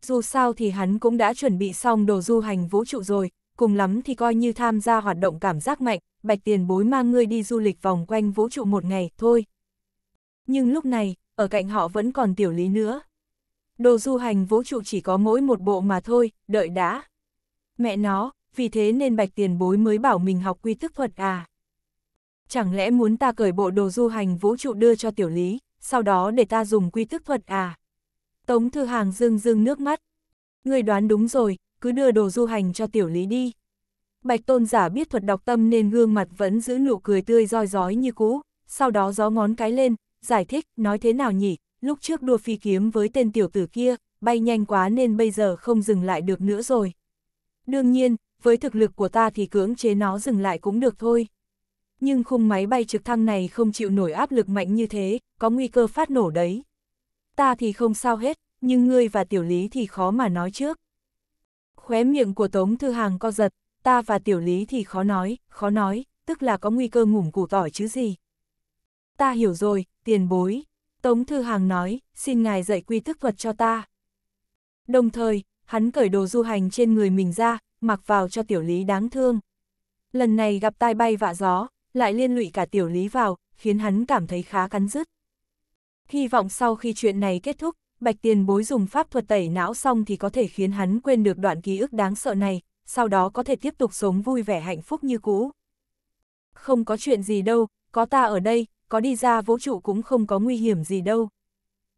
Dù sao thì hắn cũng đã chuẩn bị xong đồ du hành vũ trụ rồi, cùng lắm thì coi như tham gia hoạt động cảm giác mạnh, Bạch Tiền bối mang ngươi đi du lịch vòng quanh vũ trụ một ngày thôi. Nhưng lúc này, ở cạnh họ vẫn còn tiểu lý nữa. Đồ du hành vũ trụ chỉ có mỗi một bộ mà thôi, đợi đã. Mẹ nó, vì thế nên Bạch Tiền bối mới bảo mình học quy tức thuật à. Chẳng lẽ muốn ta cởi bộ đồ du hành vũ trụ đưa cho tiểu lý, sau đó để ta dùng quy tức thuật à? Tống Thư Hàng dương dương nước mắt. Người đoán đúng rồi, cứ đưa đồ du hành cho tiểu lý đi. Bạch tôn giả biết thuật đọc tâm nên gương mặt vẫn giữ nụ cười tươi roi rói như cũ, sau đó gió ngón cái lên, giải thích, nói thế nào nhỉ, lúc trước đua phi kiếm với tên tiểu tử kia, bay nhanh quá nên bây giờ không dừng lại được nữa rồi. Đương nhiên, với thực lực của ta thì cưỡng chế nó dừng lại cũng được thôi nhưng khung máy bay trực thăng này không chịu nổi áp lực mạnh như thế, có nguy cơ phát nổ đấy. Ta thì không sao hết, nhưng ngươi và tiểu lý thì khó mà nói trước. Khóe miệng của Tống Thư Hàng co giật, ta và tiểu lý thì khó nói, khó nói, tức là có nguy cơ ngủm củ tỏi chứ gì. Ta hiểu rồi, tiền bối. Tống Thư Hàng nói, xin ngài dạy quy thức thuật cho ta. Đồng thời, hắn cởi đồ du hành trên người mình ra, mặc vào cho tiểu lý đáng thương. Lần này gặp tai bay vạ gió, lại liên lụy cả tiểu lý vào, khiến hắn cảm thấy khá cắn rứt. Hy vọng sau khi chuyện này kết thúc, Bạch Tiền bối dùng pháp thuật tẩy não xong thì có thể khiến hắn quên được đoạn ký ức đáng sợ này, sau đó có thể tiếp tục sống vui vẻ hạnh phúc như cũ. Không có chuyện gì đâu, có ta ở đây, có đi ra vũ trụ cũng không có nguy hiểm gì đâu.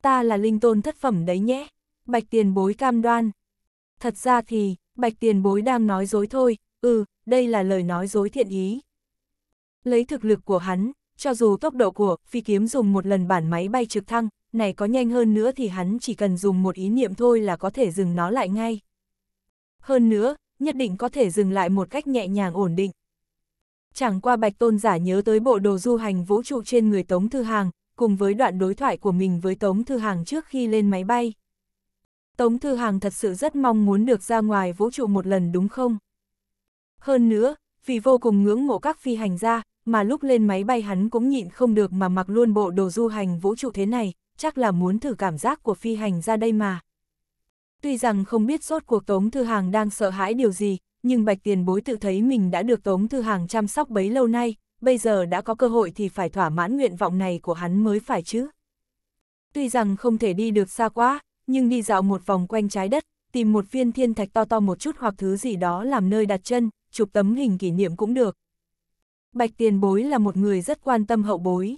Ta là linh tôn thất phẩm đấy nhé, Bạch Tiền bối cam đoan. Thật ra thì, Bạch Tiền bối đang nói dối thôi, ừ, đây là lời nói dối thiện ý, Lấy thực lực của hắn, cho dù tốc độ của phi kiếm dùng một lần bản máy bay trực thăng, này có nhanh hơn nữa thì hắn chỉ cần dùng một ý niệm thôi là có thể dừng nó lại ngay. Hơn nữa, nhất định có thể dừng lại một cách nhẹ nhàng ổn định. Chẳng qua Bạch Tôn giả nhớ tới bộ đồ du hành vũ trụ trên người Tống Thư Hàng, cùng với đoạn đối thoại của mình với Tống Thư Hàng trước khi lên máy bay. Tống Thư Hàng thật sự rất mong muốn được ra ngoài vũ trụ một lần đúng không? Hơn nữa, vì vô cùng ngưỡng mộ các phi hành gia, mà lúc lên máy bay hắn cũng nhịn không được mà mặc luôn bộ đồ du hành vũ trụ thế này, chắc là muốn thử cảm giác của phi hành ra đây mà. Tuy rằng không biết rốt cuộc Tống Thư Hàng đang sợ hãi điều gì, nhưng Bạch Tiền Bối tự thấy mình đã được Tống Thư Hàng chăm sóc bấy lâu nay, bây giờ đã có cơ hội thì phải thỏa mãn nguyện vọng này của hắn mới phải chứ. Tuy rằng không thể đi được xa quá, nhưng đi dạo một vòng quanh trái đất, tìm một viên thiên thạch to to một chút hoặc thứ gì đó làm nơi đặt chân, chụp tấm hình kỷ niệm cũng được, Bạch tiền bối là một người rất quan tâm hậu bối.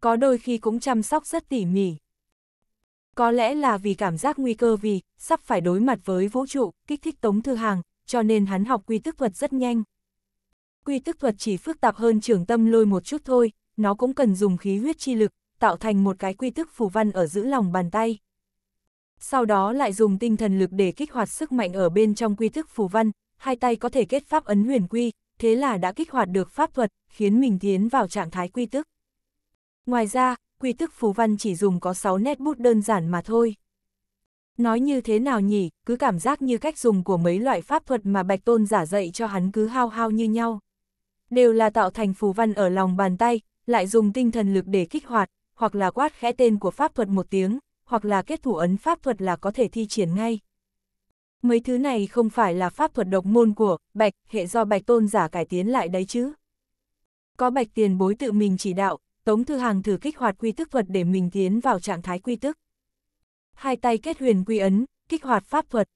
Có đôi khi cũng chăm sóc rất tỉ mỉ. Có lẽ là vì cảm giác nguy cơ vì sắp phải đối mặt với vũ trụ, kích thích Tống Thư Hàng, cho nên hắn học quy tức thuật rất nhanh. Quy tức thuật chỉ phức tạp hơn trường tâm lôi một chút thôi, nó cũng cần dùng khí huyết chi lực, tạo thành một cái quy tức phù văn ở giữa lòng bàn tay. Sau đó lại dùng tinh thần lực để kích hoạt sức mạnh ở bên trong quy tức phù văn, hai tay có thể kết pháp ấn huyền quy, thế là đã kích hoạt được pháp thuật, khiến mình tiến vào trạng thái quy tức. Ngoài ra, quy tức phù văn chỉ dùng có 6 nét bút đơn giản mà thôi. Nói như thế nào nhỉ, cứ cảm giác như cách dùng của mấy loại pháp thuật mà Bạch Tôn giả dạy cho hắn cứ hao hao như nhau. Đều là tạo thành phù văn ở lòng bàn tay, lại dùng tinh thần lực để kích hoạt, hoặc là quát khẽ tên của pháp thuật một tiếng, hoặc là kết thủ ấn pháp thuật là có thể thi triển ngay. Mấy thứ này không phải là pháp thuật độc môn của, bạch, hệ do bạch tôn giả cải tiến lại đấy chứ. Có bạch tiền bối tự mình chỉ đạo, Tống Thư Hàng thử kích hoạt quy tức thuật để mình tiến vào trạng thái quy tức. Hai tay kết huyền quy ấn, kích hoạt pháp thuật.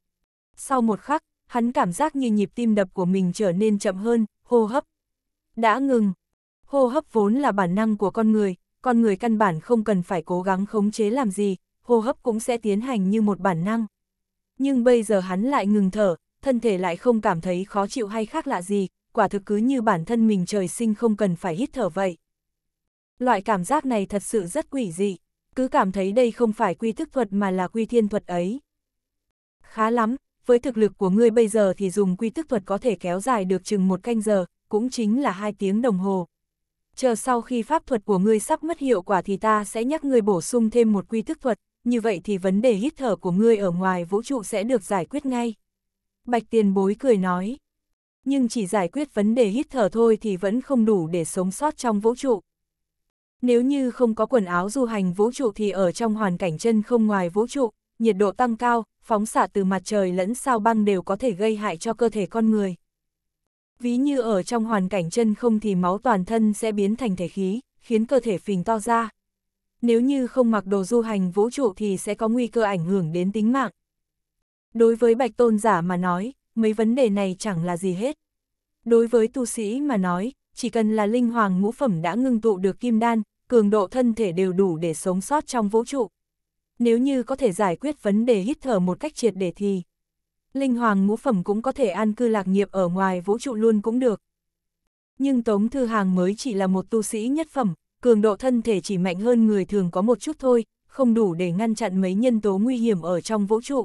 Sau một khắc, hắn cảm giác như nhịp tim đập của mình trở nên chậm hơn, hô hấp. Đã ngừng. Hô hấp vốn là bản năng của con người, con người căn bản không cần phải cố gắng khống chế làm gì, hô hấp cũng sẽ tiến hành như một bản năng nhưng bây giờ hắn lại ngừng thở, thân thể lại không cảm thấy khó chịu hay khác lạ gì, quả thực cứ như bản thân mình trời sinh không cần phải hít thở vậy. Loại cảm giác này thật sự rất quỷ dị, cứ cảm thấy đây không phải quy thức thuật mà là quy thiên thuật ấy. Khá lắm, với thực lực của ngươi bây giờ thì dùng quy thức thuật có thể kéo dài được chừng một canh giờ, cũng chính là hai tiếng đồng hồ. Chờ sau khi pháp thuật của ngươi sắp mất hiệu quả thì ta sẽ nhắc ngươi bổ sung thêm một quy thức thuật, như vậy thì vấn đề hít thở của ngươi ở ngoài vũ trụ sẽ được giải quyết ngay. Bạch tiền bối cười nói, nhưng chỉ giải quyết vấn đề hít thở thôi thì vẫn không đủ để sống sót trong vũ trụ. Nếu như không có quần áo du hành vũ trụ thì ở trong hoàn cảnh chân không ngoài vũ trụ, nhiệt độ tăng cao, phóng xạ từ mặt trời lẫn sao băng đều có thể gây hại cho cơ thể con người. Ví như ở trong hoàn cảnh chân không thì máu toàn thân sẽ biến thành thể khí, khiến cơ thể phình to ra, nếu như không mặc đồ du hành vũ trụ thì sẽ có nguy cơ ảnh hưởng đến tính mạng. Đối với bạch tôn giả mà nói, mấy vấn đề này chẳng là gì hết. Đối với tu sĩ mà nói, chỉ cần là linh hoàng ngũ phẩm đã ngưng tụ được kim đan, cường độ thân thể đều đủ để sống sót trong vũ trụ. Nếu như có thể giải quyết vấn đề hít thở một cách triệt để thì, linh hoàng ngũ phẩm cũng có thể an cư lạc nghiệp ở ngoài vũ trụ luôn cũng được. Nhưng Tống Thư Hàng mới chỉ là một tu sĩ nhất phẩm, cường độ thân thể chỉ mạnh hơn người thường có một chút thôi, không đủ để ngăn chặn mấy nhân tố nguy hiểm ở trong vũ trụ.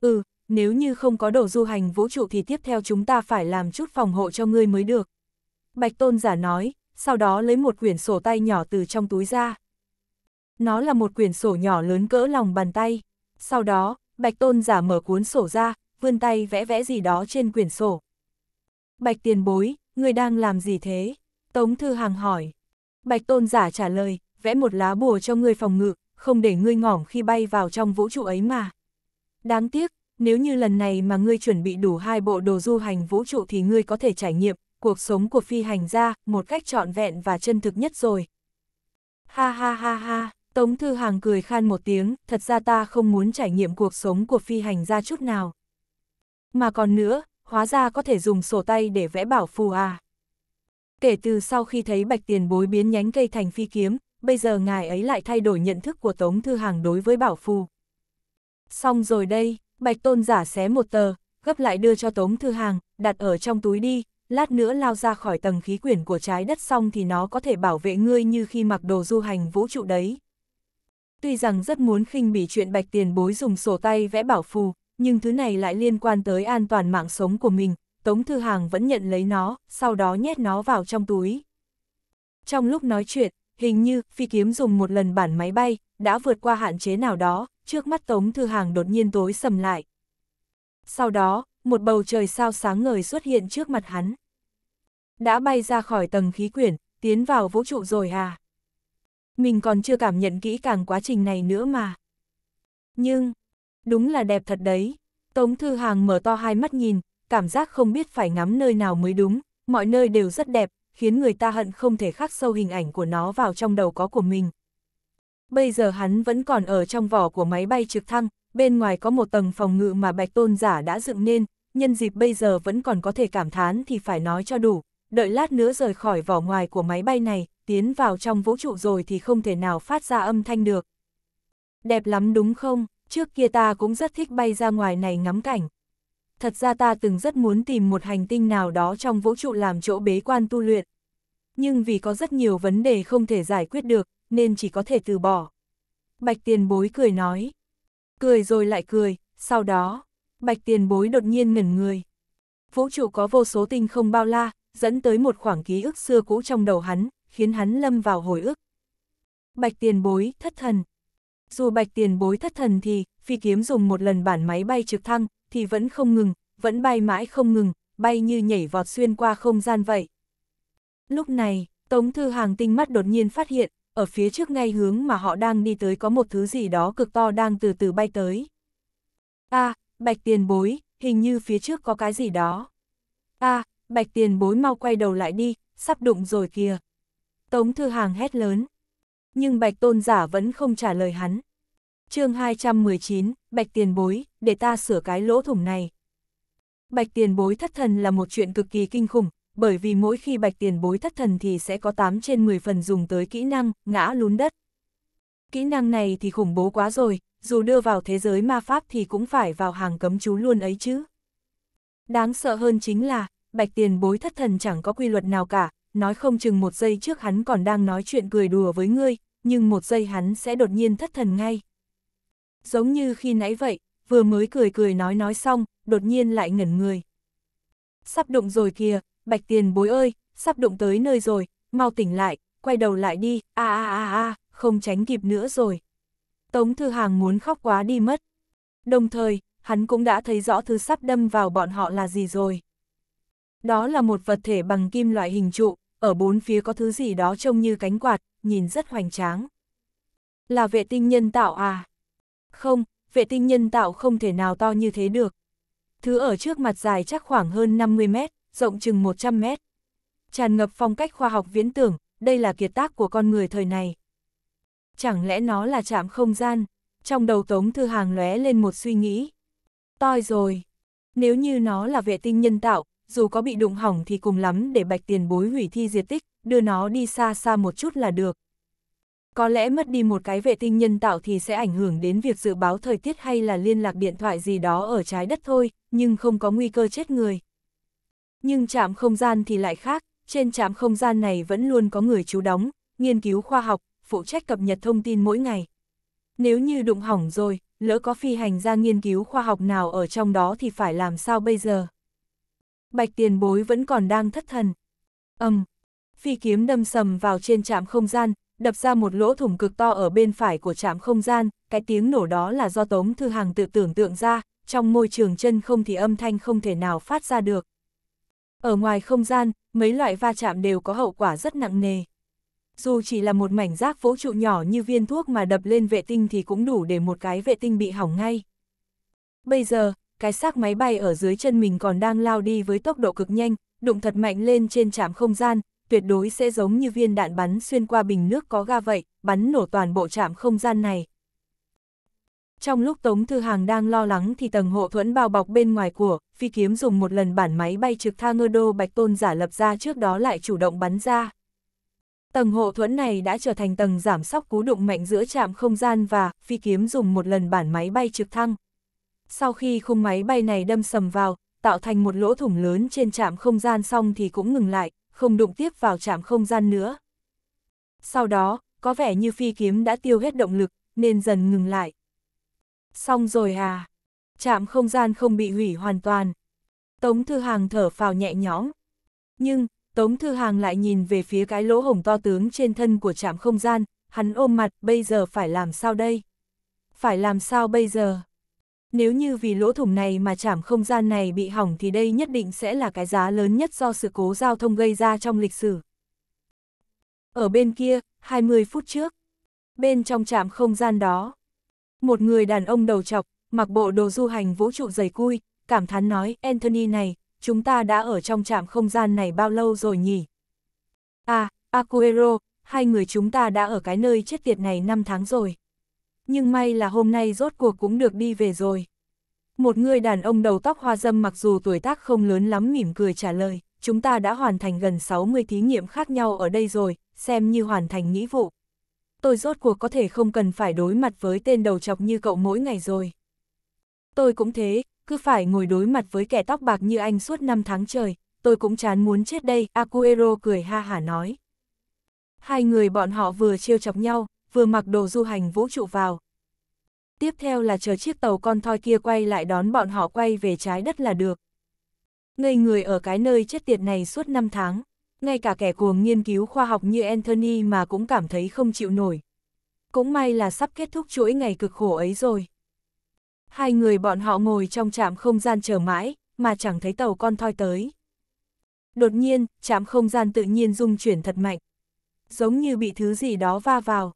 Ừ, nếu như không có đồ du hành vũ trụ thì tiếp theo chúng ta phải làm chút phòng hộ cho ngươi mới được. Bạch tôn giả nói, sau đó lấy một quyển sổ tay nhỏ từ trong túi ra. Nó là một quyển sổ nhỏ lớn cỡ lòng bàn tay. Sau đó, bạch tôn giả mở cuốn sổ ra, vươn tay vẽ vẽ gì đó trên quyển sổ. Bạch tiền bối, người đang làm gì thế? Tống Thư Hàng hỏi. Bạch Tôn giả trả lời, vẽ một lá bùa cho ngươi phòng ngự, không để ngươi ngỏm khi bay vào trong vũ trụ ấy mà. Đáng tiếc, nếu như lần này mà ngươi chuẩn bị đủ hai bộ đồ du hành vũ trụ thì ngươi có thể trải nghiệm cuộc sống của phi hành gia một cách trọn vẹn và chân thực nhất rồi. Ha ha ha ha, Tống Thư Hàng cười khan một tiếng, thật ra ta không muốn trải nghiệm cuộc sống của phi hành gia chút nào. Mà còn nữa, hóa ra có thể dùng sổ tay để vẽ bảo phù à. Kể từ sau khi thấy bạch tiền bối biến nhánh cây thành phi kiếm, bây giờ ngài ấy lại thay đổi nhận thức của Tống Thư Hàng đối với bảo phù. Xong rồi đây, bạch tôn giả xé một tờ, gấp lại đưa cho Tống Thư Hàng, đặt ở trong túi đi, lát nữa lao ra khỏi tầng khí quyển của trái đất xong thì nó có thể bảo vệ ngươi như khi mặc đồ du hành vũ trụ đấy. Tuy rằng rất muốn khinh bỉ chuyện bạch tiền bối dùng sổ tay vẽ bảo phù, nhưng thứ này lại liên quan tới an toàn mạng sống của mình, Tống Thư Hàng vẫn nhận lấy nó, sau đó nhét nó vào trong túi. Trong lúc nói chuyện, hình như phi kiếm dùng một lần bản máy bay, đã vượt qua hạn chế nào đó, trước mắt Tống Thư Hàng đột nhiên tối sầm lại. Sau đó, một bầu trời sao sáng ngời xuất hiện trước mặt hắn. Đã bay ra khỏi tầng khí quyển, tiến vào vũ trụ rồi à? Mình còn chưa cảm nhận kỹ càng quá trình này nữa mà. Nhưng, đúng là đẹp thật đấy. Tống Thư Hàng mở to hai mắt nhìn, cảm giác không biết phải ngắm nơi nào mới đúng, mọi nơi đều rất đẹp, khiến người ta hận không thể khắc sâu hình ảnh của nó vào trong đầu có của mình. Bây giờ hắn vẫn còn ở trong vỏ của máy bay trực thăng, bên ngoài có một tầng phòng ngự mà Bạch Tôn giả đã dựng nên, nhân dịp bây giờ vẫn còn có thể cảm thán thì phải nói cho đủ, đợi lát nữa rời khỏi vỏ ngoài của máy bay này, tiến vào trong vũ trụ rồi thì không thể nào phát ra âm thanh được. Đẹp lắm đúng không? Trước kia ta cũng rất thích bay ra ngoài này ngắm cảnh, thật ra ta từng rất muốn tìm một hành tinh nào đó trong vũ trụ làm chỗ bế quan tu luyện. Nhưng vì có rất nhiều vấn đề không thể giải quyết được, nên chỉ có thể từ bỏ. Bạch tiền bối cười nói. Cười rồi lại cười, sau đó, bạch tiền bối đột nhiên ngẩn người. Vũ trụ có vô số tinh không bao la, dẫn tới một khoảng ký ức xưa cũ trong đầu hắn, khiến hắn lâm vào hồi ức. Bạch tiền bối, thất thần. Dù bạch tiền bối thất thần thì, phi kiếm dùng một lần bản máy bay trực thăng, thì vẫn không ngừng, vẫn bay mãi không ngừng, bay như nhảy vọt xuyên qua không gian vậy. Lúc này, Tống Thư Hàng tinh mắt đột nhiên phát hiện, ở phía trước ngay hướng mà họ đang đi tới có một thứ gì đó cực to đang từ từ bay tới. a à, bạch tiền bối, hình như phía trước có cái gì đó. a à, bạch tiền bối mau quay đầu lại đi, sắp đụng rồi kìa. Tống Thư Hàng hét lớn. Nhưng bạch tôn giả vẫn không trả lời hắn chương 219, Bạch Tiền Bối, để ta sửa cái lỗ thủng này. Bạch Tiền Bối thất thần là một chuyện cực kỳ kinh khủng, bởi vì mỗi khi Bạch Tiền Bối thất thần thì sẽ có 8 trên 10 phần dùng tới kỹ năng, ngã lún đất. Kỹ năng này thì khủng bố quá rồi, dù đưa vào thế giới ma pháp thì cũng phải vào hàng cấm chú luôn ấy chứ. Đáng sợ hơn chính là, Bạch Tiền Bối thất thần chẳng có quy luật nào cả, nói không chừng một giây trước hắn còn đang nói chuyện cười đùa với ngươi, nhưng một giây hắn sẽ đột nhiên thất thần ngay. Giống như khi nãy vậy, vừa mới cười cười nói nói xong, đột nhiên lại ngẩn người. Sắp đụng rồi kìa, bạch tiền bối ơi, sắp đụng tới nơi rồi, mau tỉnh lại, quay đầu lại đi, a a a a, không tránh kịp nữa rồi. Tống Thư Hàng muốn khóc quá đi mất. Đồng thời, hắn cũng đã thấy rõ thứ sắp đâm vào bọn họ là gì rồi. Đó là một vật thể bằng kim loại hình trụ, ở bốn phía có thứ gì đó trông như cánh quạt, nhìn rất hoành tráng. Là vệ tinh nhân tạo à? Không, vệ tinh nhân tạo không thể nào to như thế được. Thứ ở trước mặt dài chắc khoảng hơn 50 mét, rộng chừng 100 mét. Tràn ngập phong cách khoa học viễn tưởng, đây là kiệt tác của con người thời này. Chẳng lẽ nó là chạm không gian? Trong đầu Tống Thư Hàng lóe lên một suy nghĩ. Toi rồi. Nếu như nó là vệ tinh nhân tạo, dù có bị đụng hỏng thì cùng lắm để bạch tiền bối hủy thi diệt tích, đưa nó đi xa xa một chút là được. Có lẽ mất đi một cái vệ tinh nhân tạo thì sẽ ảnh hưởng đến việc dự báo thời tiết hay là liên lạc điện thoại gì đó ở trái đất thôi, nhưng không có nguy cơ chết người. Nhưng trạm không gian thì lại khác, trên trạm không gian này vẫn luôn có người chú đóng, nghiên cứu khoa học, phụ trách cập nhật thông tin mỗi ngày. Nếu như đụng hỏng rồi, lỡ có phi hành gia nghiên cứu khoa học nào ở trong đó thì phải làm sao bây giờ? Bạch tiền bối vẫn còn đang thất thần. âm um, phi kiếm đâm sầm vào trên trạm không gian, đập ra một lỗ thủng cực to ở bên phải của trạm không gian, cái tiếng nổ đó là do Tống Thư Hàng tự tưởng tượng ra, trong môi trường chân không thì âm thanh không thể nào phát ra được. Ở ngoài không gian, mấy loại va chạm đều có hậu quả rất nặng nề. Dù chỉ là một mảnh rác vũ trụ nhỏ như viên thuốc mà đập lên vệ tinh thì cũng đủ để một cái vệ tinh bị hỏng ngay. Bây giờ, cái xác máy bay ở dưới chân mình còn đang lao đi với tốc độ cực nhanh, đụng thật mạnh lên trên trạm không gian, tuyệt đối sẽ giống như viên đạn bắn xuyên qua bình nước có ga vậy, bắn nổ toàn bộ trạm không gian này. Trong lúc Tống Thư Hàng đang lo lắng thì tầng hộ thuẫn bao bọc bên ngoài của, phi kiếm dùng một lần bản máy bay trực thăng ngơ đô bạch tôn giả lập ra trước đó lại chủ động bắn ra. Tầng hộ thuẫn này đã trở thành tầng giảm sóc cú đụng mạnh giữa trạm không gian và phi kiếm dùng một lần bản máy bay trực thăng. Sau khi khung máy bay này đâm sầm vào, tạo thành một lỗ thủng lớn trên trạm không gian xong thì cũng ngừng lại, không đụng tiếp vào trạm không gian nữa. Sau đó, có vẻ như phi kiếm đã tiêu hết động lực, nên dần ngừng lại. Xong rồi à, trạm không gian không bị hủy hoàn toàn. Tống Thư Hàng thở phào nhẹ nhõm. Nhưng, Tống Thư Hàng lại nhìn về phía cái lỗ hổng to tướng trên thân của trạm không gian, hắn ôm mặt bây giờ phải làm sao đây? Phải làm sao bây giờ? Nếu như vì lỗ thủng này mà chảm không gian này bị hỏng thì đây nhất định sẽ là cái giá lớn nhất do sự cố giao thông gây ra trong lịch sử. Ở bên kia, 20 phút trước, bên trong trạm không gian đó, một người đàn ông đầu chọc, mặc bộ đồ du hành vũ trụ dày cui, cảm thán nói, Anthony này, chúng ta đã ở trong trạm không gian này bao lâu rồi nhỉ? À, Aquero, hai người chúng ta đã ở cái nơi chết tiệt này 5 tháng rồi nhưng may là hôm nay rốt cuộc cũng được đi về rồi. Một người đàn ông đầu tóc hoa dâm mặc dù tuổi tác không lớn lắm mỉm cười trả lời, chúng ta đã hoàn thành gần 60 thí nghiệm khác nhau ở đây rồi, xem như hoàn thành nghĩa vụ. Tôi rốt cuộc có thể không cần phải đối mặt với tên đầu chọc như cậu mỗi ngày rồi. Tôi cũng thế, cứ phải ngồi đối mặt với kẻ tóc bạc như anh suốt năm tháng trời, tôi cũng chán muốn chết đây, Acuero cười ha hả nói. Hai người bọn họ vừa trêu chọc nhau, vừa mặc đồ du hành vũ trụ vào. Tiếp theo là chờ chiếc tàu con thoi kia quay lại đón bọn họ quay về trái đất là được. Ngây người ở cái nơi chết tiệt này suốt 5 tháng, ngay cả kẻ cuồng nghiên cứu khoa học như Anthony mà cũng cảm thấy không chịu nổi. Cũng may là sắp kết thúc chuỗi ngày cực khổ ấy rồi. Hai người bọn họ ngồi trong trạm không gian chờ mãi, mà chẳng thấy tàu con thoi tới. Đột nhiên, trạm không gian tự nhiên rung chuyển thật mạnh. Giống như bị thứ gì đó va vào.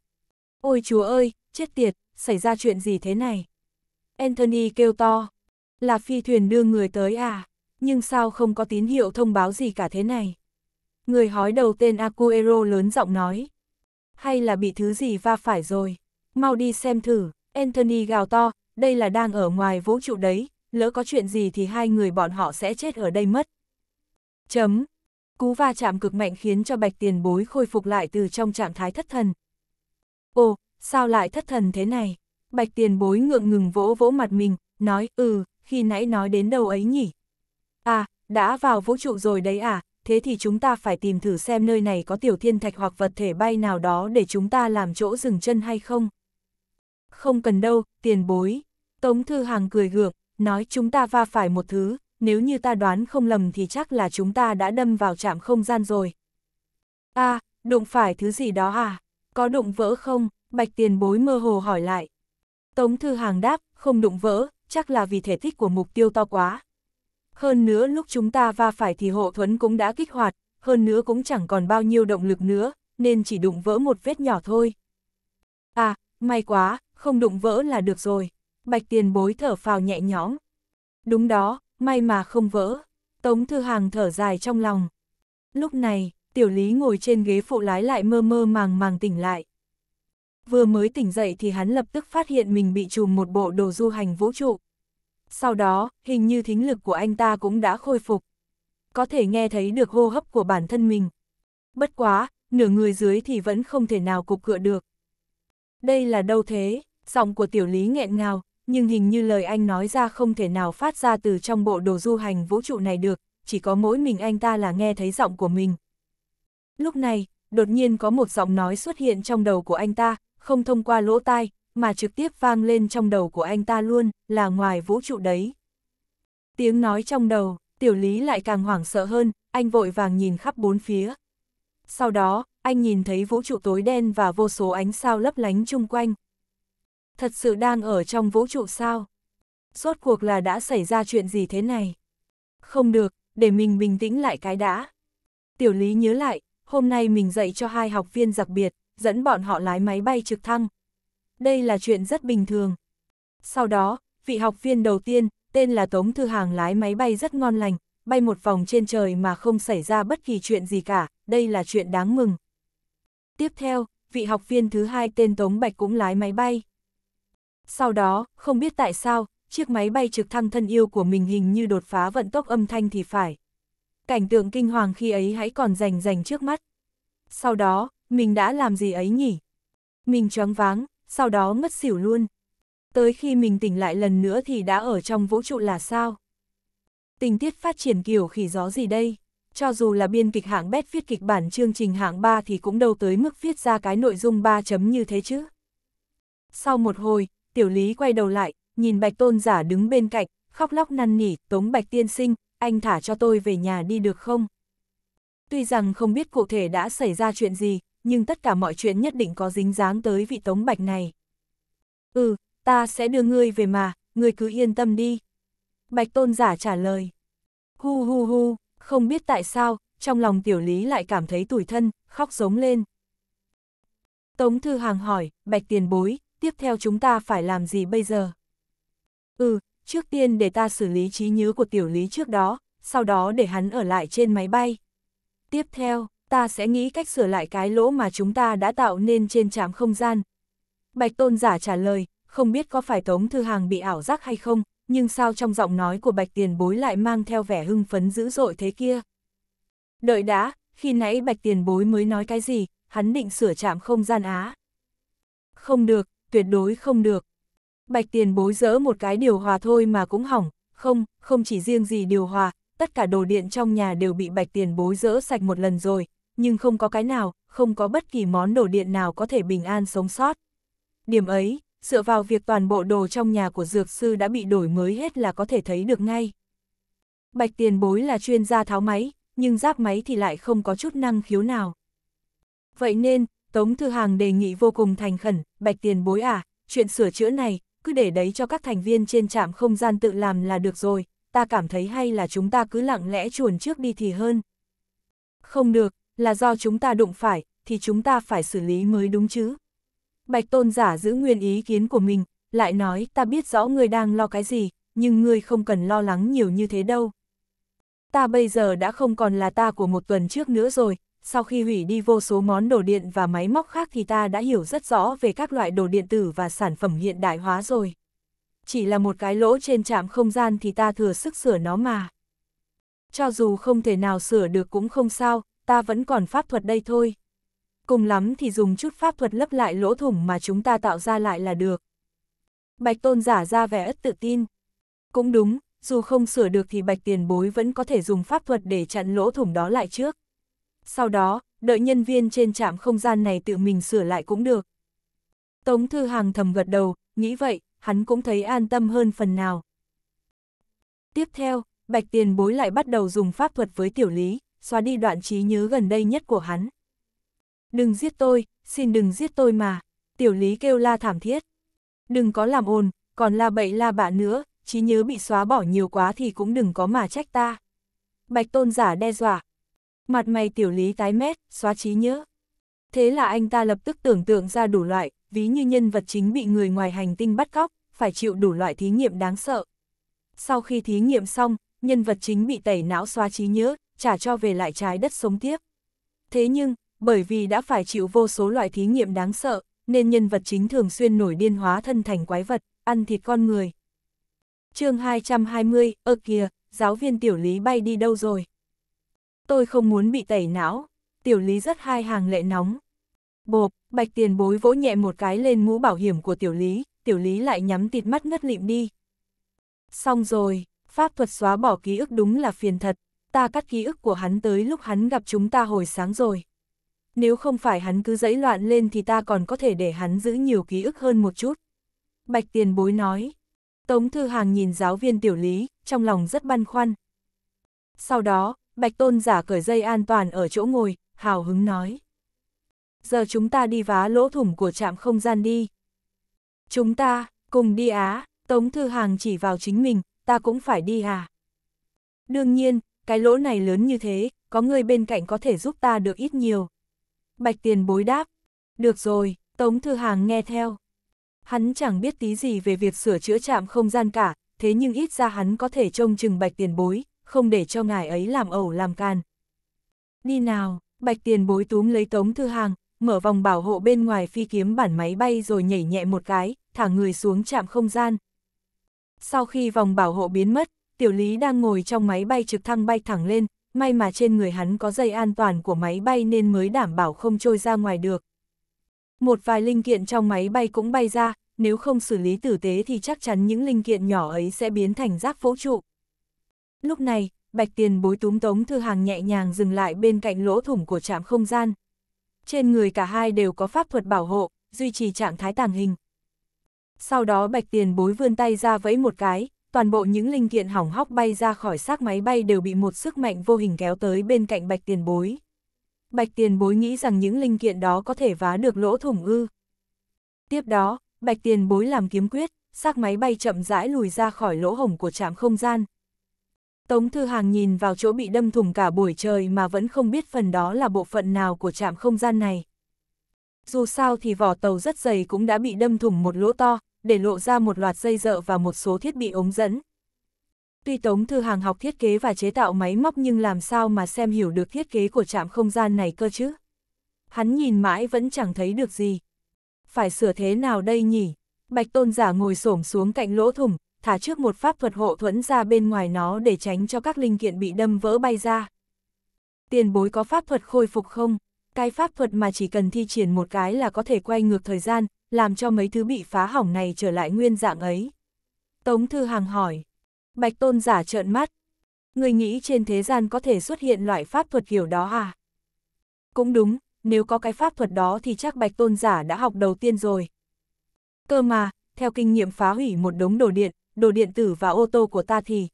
Ôi chúa ơi, chết tiệt, xảy ra chuyện gì thế này? Anthony kêu to. Là phi thuyền đưa người tới à? Nhưng sao không có tín hiệu thông báo gì cả thế này? Người hói đầu tên Acuero lớn giọng nói. Hay là bị thứ gì va phải rồi? Mau đi xem thử, Anthony gào to, đây là đang ở ngoài vũ trụ đấy, lỡ có chuyện gì thì hai người bọn họ sẽ chết ở đây mất. Chấm. Cú va chạm cực mạnh khiến cho bạch tiền bối khôi phục lại từ trong trạng thái thất thần, Ồ, sao lại thất thần thế này? Bạch tiền bối ngượng ngừng vỗ vỗ mặt mình, nói, ừ, khi nãy nói đến đâu ấy nhỉ? À, đã vào vũ trụ rồi đấy à, thế thì chúng ta phải tìm thử xem nơi này có tiểu thiên thạch hoặc vật thể bay nào đó để chúng ta làm chỗ dừng chân hay không? Không cần đâu, tiền bối. Tống Thư Hàng cười gượng, nói chúng ta va phải một thứ, nếu như ta đoán không lầm thì chắc là chúng ta đã đâm vào trạm không gian rồi. À, đụng phải thứ gì đó à? có đụng vỡ không? Bạch tiền bối mơ hồ hỏi lại. Tống Thư Hàng đáp, không đụng vỡ, chắc là vì thể tích của mục tiêu to quá. Hơn nữa lúc chúng ta va phải thì hộ thuẫn cũng đã kích hoạt, hơn nữa cũng chẳng còn bao nhiêu động lực nữa, nên chỉ đụng vỡ một vết nhỏ thôi. À, may quá, không đụng vỡ là được rồi. Bạch tiền bối thở phào nhẹ nhõm. Đúng đó, may mà không vỡ. Tống Thư Hàng thở dài trong lòng. Lúc này, tiểu lý ngồi trên ghế phụ lái lại mơ mơ màng màng tỉnh lại. Vừa mới tỉnh dậy thì hắn lập tức phát hiện mình bị trùm một bộ đồ du hành vũ trụ. Sau đó, hình như thính lực của anh ta cũng đã khôi phục. Có thể nghe thấy được hô hấp của bản thân mình. Bất quá, nửa người dưới thì vẫn không thể nào cục cựa được. Đây là đâu thế? Giọng của tiểu lý nghẹn ngào, nhưng hình như lời anh nói ra không thể nào phát ra từ trong bộ đồ du hành vũ trụ này được, chỉ có mỗi mình anh ta là nghe thấy giọng của mình. Lúc này, đột nhiên có một giọng nói xuất hiện trong đầu của anh ta, không thông qua lỗ tai, mà trực tiếp vang lên trong đầu của anh ta luôn, là ngoài vũ trụ đấy. Tiếng nói trong đầu, tiểu lý lại càng hoảng sợ hơn, anh vội vàng nhìn khắp bốn phía. Sau đó, anh nhìn thấy vũ trụ tối đen và vô số ánh sao lấp lánh chung quanh. Thật sự đang ở trong vũ trụ sao? Rốt cuộc là đã xảy ra chuyện gì thế này? Không được, để mình bình tĩnh lại cái đã. Tiểu lý nhớ lại, hôm nay mình dạy cho hai học viên đặc biệt, dẫn bọn họ lái máy bay trực thăng. Đây là chuyện rất bình thường. Sau đó, vị học viên đầu tiên, tên là Tống Thư Hàng lái máy bay rất ngon lành, bay một vòng trên trời mà không xảy ra bất kỳ chuyện gì cả, đây là chuyện đáng mừng. Tiếp theo, vị học viên thứ hai tên Tống Bạch cũng lái máy bay. Sau đó, không biết tại sao, chiếc máy bay trực thăng thân yêu của mình hình như đột phá vận tốc âm thanh thì phải, cảnh tượng kinh hoàng khi ấy hãy còn rành rành trước mắt. Sau đó, mình đã làm gì ấy nhỉ? Mình choáng váng, sau đó ngất xỉu luôn. Tới khi mình tỉnh lại lần nữa thì đã ở trong vũ trụ là sao? Tình tiết phát triển kiểu khỉ gió gì đây? Cho dù là biên kịch hạng bét viết kịch bản chương trình hạng 3 thì cũng đâu tới mức viết ra cái nội dung 3 chấm như thế chứ. Sau một hồi, tiểu lý quay đầu lại, nhìn bạch tôn giả đứng bên cạnh, khóc lóc năn nỉ, tống bạch tiên sinh, anh thả cho tôi về nhà đi được không? Tuy rằng không biết cụ thể đã xảy ra chuyện gì, nhưng tất cả mọi chuyện nhất định có dính dáng tới vị Tống Bạch này. Ừ, ta sẽ đưa ngươi về mà, ngươi cứ yên tâm đi. Bạch Tôn giả trả lời. Hu hu hu, không biết tại sao, trong lòng tiểu lý lại cảm thấy tủi thân, khóc giống lên. Tống Thư Hàng hỏi, Bạch tiền bối, tiếp theo chúng ta phải làm gì bây giờ? Ừ, trước tiên để ta xử lý trí nhớ của tiểu lý trước đó, sau đó để hắn ở lại trên máy bay. Tiếp theo, ta sẽ nghĩ cách sửa lại cái lỗ mà chúng ta đã tạo nên trên trạm không gian. Bạch tôn giả trả lời, không biết có phải Tống Thư Hàng bị ảo giác hay không, nhưng sao trong giọng nói của Bạch Tiền Bối lại mang theo vẻ hưng phấn dữ dội thế kia. Đợi đã, khi nãy Bạch Tiền Bối mới nói cái gì, hắn định sửa trạm không gian á. Không được, tuyệt đối không được. Bạch tiền bối dỡ một cái điều hòa thôi mà cũng hỏng, không, không chỉ riêng gì điều hòa, tất cả đồ điện trong nhà đều bị bạch tiền bối dỡ sạch một lần rồi, nhưng không có cái nào, không có bất kỳ món đồ điện nào có thể bình an sống sót. Điểm ấy, dựa vào việc toàn bộ đồ trong nhà của dược sư đã bị đổi mới hết là có thể thấy được ngay. Bạch tiền bối là chuyên gia tháo máy, nhưng giáp máy thì lại không có chút năng khiếu nào. Vậy nên, Tống Thư Hàng đề nghị vô cùng thành khẩn, bạch tiền bối à, chuyện sửa chữa này, cứ để đấy cho các thành viên trên trạm không gian tự làm là được rồi, ta cảm thấy hay là chúng ta cứ lặng lẽ chuồn trước đi thì hơn. Không được, là do chúng ta đụng phải, thì chúng ta phải xử lý mới đúng chứ. Bạch tôn giả giữ nguyên ý kiến của mình, lại nói ta biết rõ người đang lo cái gì, nhưng người không cần lo lắng nhiều như thế đâu. Ta bây giờ đã không còn là ta của một tuần trước nữa rồi, sau khi hủy đi vô số món đồ điện và máy móc khác thì ta đã hiểu rất rõ về các loại đồ điện tử và sản phẩm hiện đại hóa rồi. Chỉ là một cái lỗ trên trạm không gian thì ta thừa sức sửa nó mà. Cho dù không thể nào sửa được cũng không sao, ta vẫn còn pháp thuật đây thôi. Cùng lắm thì dùng chút pháp thuật lấp lại lỗ thủng mà chúng ta tạo ra lại là được. Bạch tôn giả ra vẻ ất tự tin. Cũng đúng, dù không sửa được thì bạch tiền bối vẫn có thể dùng pháp thuật để chặn lỗ thủng đó lại trước. Sau đó, đợi nhân viên trên trạm không gian này tự mình sửa lại cũng được. Tống Thư Hàng thầm gật đầu, nghĩ vậy, hắn cũng thấy an tâm hơn phần nào. Tiếp theo, Bạch Tiền Bối lại bắt đầu dùng pháp thuật với Tiểu Lý, xóa đi đoạn trí nhớ gần đây nhất của hắn. Đừng giết tôi, xin đừng giết tôi mà, Tiểu Lý kêu la thảm thiết. Đừng có làm ồn, còn la bậy la bạ nữa, trí nhớ bị xóa bỏ nhiều quá thì cũng đừng có mà trách ta. Bạch Tôn giả đe dọa, mặt mày tiểu lý tái mét, xóa trí nhớ. Thế là anh ta lập tức tưởng tượng ra đủ loại, ví như nhân vật chính bị người ngoài hành tinh bắt cóc, phải chịu đủ loại thí nghiệm đáng sợ. Sau khi thí nghiệm xong, nhân vật chính bị tẩy não xóa trí nhớ, trả cho về lại trái đất sống tiếp. Thế nhưng, bởi vì đã phải chịu vô số loại thí nghiệm đáng sợ, nên nhân vật chính thường xuyên nổi điên hóa thân thành quái vật, ăn thịt con người. chương 220, ơ kìa, giáo viên tiểu lý bay đi đâu rồi? tôi không muốn bị tẩy não. Tiểu lý rất hai hàng lệ nóng. Bộp, bạch tiền bối vỗ nhẹ một cái lên mũ bảo hiểm của tiểu lý, tiểu lý lại nhắm tịt mắt ngất lịm đi. Xong rồi, pháp thuật xóa bỏ ký ức đúng là phiền thật, ta cắt ký ức của hắn tới lúc hắn gặp chúng ta hồi sáng rồi. Nếu không phải hắn cứ dẫy loạn lên thì ta còn có thể để hắn giữ nhiều ký ức hơn một chút. Bạch tiền bối nói. Tống Thư Hàng nhìn giáo viên tiểu lý, trong lòng rất băn khoăn. Sau đó, Bạch Tôn giả cởi dây an toàn ở chỗ ngồi, hào hứng nói. Giờ chúng ta đi vá lỗ thủng của trạm không gian đi. Chúng ta, cùng đi á, Tống Thư Hàng chỉ vào chính mình, ta cũng phải đi à. Đương nhiên, cái lỗ này lớn như thế, có người bên cạnh có thể giúp ta được ít nhiều. Bạch tiền bối đáp. Được rồi, Tống Thư Hàng nghe theo. Hắn chẳng biết tí gì về việc sửa chữa trạm không gian cả, thế nhưng ít ra hắn có thể trông chừng bạch tiền bối, không để cho ngài ấy làm ẩu làm can. Đi nào, bạch tiền bối túm lấy tống thư hàng, mở vòng bảo hộ bên ngoài phi kiếm bản máy bay rồi nhảy nhẹ một cái, thả người xuống chạm không gian. Sau khi vòng bảo hộ biến mất, tiểu lý đang ngồi trong máy bay trực thăng bay thẳng lên, may mà trên người hắn có dây an toàn của máy bay nên mới đảm bảo không trôi ra ngoài được. Một vài linh kiện trong máy bay cũng bay ra, nếu không xử lý tử tế thì chắc chắn những linh kiện nhỏ ấy sẽ biến thành rác vũ trụ. Lúc này, bạch tiền bối túm tống thư hàng nhẹ nhàng dừng lại bên cạnh lỗ thủng của trạm không gian. Trên người cả hai đều có pháp thuật bảo hộ, duy trì trạng thái tàng hình. Sau đó bạch tiền bối vươn tay ra vẫy một cái, toàn bộ những linh kiện hỏng hóc bay ra khỏi xác máy bay đều bị một sức mạnh vô hình kéo tới bên cạnh bạch tiền bối. Bạch tiền bối nghĩ rằng những linh kiện đó có thể vá được lỗ thủng ư. Tiếp đó, bạch tiền bối làm kiếm quyết, xác máy bay chậm rãi lùi ra khỏi lỗ hổng của trạm không gian. Tống Thư Hàng nhìn vào chỗ bị đâm thủng cả buổi trời mà vẫn không biết phần đó là bộ phận nào của trạm không gian này. Dù sao thì vỏ tàu rất dày cũng đã bị đâm thủng một lỗ to, để lộ ra một loạt dây dợ và một số thiết bị ống dẫn. Tuy Tống Thư Hàng học thiết kế và chế tạo máy móc nhưng làm sao mà xem hiểu được thiết kế của trạm không gian này cơ chứ? Hắn nhìn mãi vẫn chẳng thấy được gì. Phải sửa thế nào đây nhỉ? Bạch Tôn Giả ngồi xổm xuống cạnh lỗ thủng, thả trước một pháp thuật hộ thuẫn ra bên ngoài nó để tránh cho các linh kiện bị đâm vỡ bay ra. Tiền bối có pháp thuật khôi phục không? Cái pháp thuật mà chỉ cần thi triển một cái là có thể quay ngược thời gian, làm cho mấy thứ bị phá hỏng này trở lại nguyên dạng ấy. Tống Thư Hàng hỏi. Bạch Tôn giả trợn mắt. Người nghĩ trên thế gian có thể xuất hiện loại pháp thuật kiểu đó à? Cũng đúng, nếu có cái pháp thuật đó thì chắc Bạch Tôn giả đã học đầu tiên rồi. Cơ mà, theo kinh nghiệm phá hủy một đống đồ điện, đồ điện tử và ô tô của ta thì.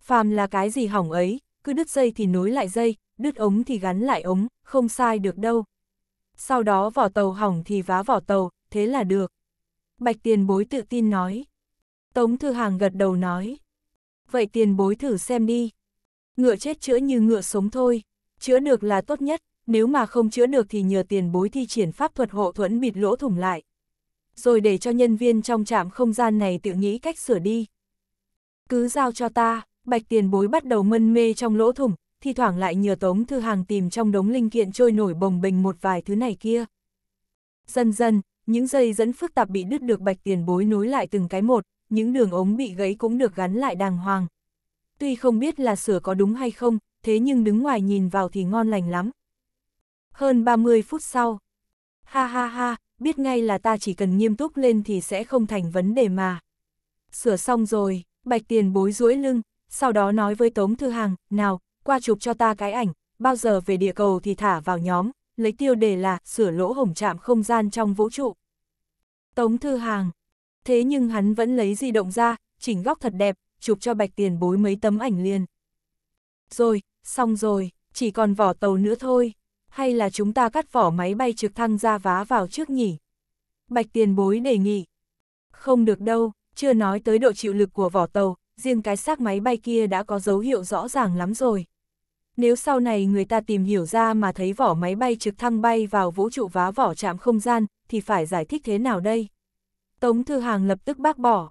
Phàm là cái gì hỏng ấy, cứ đứt dây thì nối lại dây, đứt ống thì gắn lại ống, không sai được đâu. Sau đó vỏ tàu hỏng thì vá vỏ tàu, thế là được. Bạch tiền bối tự tin nói. Tống thư hàng gật đầu nói. Vậy tiền bối thử xem đi. Ngựa chết chữa như ngựa sống thôi, chữa được là tốt nhất, nếu mà không chữa được thì nhờ tiền bối thi triển pháp thuật hộ thuẫn bịt lỗ thủng lại rồi để cho nhân viên trong trạm không gian này tự nghĩ cách sửa đi. Cứ giao cho ta, bạch tiền bối bắt đầu mân mê trong lỗ thủng, thi thoảng lại nhờ Tống Thư Hàng tìm trong đống linh kiện trôi nổi bồng bình một vài thứ này kia. Dần dần, những dây dẫn phức tạp bị đứt được bạch tiền bối nối lại từng cái một, những đường ống bị gãy cũng được gắn lại đàng hoàng. Tuy không biết là sửa có đúng hay không, thế nhưng đứng ngoài nhìn vào thì ngon lành lắm. Hơn 30 phút sau. Ha ha ha, biết ngay là ta chỉ cần nghiêm túc lên thì sẽ không thành vấn đề mà. Sửa xong rồi, bạch tiền bối duỗi lưng, sau đó nói với Tống Thư Hàng, nào, qua chụp cho ta cái ảnh, bao giờ về địa cầu thì thả vào nhóm, lấy tiêu đề là sửa lỗ hổng chạm không gian trong vũ trụ. Tống Thư Hàng, thế nhưng hắn vẫn lấy di động ra, chỉnh góc thật đẹp, chụp cho bạch tiền bối mấy tấm ảnh liền. Rồi, xong rồi, chỉ còn vỏ tàu nữa thôi hay là chúng ta cắt vỏ máy bay trực thăng ra vá vào trước nhỉ? Bạch tiền bối đề nghị. Không được đâu, chưa nói tới độ chịu lực của vỏ tàu, riêng cái xác máy bay kia đã có dấu hiệu rõ ràng lắm rồi. Nếu sau này người ta tìm hiểu ra mà thấy vỏ máy bay trực thăng bay vào vũ trụ vá vỏ chạm không gian, thì phải giải thích thế nào đây? Tống Thư Hàng lập tức bác bỏ.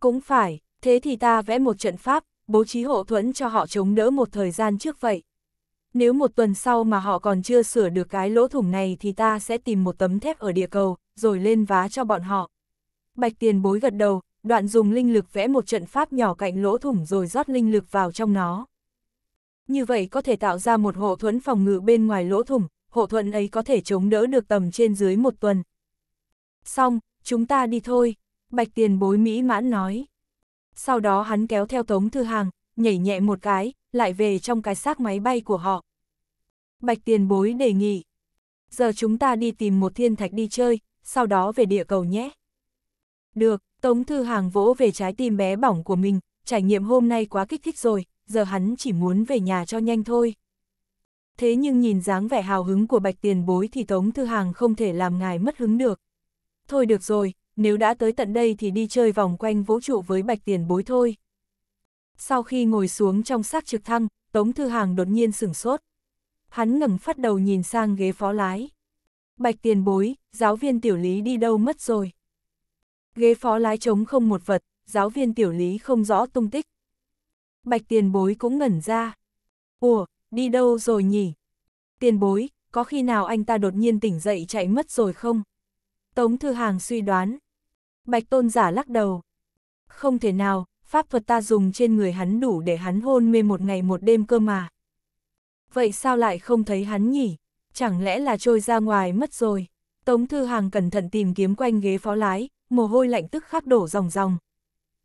Cũng phải, thế thì ta vẽ một trận pháp, bố trí hộ thuẫn cho họ chống đỡ một thời gian trước vậy. Nếu một tuần sau mà họ còn chưa sửa được cái lỗ thủng này thì ta sẽ tìm một tấm thép ở địa cầu, rồi lên vá cho bọn họ. Bạch tiền bối gật đầu, đoạn dùng linh lực vẽ một trận pháp nhỏ cạnh lỗ thủng rồi rót linh lực vào trong nó. Như vậy có thể tạo ra một hộ thuẫn phòng ngự bên ngoài lỗ thủng, hộ thuẫn ấy có thể chống đỡ được tầm trên dưới một tuần. Xong, chúng ta đi thôi, bạch tiền bối mỹ mãn nói. Sau đó hắn kéo theo tống thư hàng, nhảy nhẹ một cái, lại về trong cái xác máy bay của họ. Bạch tiền bối đề nghị. Giờ chúng ta đi tìm một thiên thạch đi chơi, sau đó về địa cầu nhé. Được, Tống Thư Hàng vỗ về trái tim bé bỏng của mình, trải nghiệm hôm nay quá kích thích rồi, giờ hắn chỉ muốn về nhà cho nhanh thôi. Thế nhưng nhìn dáng vẻ hào hứng của bạch tiền bối thì Tống Thư Hàng không thể làm ngài mất hứng được. Thôi được rồi, nếu đã tới tận đây thì đi chơi vòng quanh vũ trụ với bạch tiền bối thôi. Sau khi ngồi xuống trong xác trực thăng, Tống Thư Hàng đột nhiên sửng sốt. Hắn ngẩng phát đầu nhìn sang ghế phó lái. Bạch tiền bối, giáo viên tiểu lý đi đâu mất rồi. Ghế phó lái trống không một vật, giáo viên tiểu lý không rõ tung tích. Bạch tiền bối cũng ngẩn ra. Ủa, đi đâu rồi nhỉ? Tiền bối, có khi nào anh ta đột nhiên tỉnh dậy chạy mất rồi không? Tống Thư Hàng suy đoán. Bạch tôn giả lắc đầu. Không thể nào, pháp thuật ta dùng trên người hắn đủ để hắn hôn mê một ngày một đêm cơ mà. Vậy sao lại không thấy hắn nhỉ? Chẳng lẽ là trôi ra ngoài mất rồi? Tống Thư Hàng cẩn thận tìm kiếm quanh ghế phó lái, mồ hôi lạnh tức khắc đổ ròng ròng.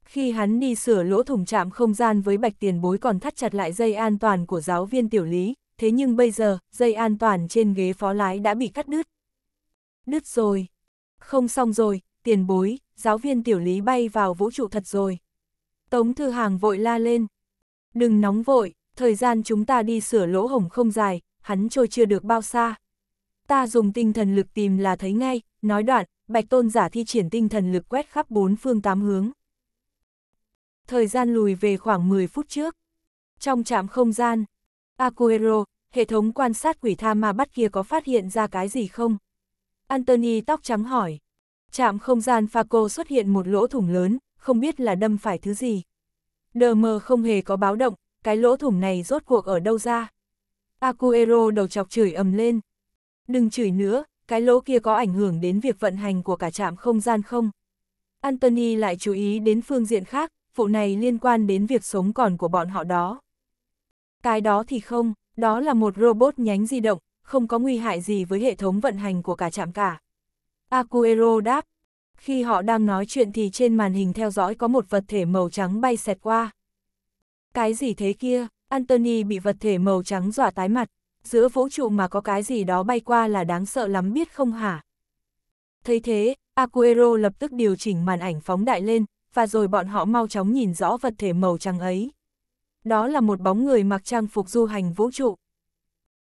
Khi hắn đi sửa lỗ thủng chạm không gian với bạch tiền bối còn thắt chặt lại dây an toàn của giáo viên tiểu lý, thế nhưng bây giờ, dây an toàn trên ghế phó lái đã bị cắt đứt. Đứt rồi. Không xong rồi, tiền bối, giáo viên tiểu lý bay vào vũ trụ thật rồi. Tống Thư Hàng vội la lên. Đừng nóng vội, thời gian chúng ta đi sửa lỗ hổng không dài, hắn trôi chưa được bao xa. Ta dùng tinh thần lực tìm là thấy ngay, nói đoạn, Bạch Tôn giả thi triển tinh thần lực quét khắp bốn phương tám hướng. Thời gian lùi về khoảng 10 phút trước. Trong trạm không gian, Acuero, hệ thống quan sát quỷ tha ma bắt kia có phát hiện ra cái gì không? Anthony tóc trắng hỏi. Trạm không gian Faco xuất hiện một lỗ thủng lớn, không biết là đâm phải thứ gì. Đờ mờ không hề có báo động, cái lỗ thủng này rốt cuộc ở đâu ra. Acuero đầu chọc chửi ầm lên. Đừng chửi nữa, cái lỗ kia có ảnh hưởng đến việc vận hành của cả trạm không gian không? Anthony lại chú ý đến phương diện khác, vụ này liên quan đến việc sống còn của bọn họ đó. Cái đó thì không, đó là một robot nhánh di động, không có nguy hại gì với hệ thống vận hành của cả trạm cả. Acuero đáp, khi họ đang nói chuyện thì trên màn hình theo dõi có một vật thể màu trắng bay xẹt qua. Cái gì thế kia? Anthony bị vật thể màu trắng dọa tái mặt. Giữa vũ trụ mà có cái gì đó bay qua là đáng sợ lắm biết không hả? Thấy thế, Aguero lập tức điều chỉnh màn ảnh phóng đại lên, và rồi bọn họ mau chóng nhìn rõ vật thể màu trắng ấy. Đó là một bóng người mặc trang phục du hành vũ trụ.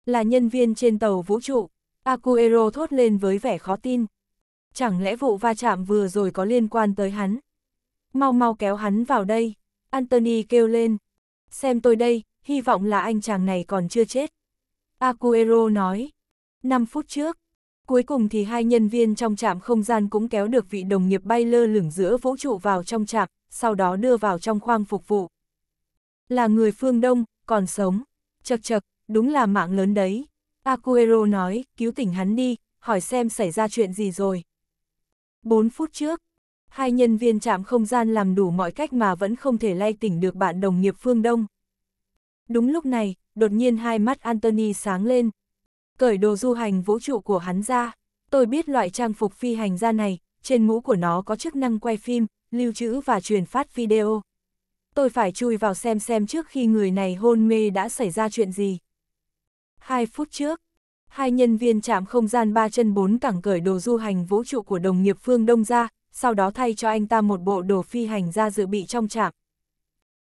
Là nhân viên trên tàu vũ trụ. Aguero thốt lên với vẻ khó tin. Chẳng lẽ vụ va chạm vừa rồi có liên quan tới hắn? Mau mau kéo hắn vào đây. Anthony kêu lên. Xem tôi đây, hy vọng là anh chàng này còn chưa chết. Acuero nói. 5 phút trước, cuối cùng thì hai nhân viên trong trạm không gian cũng kéo được vị đồng nghiệp bay lơ lửng giữa vũ trụ vào trong trạm, sau đó đưa vào trong khoang phục vụ. Là người phương Đông, còn sống. Chật chật, đúng là mạng lớn đấy. Acuero nói, cứu tỉnh hắn đi, hỏi xem xảy ra chuyện gì rồi. 4 phút trước, hai nhân viên chạm không gian làm đủ mọi cách mà vẫn không thể lay tỉnh được bạn đồng nghiệp phương Đông. Đúng lúc này, đột nhiên hai mắt Anthony sáng lên. Cởi đồ du hành vũ trụ của hắn ra, tôi biết loại trang phục phi hành ra này, trên mũ của nó có chức năng quay phim, lưu trữ và truyền phát video. Tôi phải chui vào xem xem trước khi người này hôn mê đã xảy ra chuyện gì. Hai phút trước, Hai nhân viên chạm không gian ba chân bốn cẳng cởi đồ du hành vũ trụ của đồng nghiệp Phương Đông ra, sau đó thay cho anh ta một bộ đồ phi hành ra dự bị trong trạm.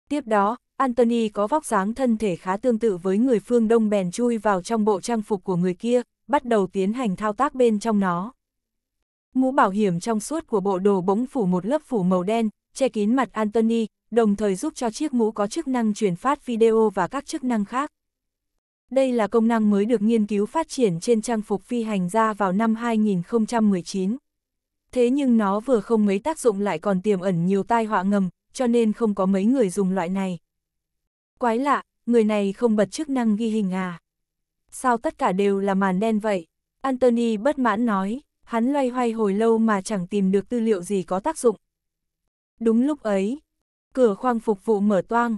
Tiếp đó, Anthony có vóc dáng thân thể khá tương tự với người Phương Đông bèn chui vào trong bộ trang phục của người kia, bắt đầu tiến hành thao tác bên trong nó. Mũ bảo hiểm trong suốt của bộ đồ bỗng phủ một lớp phủ màu đen, che kín mặt Anthony, đồng thời giúp cho chiếc mũ có chức năng truyền phát video và các chức năng khác. Đây là công năng mới được nghiên cứu phát triển trên trang phục phi hành gia vào năm 2019. Thế nhưng nó vừa không mấy tác dụng lại còn tiềm ẩn nhiều tai họa ngầm, cho nên không có mấy người dùng loại này. Quái lạ, người này không bật chức năng ghi hình à? Sao tất cả đều là màn đen vậy? Anthony bất mãn nói, hắn loay hoay hồi lâu mà chẳng tìm được tư liệu gì có tác dụng. Đúng lúc ấy, cửa khoang phục vụ mở toang,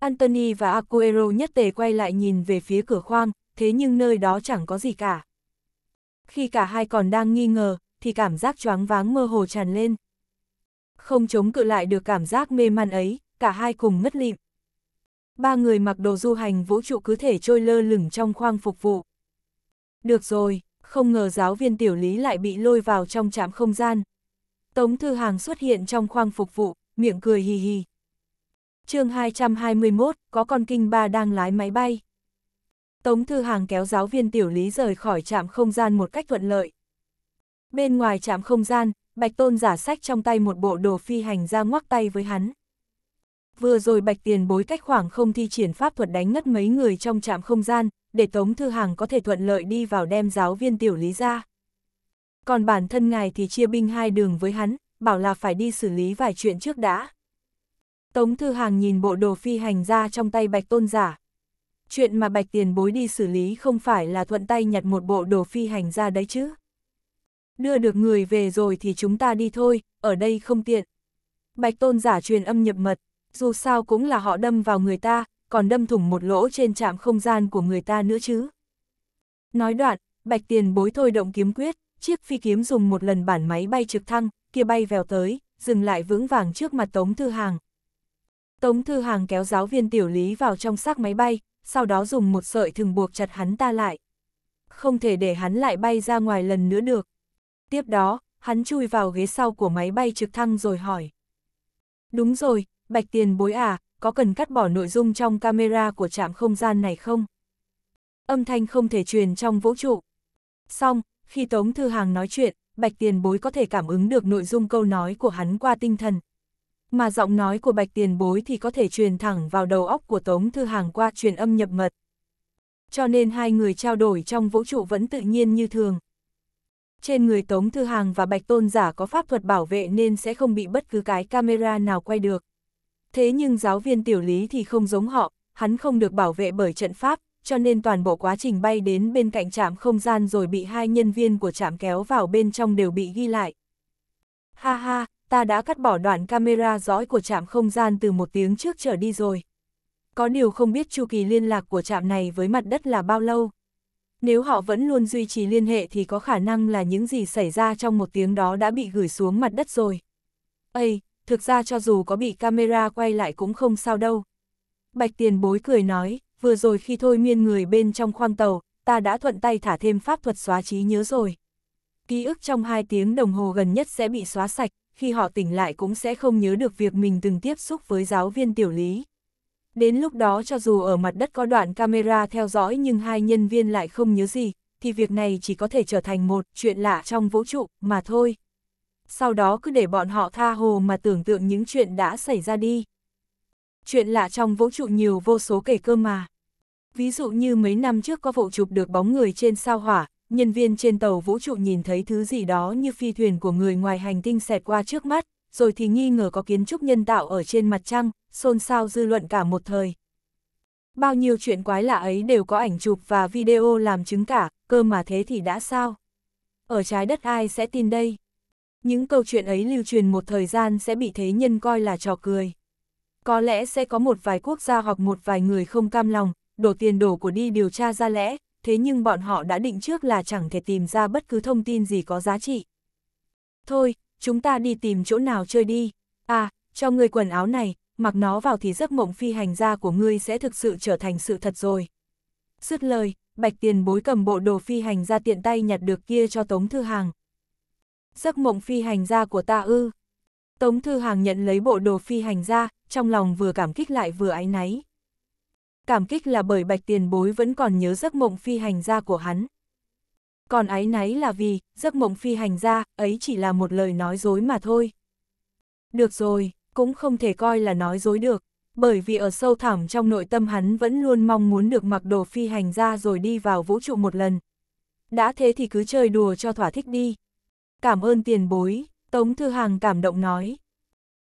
Anthony và Aquero nhất tề quay lại nhìn về phía cửa khoang, thế nhưng nơi đó chẳng có gì cả. Khi cả hai còn đang nghi ngờ, thì cảm giác choáng váng mơ hồ tràn lên. Không chống cự lại được cảm giác mê man ấy, cả hai cùng ngất lịm. Ba người mặc đồ du hành vũ trụ cứ thể trôi lơ lửng trong khoang phục vụ. Được rồi, không ngờ giáo viên tiểu lý lại bị lôi vào trong trạm không gian. Tống Thư Hàng xuất hiện trong khoang phục vụ, miệng cười hì hì chương 221, có con kinh ba đang lái máy bay. Tống Thư Hàng kéo giáo viên tiểu lý rời khỏi trạm không gian một cách thuận lợi. Bên ngoài trạm không gian, Bạch Tôn giả sách trong tay một bộ đồ phi hành ra ngoắc tay với hắn. Vừa rồi Bạch Tiền bối cách khoảng không thi triển pháp thuật đánh ngất mấy người trong trạm không gian, để Tống Thư Hàng có thể thuận lợi đi vào đem giáo viên tiểu lý ra. Còn bản thân ngài thì chia binh hai đường với hắn, bảo là phải đi xử lý vài chuyện trước đã. Tống Thư Hàng nhìn bộ đồ phi hành ra trong tay Bạch Tôn Giả. Chuyện mà Bạch Tiền Bối đi xử lý không phải là thuận tay nhặt một bộ đồ phi hành ra đấy chứ. Đưa được người về rồi thì chúng ta đi thôi, ở đây không tiện. Bạch Tôn Giả truyền âm nhập mật, dù sao cũng là họ đâm vào người ta, còn đâm thủng một lỗ trên trạm không gian của người ta nữa chứ. Nói đoạn, Bạch Tiền Bối thôi động kiếm quyết, chiếc phi kiếm dùng một lần bản máy bay trực thăng, kia bay vèo tới, dừng lại vững vàng trước mặt Tống Thư Hàng, Tống Thư Hàng kéo giáo viên tiểu lý vào trong xác máy bay, sau đó dùng một sợi thừng buộc chặt hắn ta lại. Không thể để hắn lại bay ra ngoài lần nữa được. Tiếp đó, hắn chui vào ghế sau của máy bay trực thăng rồi hỏi. Đúng rồi, Bạch Tiền bối à, có cần cắt bỏ nội dung trong camera của trạm không gian này không? Âm thanh không thể truyền trong vũ trụ. Xong, khi Tống Thư Hàng nói chuyện, Bạch Tiền bối có thể cảm ứng được nội dung câu nói của hắn qua tinh thần, mà giọng nói của bạch tiền bối thì có thể truyền thẳng vào đầu óc của Tống Thư Hàng qua truyền âm nhập mật. Cho nên hai người trao đổi trong vũ trụ vẫn tự nhiên như thường. Trên người Tống Thư Hàng và Bạch Tôn Giả có pháp thuật bảo vệ nên sẽ không bị bất cứ cái camera nào quay được. Thế nhưng giáo viên tiểu lý thì không giống họ, hắn không được bảo vệ bởi trận pháp, cho nên toàn bộ quá trình bay đến bên cạnh trạm không gian rồi bị hai nhân viên của trạm kéo vào bên trong đều bị ghi lại. Ha ha, ta đã cắt bỏ đoạn camera dõi của trạm không gian từ một tiếng trước trở đi rồi. Có điều không biết chu kỳ liên lạc của trạm này với mặt đất là bao lâu. Nếu họ vẫn luôn duy trì liên hệ thì có khả năng là những gì xảy ra trong một tiếng đó đã bị gửi xuống mặt đất rồi. Ây, thực ra cho dù có bị camera quay lại cũng không sao đâu. Bạch tiền bối cười nói, vừa rồi khi thôi miên người bên trong khoang tàu, ta đã thuận tay thả thêm pháp thuật xóa trí nhớ rồi. Ký ức trong hai tiếng đồng hồ gần nhất sẽ bị xóa sạch, khi họ tỉnh lại cũng sẽ không nhớ được việc mình từng tiếp xúc với giáo viên tiểu lý. Đến lúc đó cho dù ở mặt đất có đoạn camera theo dõi nhưng hai nhân viên lại không nhớ gì, thì việc này chỉ có thể trở thành một chuyện lạ trong vũ trụ mà thôi. Sau đó cứ để bọn họ tha hồ mà tưởng tượng những chuyện đã xảy ra đi. Chuyện lạ trong vũ trụ nhiều vô số kể cơ mà. Ví dụ như mấy năm trước có vụ chụp được bóng người trên sao hỏa, Nhân viên trên tàu vũ trụ nhìn thấy thứ gì đó như phi thuyền của người ngoài hành tinh xẹt qua trước mắt, rồi thì nghi ngờ có kiến trúc nhân tạo ở trên mặt trăng, xôn xao dư luận cả một thời. Bao nhiêu chuyện quái lạ ấy đều có ảnh chụp và video làm chứng cả, cơ mà thế thì đã sao? Ở trái đất ai sẽ tin đây? Những câu chuyện ấy lưu truyền một thời gian sẽ bị thế nhân coi là trò cười. Có lẽ sẽ có một vài quốc gia hoặc một vài người không cam lòng, đổ tiền đổ của đi điều tra ra lẽ, thế nhưng bọn họ đã định trước là chẳng thể tìm ra bất cứ thông tin gì có giá trị. Thôi, chúng ta đi tìm chỗ nào chơi đi. À, cho ngươi quần áo này, mặc nó vào thì giấc mộng phi hành gia của ngươi sẽ thực sự trở thành sự thật rồi. Dứt lời, bạch tiền bối cầm bộ đồ phi hành gia tiện tay nhặt được kia cho Tống Thư Hàng. Giấc mộng phi hành gia của ta ư. Tống Thư Hàng nhận lấy bộ đồ phi hành gia, trong lòng vừa cảm kích lại vừa áy náy cảm kích là bởi bạch tiền bối vẫn còn nhớ giấc mộng phi hành gia của hắn. Còn ái náy là vì, giấc mộng phi hành gia, ấy chỉ là một lời nói dối mà thôi. Được rồi, cũng không thể coi là nói dối được, bởi vì ở sâu thẳm trong nội tâm hắn vẫn luôn mong muốn được mặc đồ phi hành gia rồi đi vào vũ trụ một lần. Đã thế thì cứ chơi đùa cho thỏa thích đi. Cảm ơn tiền bối, Tống Thư Hàng cảm động nói.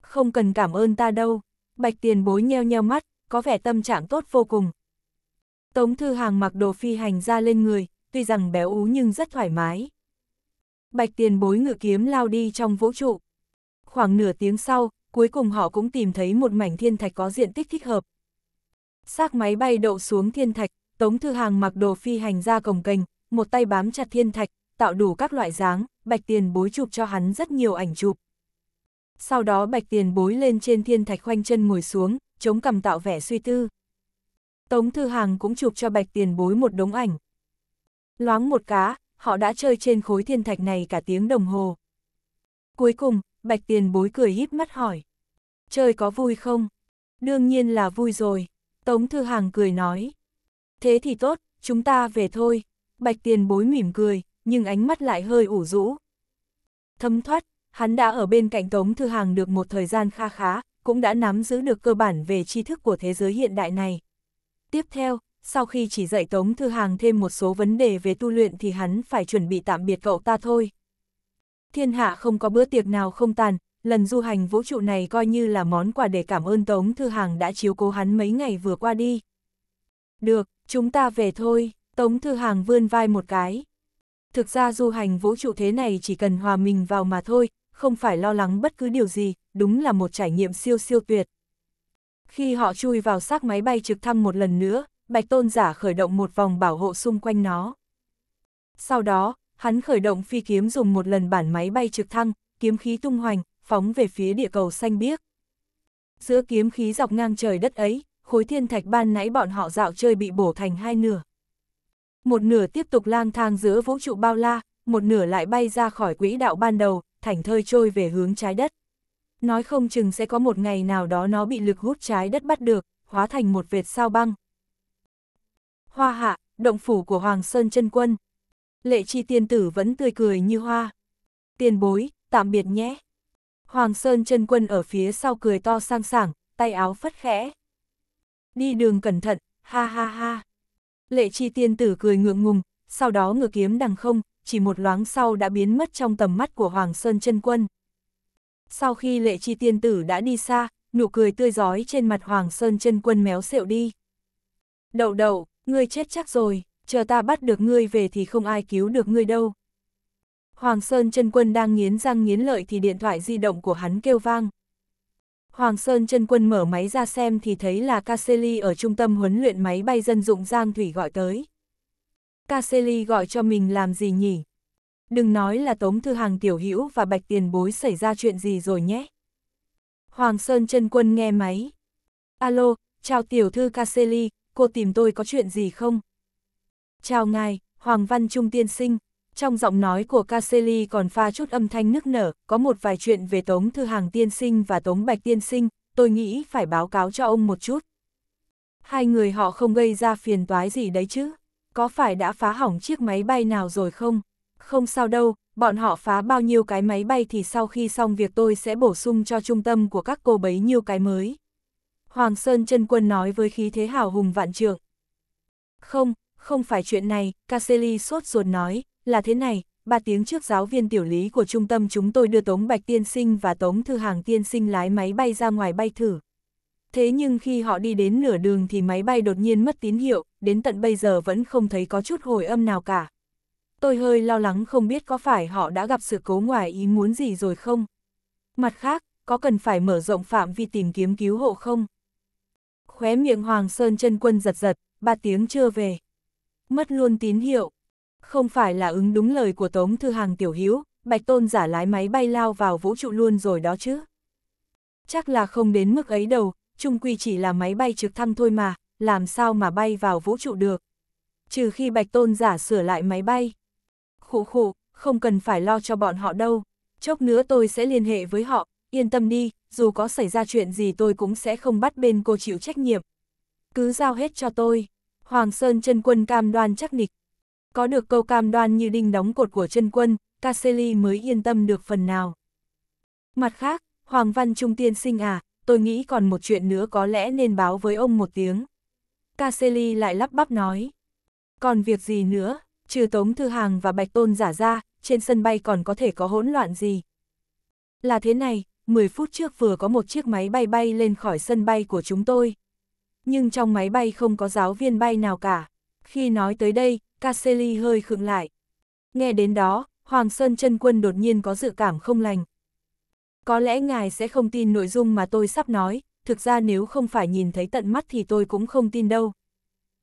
Không cần cảm ơn ta đâu, Bạch tiền bối nheo nheo mắt, có vẻ tâm trạng tốt vô cùng. Tống Thư Hàng mặc đồ phi hành ra lên người, tuy rằng béo ú nhưng rất thoải mái. Bạch tiền bối ngự kiếm lao đi trong vũ trụ. Khoảng nửa tiếng sau, cuối cùng họ cũng tìm thấy một mảnh thiên thạch có diện tích thích hợp. Xác máy bay đậu xuống thiên thạch, Tống Thư Hàng mặc đồ phi hành ra cổng kênh, một tay bám chặt thiên thạch, tạo đủ các loại dáng, bạch tiền bối chụp cho hắn rất nhiều ảnh chụp. Sau đó bạch tiền bối lên trên thiên thạch khoanh chân ngồi xuống, chống cầm tạo vẻ suy tư. Tống Thư Hàng cũng chụp cho bạch tiền bối một đống ảnh. Loáng một cá, họ đã chơi trên khối thiên thạch này cả tiếng đồng hồ. Cuối cùng, bạch tiền bối cười híp mắt hỏi. Chơi có vui không? Đương nhiên là vui rồi. Tống Thư Hàng cười nói. Thế thì tốt, chúng ta về thôi. Bạch tiền bối mỉm cười, nhưng ánh mắt lại hơi ủ rũ. Thấm thoát, hắn đã ở bên cạnh Tống Thư Hàng được một thời gian kha khá, cũng đã nắm giữ được cơ bản về tri thức của thế giới hiện đại này. Tiếp theo, sau khi chỉ dạy Tống Thư Hàng thêm một số vấn đề về tu luyện thì hắn phải chuẩn bị tạm biệt cậu ta thôi. Thiên hạ không có bữa tiệc nào không tàn, lần du hành vũ trụ này coi như là món quà để cảm ơn Tống Thư Hàng đã chiếu cố hắn mấy ngày vừa qua đi. Được, chúng ta về thôi, Tống Thư Hàng vươn vai một cái. Thực ra du hành vũ trụ thế này chỉ cần hòa mình vào mà thôi, không phải lo lắng bất cứ điều gì, đúng là một trải nghiệm siêu siêu tuyệt. Khi họ chui vào xác máy bay trực thăng một lần nữa, Bạch Tôn giả khởi động một vòng bảo hộ xung quanh nó. Sau đó, hắn khởi động phi kiếm dùng một lần bản máy bay trực thăng, kiếm khí tung hoành, phóng về phía địa cầu xanh biếc. Giữa kiếm khí dọc ngang trời đất ấy, khối thiên thạch ban nãy bọn họ dạo chơi bị bổ thành hai nửa. Một nửa tiếp tục lang thang giữa vũ trụ bao la, một nửa lại bay ra khỏi quỹ đạo ban đầu, thảnh thơi trôi về hướng trái đất. Nói không chừng sẽ có một ngày nào đó nó bị lực hút trái đất bắt được, hóa thành một vệt sao băng. Hoa hạ, động phủ của Hoàng Sơn chân Quân. Lệ chi tiên tử vẫn tươi cười như hoa. Tiền bối, tạm biệt nhé. Hoàng Sơn chân Quân ở phía sau cười to sang sảng, tay áo phất khẽ. Đi đường cẩn thận, ha ha ha. Lệ chi tiên tử cười ngượng ngùng, sau đó ngựa kiếm đằng không, chỉ một loáng sau đã biến mất trong tầm mắt của Hoàng Sơn chân Quân. Sau khi lệ chi tiên tử đã đi xa, nụ cười tươi giói trên mặt Hoàng Sơn chân Quân méo xẹo đi. Đậu đậu, ngươi chết chắc rồi, chờ ta bắt được ngươi về thì không ai cứu được ngươi đâu. Hoàng Sơn chân Quân đang nghiến răng nghiến lợi thì điện thoại di động của hắn kêu vang. Hoàng Sơn Trân Quân mở máy ra xem thì thấy là Casely ở trung tâm huấn luyện máy bay dân dụng Giang Thủy gọi tới. Caselli gọi cho mình làm gì nhỉ? Đừng nói là Tống Thư Hàng tiểu hữu và Bạch Tiền Bối xảy ra chuyện gì rồi nhé. Hoàng Sơn Trân Quân nghe máy. Alo, chào tiểu thư Caselli, cô tìm tôi có chuyện gì không? Chào ngài, Hoàng Văn Trung tiên sinh. Trong giọng nói của Caselli còn pha chút âm thanh nức nở, có một vài chuyện về Tống Thư Hàng tiên sinh và Tống Bạch tiên sinh, tôi nghĩ phải báo cáo cho ông một chút. Hai người họ không gây ra phiền toái gì đấy chứ có phải đã phá hỏng chiếc máy bay nào rồi không? Không sao đâu, bọn họ phá bao nhiêu cái máy bay thì sau khi xong việc tôi sẽ bổ sung cho trung tâm của các cô bấy nhiêu cái mới. Hoàng Sơn Trân Quân nói với khí thế hào hùng vạn trượng. Không, không phải chuyện này, Casely sốt ruột nói, là thế này, ba tiếng trước giáo viên tiểu lý của trung tâm chúng tôi đưa Tống Bạch Tiên Sinh và Tống Thư Hàng Tiên Sinh lái máy bay ra ngoài bay thử, Thế nhưng khi họ đi đến nửa đường thì máy bay đột nhiên mất tín hiệu, đến tận bây giờ vẫn không thấy có chút hồi âm nào cả. Tôi hơi lo lắng không biết có phải họ đã gặp sự cố ngoài ý muốn gì rồi không. Mặt khác, có cần phải mở rộng phạm vi tìm kiếm cứu hộ không? Khóe miệng Hoàng Sơn chân quân giật giật, ba tiếng chưa về. Mất luôn tín hiệu. Không phải là ứng đúng lời của Tống Thư Hàng Tiểu Hiếu, Bạch Tôn giả lái máy bay lao vào vũ trụ luôn rồi đó chứ. Chắc là không đến mức ấy đâu, chung quy chỉ là máy bay trực thăng thôi mà, làm sao mà bay vào vũ trụ được. Trừ khi Bạch Tôn giả sửa lại máy bay. Khụ khụ, không cần phải lo cho bọn họ đâu. Chốc nữa tôi sẽ liên hệ với họ, yên tâm đi, dù có xảy ra chuyện gì tôi cũng sẽ không bắt bên cô chịu trách nhiệm. Cứ giao hết cho tôi. Hoàng Sơn chân quân cam đoan chắc nịch. Có được câu cam đoan như đinh đóng cột của chân quân, Casely mới yên tâm được phần nào. Mặt khác, Hoàng Văn Trung tiên sinh à, tôi nghĩ còn một chuyện nữa có lẽ nên báo với ông một tiếng. Caseli lại lắp bắp nói. Còn việc gì nữa, trừ Tống Thư Hàng và Bạch Tôn giả ra, trên sân bay còn có thể có hỗn loạn gì? Là thế này, 10 phút trước vừa có một chiếc máy bay bay lên khỏi sân bay của chúng tôi. Nhưng trong máy bay không có giáo viên bay nào cả. Khi nói tới đây, Caseli hơi khựng lại. Nghe đến đó, Hoàng Sơn chân Quân đột nhiên có dự cảm không lành, có lẽ ngài sẽ không tin nội dung mà tôi sắp nói, thực ra nếu không phải nhìn thấy tận mắt thì tôi cũng không tin đâu.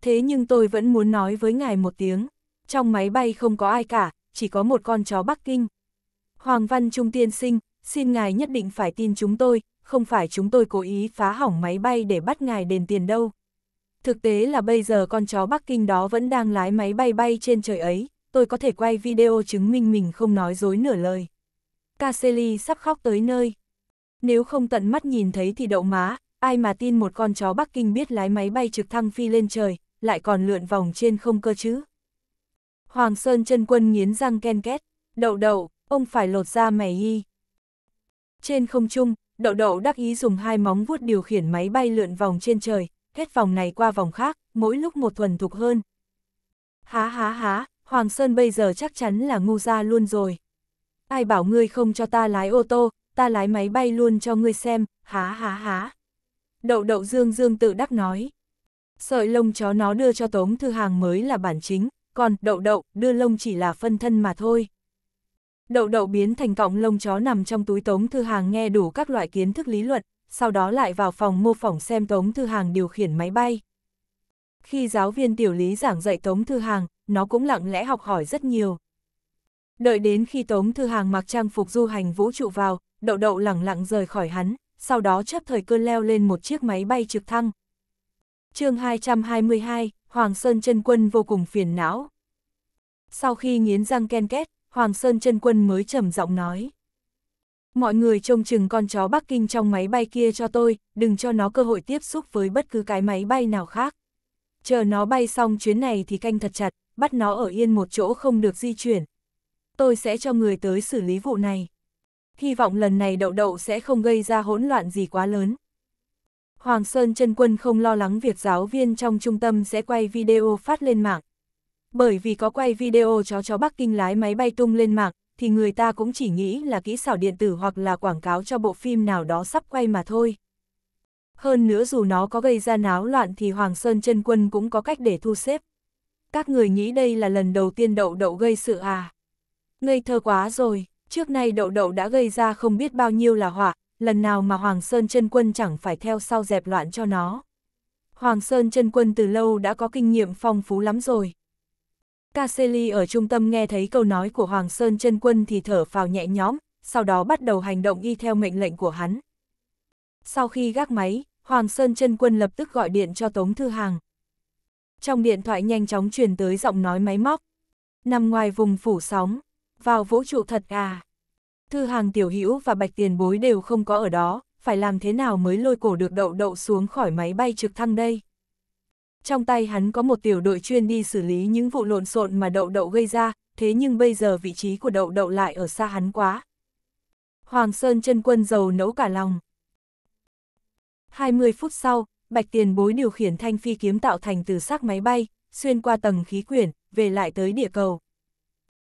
Thế nhưng tôi vẫn muốn nói với ngài một tiếng. Trong máy bay không có ai cả, chỉ có một con chó Bắc Kinh. Hoàng Văn Trung tiên sinh, xin ngài nhất định phải tin chúng tôi, không phải chúng tôi cố ý phá hỏng máy bay để bắt ngài đền tiền đâu. Thực tế là bây giờ con chó Bắc Kinh đó vẫn đang lái máy bay bay trên trời ấy, tôi có thể quay video chứng minh mình không nói dối nửa lời. Caselli sắp khóc tới nơi. Nếu không tận mắt nhìn thấy thì đậu má, ai mà tin một con chó Bắc Kinh biết lái máy bay trực thăng phi lên trời, lại còn lượn vòng trên không cơ chứ. Hoàng Sơn chân quân nghiến răng ken két, đậu đậu, ông phải lột ra mày y. Trên không trung, đậu đậu đắc ý dùng hai móng vuốt điều khiển máy bay lượn vòng trên trời, hết vòng này qua vòng khác, mỗi lúc một thuần thục hơn. Há há há, Hoàng Sơn bây giờ chắc chắn là ngu ra luôn rồi ai bảo ngươi không cho ta lái ô tô, ta lái máy bay luôn cho ngươi xem, há há há. Đậu đậu dương dương tự đắc nói. Sợi lông chó nó đưa cho Tống Thư Hàng mới là bản chính, còn đậu đậu đưa lông chỉ là phân thân mà thôi. Đậu đậu biến thành cọng lông chó nằm trong túi Tống Thư Hàng nghe đủ các loại kiến thức lý luận, sau đó lại vào phòng mô phỏng xem Tống Thư Hàng điều khiển máy bay. Khi giáo viên tiểu lý giảng dạy Tống Thư Hàng, nó cũng lặng lẽ học hỏi rất nhiều. Đợi đến khi Tống Thư Hàng mặc trang phục du hành vũ trụ vào, đậu đậu lẳng lặng rời khỏi hắn, sau đó chấp thời cơn leo lên một chiếc máy bay trực thăng. chương 222, Hoàng Sơn chân Quân vô cùng phiền não. Sau khi nghiến răng ken két, Hoàng Sơn chân Quân mới trầm giọng nói. Mọi người trông chừng con chó Bắc Kinh trong máy bay kia cho tôi, đừng cho nó cơ hội tiếp xúc với bất cứ cái máy bay nào khác. Chờ nó bay xong chuyến này thì canh thật chặt, bắt nó ở yên một chỗ không được di chuyển, tôi sẽ cho người tới xử lý vụ này. Hy vọng lần này đậu đậu sẽ không gây ra hỗn loạn gì quá lớn. Hoàng Sơn chân Quân không lo lắng việc giáo viên trong trung tâm sẽ quay video phát lên mạng. Bởi vì có quay video chó chó Bắc Kinh lái máy bay tung lên mạng, thì người ta cũng chỉ nghĩ là kỹ xảo điện tử hoặc là quảng cáo cho bộ phim nào đó sắp quay mà thôi. Hơn nữa dù nó có gây ra náo loạn thì Hoàng Sơn chân Quân cũng có cách để thu xếp. Các người nghĩ đây là lần đầu tiên đậu đậu gây sự à? ngây thơ quá rồi, trước nay đậu đậu đã gây ra không biết bao nhiêu là họa, lần nào mà Hoàng Sơn chân Quân chẳng phải theo sau dẹp loạn cho nó. Hoàng Sơn chân Quân từ lâu đã có kinh nghiệm phong phú lắm rồi. Casely ở trung tâm nghe thấy câu nói của Hoàng Sơn chân Quân thì thở phào nhẹ nhõm, sau đó bắt đầu hành động y theo mệnh lệnh của hắn. Sau khi gác máy, Hoàng Sơn chân Quân lập tức gọi điện cho Tống Thư Hàng. Trong điện thoại nhanh chóng truyền tới giọng nói máy móc. Nằm ngoài vùng phủ sóng, vào vũ trụ thật à. Thư hàng tiểu hữu và bạch tiền bối đều không có ở đó, phải làm thế nào mới lôi cổ được đậu đậu xuống khỏi máy bay trực thăng đây. Trong tay hắn có một tiểu đội chuyên đi xử lý những vụ lộn xộn mà đậu đậu gây ra, thế nhưng bây giờ vị trí của đậu đậu lại ở xa hắn quá. Hoàng Sơn chân quân giàu nấu cả lòng. 20 phút sau, Bạch Tiền Bối điều khiển thanh phi kiếm tạo thành từ xác máy bay, xuyên qua tầng khí quyển, về lại tới địa cầu.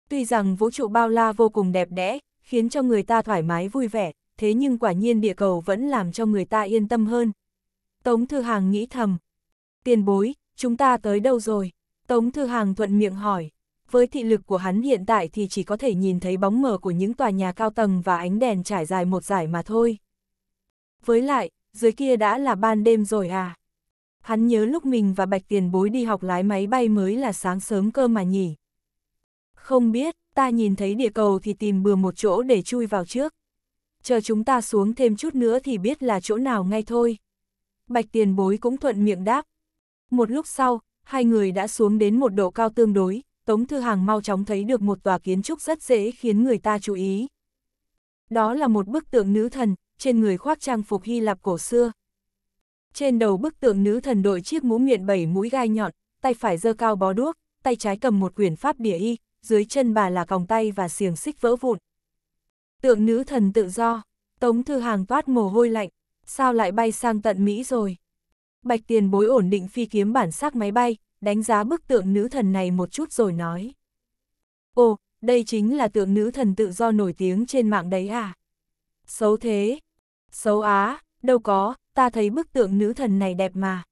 Tuy rằng vũ trụ bao la vô cùng đẹp đẽ, khiến cho người ta thoải mái vui vẻ, thế nhưng quả nhiên địa cầu vẫn làm cho người ta yên tâm hơn. Tống Thư Hàng nghĩ thầm. Tiền bối, chúng ta tới đâu rồi? Tống Thư Hàng thuận miệng hỏi. Với thị lực của hắn hiện tại thì chỉ có thể nhìn thấy bóng mờ của những tòa nhà cao tầng và ánh đèn trải dài một dải mà thôi. Với lại, dưới kia đã là ban đêm rồi à? Hắn nhớ lúc mình và Bạch Tiền Bối đi học lái máy bay mới là sáng sớm cơ mà nhỉ. Không biết, ta nhìn thấy địa cầu thì tìm bừa một chỗ để chui vào trước. Chờ chúng ta xuống thêm chút nữa thì biết là chỗ nào ngay thôi. Bạch tiền bối cũng thuận miệng đáp. Một lúc sau, hai người đã xuống đến một độ cao tương đối, Tống Thư Hàng mau chóng thấy được một tòa kiến trúc rất dễ khiến người ta chú ý. Đó là một bức tượng nữ thần, trên người khoác trang phục Hy Lạp cổ xưa. Trên đầu bức tượng nữ thần đội chiếc mũ miệng bảy mũi gai nhọn, tay phải giơ cao bó đuốc, tay trái cầm một quyển pháp địa y, dưới chân bà là còng tay và xiềng xích vỡ vụn. Tượng nữ thần tự do, Tống Thư Hàng toát mồ hôi lạnh, sao lại bay sang tận Mỹ rồi? Bạch tiền bối ổn định phi kiếm bản sắc máy bay, đánh giá bức tượng nữ thần này một chút rồi nói. Ồ, đây chính là tượng nữ thần tự do nổi tiếng trên mạng đấy à? Xấu thế, xấu á, đâu có, ta thấy bức tượng nữ thần này đẹp mà.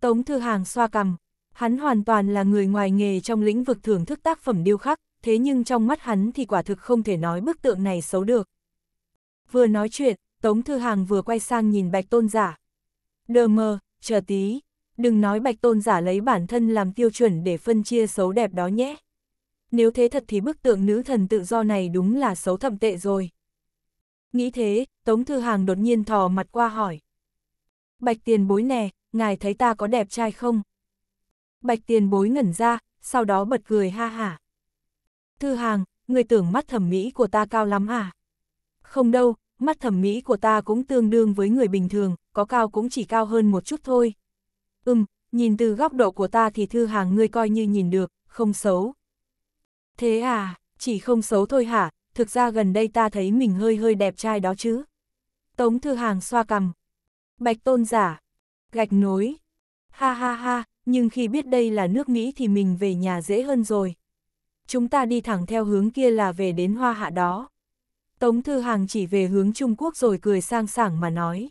Tống Thư Hàng xoa cầm, Hắn hoàn toàn là người ngoài nghề trong lĩnh vực thưởng thức tác phẩm điêu khắc, thế nhưng trong mắt hắn thì quả thực không thể nói bức tượng này xấu được. Vừa nói chuyện, Tống Thư Hàng vừa quay sang nhìn Bạch Tôn Giả. Đờ mơ, chờ tí, đừng nói Bạch Tôn Giả lấy bản thân làm tiêu chuẩn để phân chia xấu đẹp đó nhé. Nếu thế thật thì bức tượng nữ thần tự do này đúng là xấu thậm tệ rồi. Nghĩ thế, Tống Thư Hàng đột nhiên thò mặt qua hỏi. Bạch tiền bối nè, ngài thấy ta có đẹp trai không? Bạch tiền bối ngẩn ra, sau đó bật cười ha hả. Thư hàng, người tưởng mắt thẩm mỹ của ta cao lắm à? Không đâu, mắt thẩm mỹ của ta cũng tương đương với người bình thường, có cao cũng chỉ cao hơn một chút thôi. Ừm, nhìn từ góc độ của ta thì thư hàng ngươi coi như nhìn được, không xấu. Thế à, chỉ không xấu thôi hả, thực ra gần đây ta thấy mình hơi hơi đẹp trai đó chứ. Tống thư hàng xoa cằm, Bạch tôn giả. Gạch nối. Ha ha ha, nhưng khi biết đây là nước Mỹ thì mình về nhà dễ hơn rồi. Chúng ta đi thẳng theo hướng kia là về đến hoa hạ đó. Tống Thư Hàng chỉ về hướng Trung Quốc rồi cười sang sảng mà nói.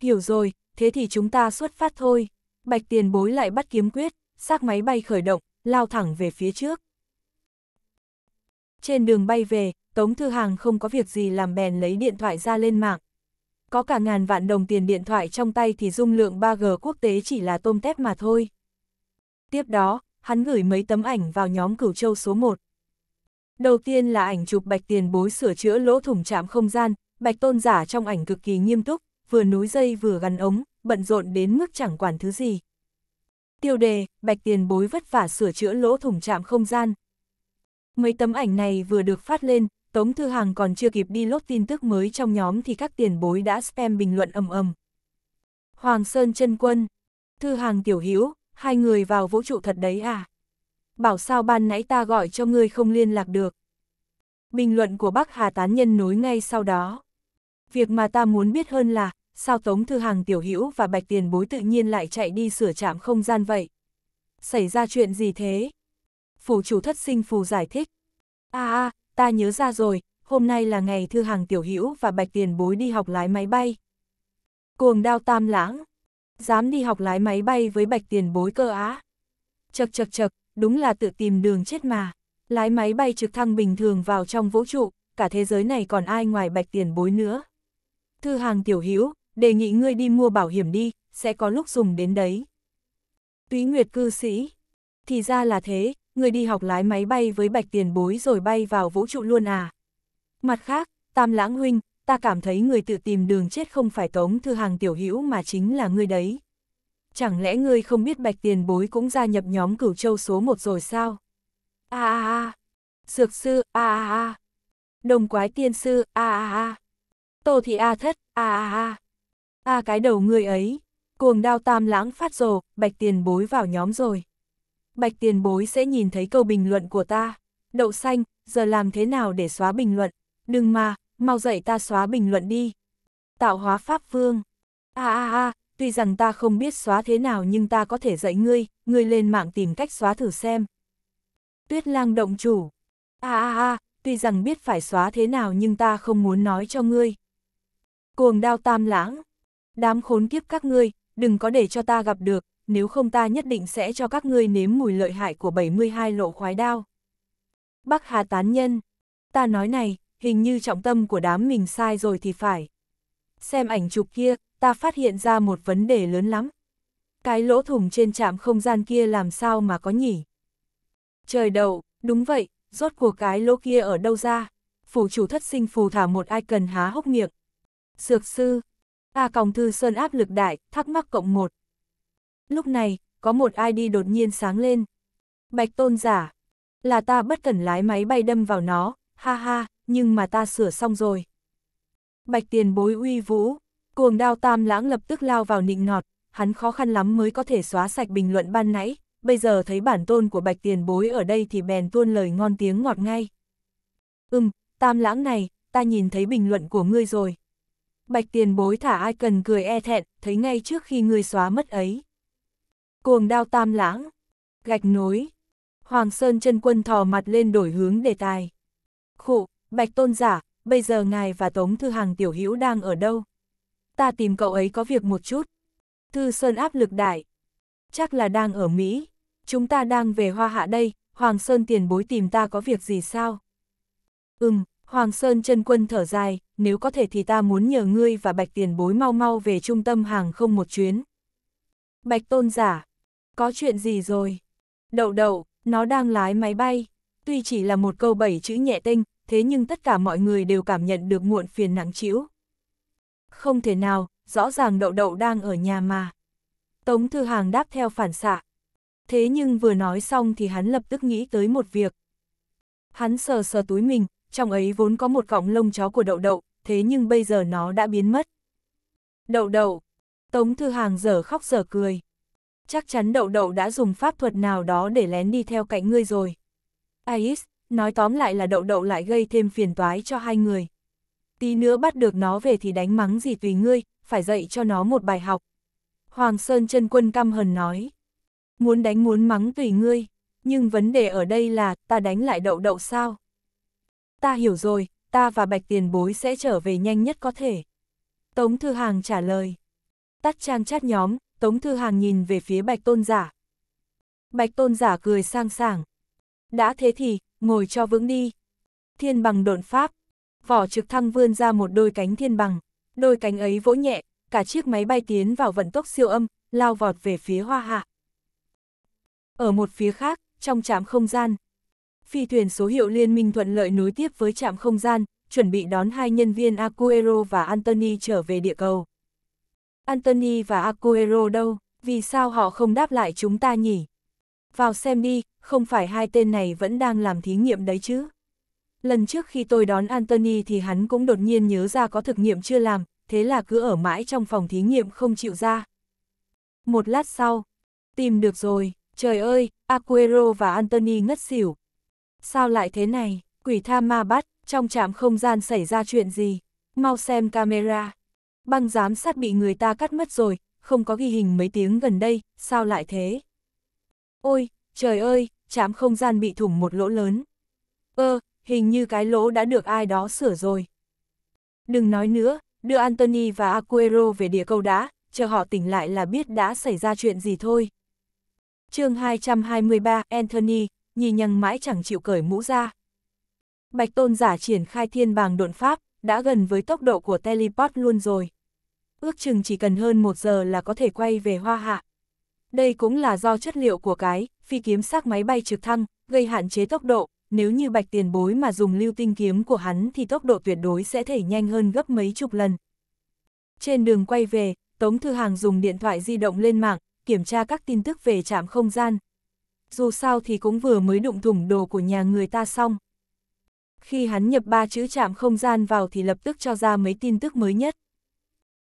Hiểu rồi, thế thì chúng ta xuất phát thôi. Bạch tiền bối lại bắt kiếm quyết, xác máy bay khởi động, lao thẳng về phía trước. Trên đường bay về, Tống Thư Hàng không có việc gì làm bèn lấy điện thoại ra lên mạng, có cả ngàn vạn đồng tiền điện thoại trong tay thì dung lượng 3G quốc tế chỉ là tôm tép mà thôi. Tiếp đó, hắn gửi mấy tấm ảnh vào nhóm cửu châu số 1. Đầu tiên là ảnh chụp bạch tiền bối sửa chữa lỗ thủng chạm không gian, bạch tôn giả trong ảnh cực kỳ nghiêm túc, vừa núi dây vừa gắn ống, bận rộn đến mức chẳng quản thứ gì. Tiêu đề, bạch tiền bối vất vả sửa chữa lỗ thủng chạm không gian. Mấy tấm ảnh này vừa được phát lên, Tống Thư Hàng còn chưa kịp đi lốt tin tức mới trong nhóm thì các tiền bối đã spam bình luận ầm ầm. Hoàng Sơn chân quân, Thư Hàng tiểu hữu hai người vào vũ trụ thật đấy à? Bảo sao ban nãy ta gọi cho ngươi không liên lạc được. Bình luận của Bắc Hà Tán Nhân nối ngay sau đó. Việc mà ta muốn biết hơn là, sao Tống Thư Hàng tiểu hữu và Bạch Tiền Bối tự nhiên lại chạy đi sửa chạm không gian vậy? Xảy ra chuyện gì thế? Phủ chủ thất sinh phù giải thích. À à, ta nhớ ra rồi, hôm nay là ngày thư hàng tiểu hữu và bạch tiền bối đi học lái máy bay. Cuồng đao tam lãng, dám đi học lái máy bay với bạch tiền bối cơ á. Chật chật chật, đúng là tự tìm đường chết mà. Lái máy bay trực thăng bình thường vào trong vũ trụ, cả thế giới này còn ai ngoài bạch tiền bối nữa. Thư hàng tiểu hữu đề nghị ngươi đi mua bảo hiểm đi, sẽ có lúc dùng đến đấy. Túy Nguyệt cư sĩ, thì ra là thế, người đi học lái máy bay với bạch tiền bối rồi bay vào vũ trụ luôn à. Mặt khác, tam lãng huynh, ta cảm thấy người tự tìm đường chết không phải tống thư hàng tiểu hữu mà chính là người đấy. Chẳng lẽ ngươi không biết bạch tiền bối cũng gia nhập nhóm cửu châu số 1 rồi sao? a a a sược sư, a a a. Đồng quái tiên sư, a a a. Tô thị a thất, a a a. A cái đầu người ấy. Cuồng đao tam lãng phát rồ, bạch tiền bối vào nhóm rồi. Bạch tiền bối sẽ nhìn thấy câu bình luận của ta. Đậu xanh, giờ làm thế nào để xóa bình luận? Đừng mà, mau dậy ta xóa bình luận đi. Tạo hóa pháp vương. a a a, tuy rằng ta không biết xóa thế nào nhưng ta có thể dạy ngươi, ngươi lên mạng tìm cách xóa thử xem. Tuyết lang động chủ. a a a, tuy rằng biết phải xóa thế nào nhưng ta không muốn nói cho ngươi. Cuồng đao tam lãng. Đám khốn kiếp các ngươi, đừng có để cho ta gặp được, nếu không ta nhất định sẽ cho các ngươi nếm mùi lợi hại của 72 lộ khoái đao. Bắc Hà tán nhân, ta nói này, hình như trọng tâm của đám mình sai rồi thì phải. Xem ảnh chụp kia, ta phát hiện ra một vấn đề lớn lắm. Cái lỗ thủng trên trạm không gian kia làm sao mà có nhỉ? Trời đậu, đúng vậy, rốt của cái lỗ kia ở đâu ra? Phủ chủ thất sinh phù thả một ai cần há hốc miệng. Sược sư, A Còng Thư Sơn áp lực đại, thắc mắc cộng một. Lúc này, có một ID đột nhiên sáng lên. Bạch tôn giả. Là ta bất cẩn lái máy bay đâm vào nó, ha ha, nhưng mà ta sửa xong rồi. Bạch tiền bối uy vũ, cuồng đao tam lãng lập tức lao vào nịnh nọt, hắn khó khăn lắm mới có thể xóa sạch bình luận ban nãy, bây giờ thấy bản tôn của bạch tiền bối ở đây thì bèn tuôn lời ngon tiếng ngọt ngay. Ừm, tam lãng này, ta nhìn thấy bình luận của ngươi rồi. Bạch tiền bối thả ai cần cười e thẹn, thấy ngay trước khi ngươi xóa mất ấy. Cuồng đao tam lãng. Gạch nối. Hoàng Sơn chân quân thò mặt lên đổi hướng đề tài. Khụ, bạch tôn giả, bây giờ ngài và Tống Thư Hàng tiểu hữu đang ở đâu? Ta tìm cậu ấy có việc một chút. Thư Sơn áp lực đại. Chắc là đang ở Mỹ. Chúng ta đang về hoa hạ đây, Hoàng Sơn tiền bối tìm ta có việc gì sao? Ừm, Hoàng Sơn chân quân thở dài, nếu có thể thì ta muốn nhờ ngươi và bạch tiền bối mau mau về trung tâm hàng không một chuyến. Bạch tôn giả, có chuyện gì rồi? Đậu đậu, nó đang lái máy bay. Tuy chỉ là một câu bảy chữ nhẹ tinh, thế nhưng tất cả mọi người đều cảm nhận được muộn phiền nặng trĩu. Không thể nào, rõ ràng đậu đậu đang ở nhà mà. Tống Thư Hàng đáp theo phản xạ. Thế nhưng vừa nói xong thì hắn lập tức nghĩ tới một việc. Hắn sờ sờ túi mình, trong ấy vốn có một cọng lông chó của đậu đậu, thế nhưng bây giờ nó đã biến mất. Đậu đậu, Tống Thư Hàng giờ khóc giờ cười chắc chắn đậu đậu đã dùng pháp thuật nào đó để lén đi theo cạnh ngươi rồi. Ais, nói tóm lại là đậu đậu lại gây thêm phiền toái cho hai người. Tí nữa bắt được nó về thì đánh mắng gì tùy ngươi, phải dạy cho nó một bài học. Hoàng Sơn chân Quân căm hờn nói. Muốn đánh muốn mắng tùy ngươi, nhưng vấn đề ở đây là ta đánh lại đậu đậu sao? Ta hiểu rồi, ta và Bạch Tiền Bối sẽ trở về nhanh nhất có thể. Tống Thư Hàng trả lời. Tắt trang chat nhóm, Tống Thư Hàng nhìn về phía Bạch Tôn Giả. Bạch Tôn Giả cười sang sảng. Đã thế thì, ngồi cho vững đi. Thiên bằng độn pháp. Vỏ trực thăng vươn ra một đôi cánh thiên bằng. Đôi cánh ấy vỗ nhẹ, cả chiếc máy bay tiến vào vận tốc siêu âm, lao vọt về phía hoa hạ. Ở một phía khác, trong trạm không gian, phi thuyền số hiệu Liên minh thuận lợi nối tiếp với trạm không gian, chuẩn bị đón hai nhân viên Acuero và Anthony trở về địa cầu. Anthony và Aquero đâu, vì sao họ không đáp lại chúng ta nhỉ? Vào xem đi, không phải hai tên này vẫn đang làm thí nghiệm đấy chứ? Lần trước khi tôi đón Anthony thì hắn cũng đột nhiên nhớ ra có thực nghiệm chưa làm, thế là cứ ở mãi trong phòng thí nghiệm không chịu ra. Một lát sau, tìm được rồi, trời ơi, Aquero và Anthony ngất xỉu. Sao lại thế này, quỷ tha ma bắt, trong trạm không gian xảy ra chuyện gì? Mau xem camera băng giám sát bị người ta cắt mất rồi, không có ghi hình mấy tiếng gần đây, sao lại thế? Ôi, trời ơi, chạm không gian bị thủng một lỗ lớn. Ơ, ờ, hình như cái lỗ đã được ai đó sửa rồi. Đừng nói nữa, đưa Anthony và Aquero về địa cầu đá, chờ họ tỉnh lại là biết đã xảy ra chuyện gì thôi. chương 223, Anthony, nhì nhằng mãi chẳng chịu cởi mũ ra. Bạch Tôn giả triển khai thiên bàng độn pháp, đã gần với tốc độ của teleport luôn rồi. Ước chừng chỉ cần hơn một giờ là có thể quay về hoa hạ. Đây cũng là do chất liệu của cái, phi kiếm sát máy bay trực thăng, gây hạn chế tốc độ, nếu như bạch tiền bối mà dùng lưu tinh kiếm của hắn thì tốc độ tuyệt đối sẽ thể nhanh hơn gấp mấy chục lần. Trên đường quay về, Tống Thư Hàng dùng điện thoại di động lên mạng, kiểm tra các tin tức về trạm không gian. Dù sao thì cũng vừa mới đụng thủng đồ của nhà người ta xong khi hắn nhập ba chữ chạm không gian vào thì lập tức cho ra mấy tin tức mới nhất.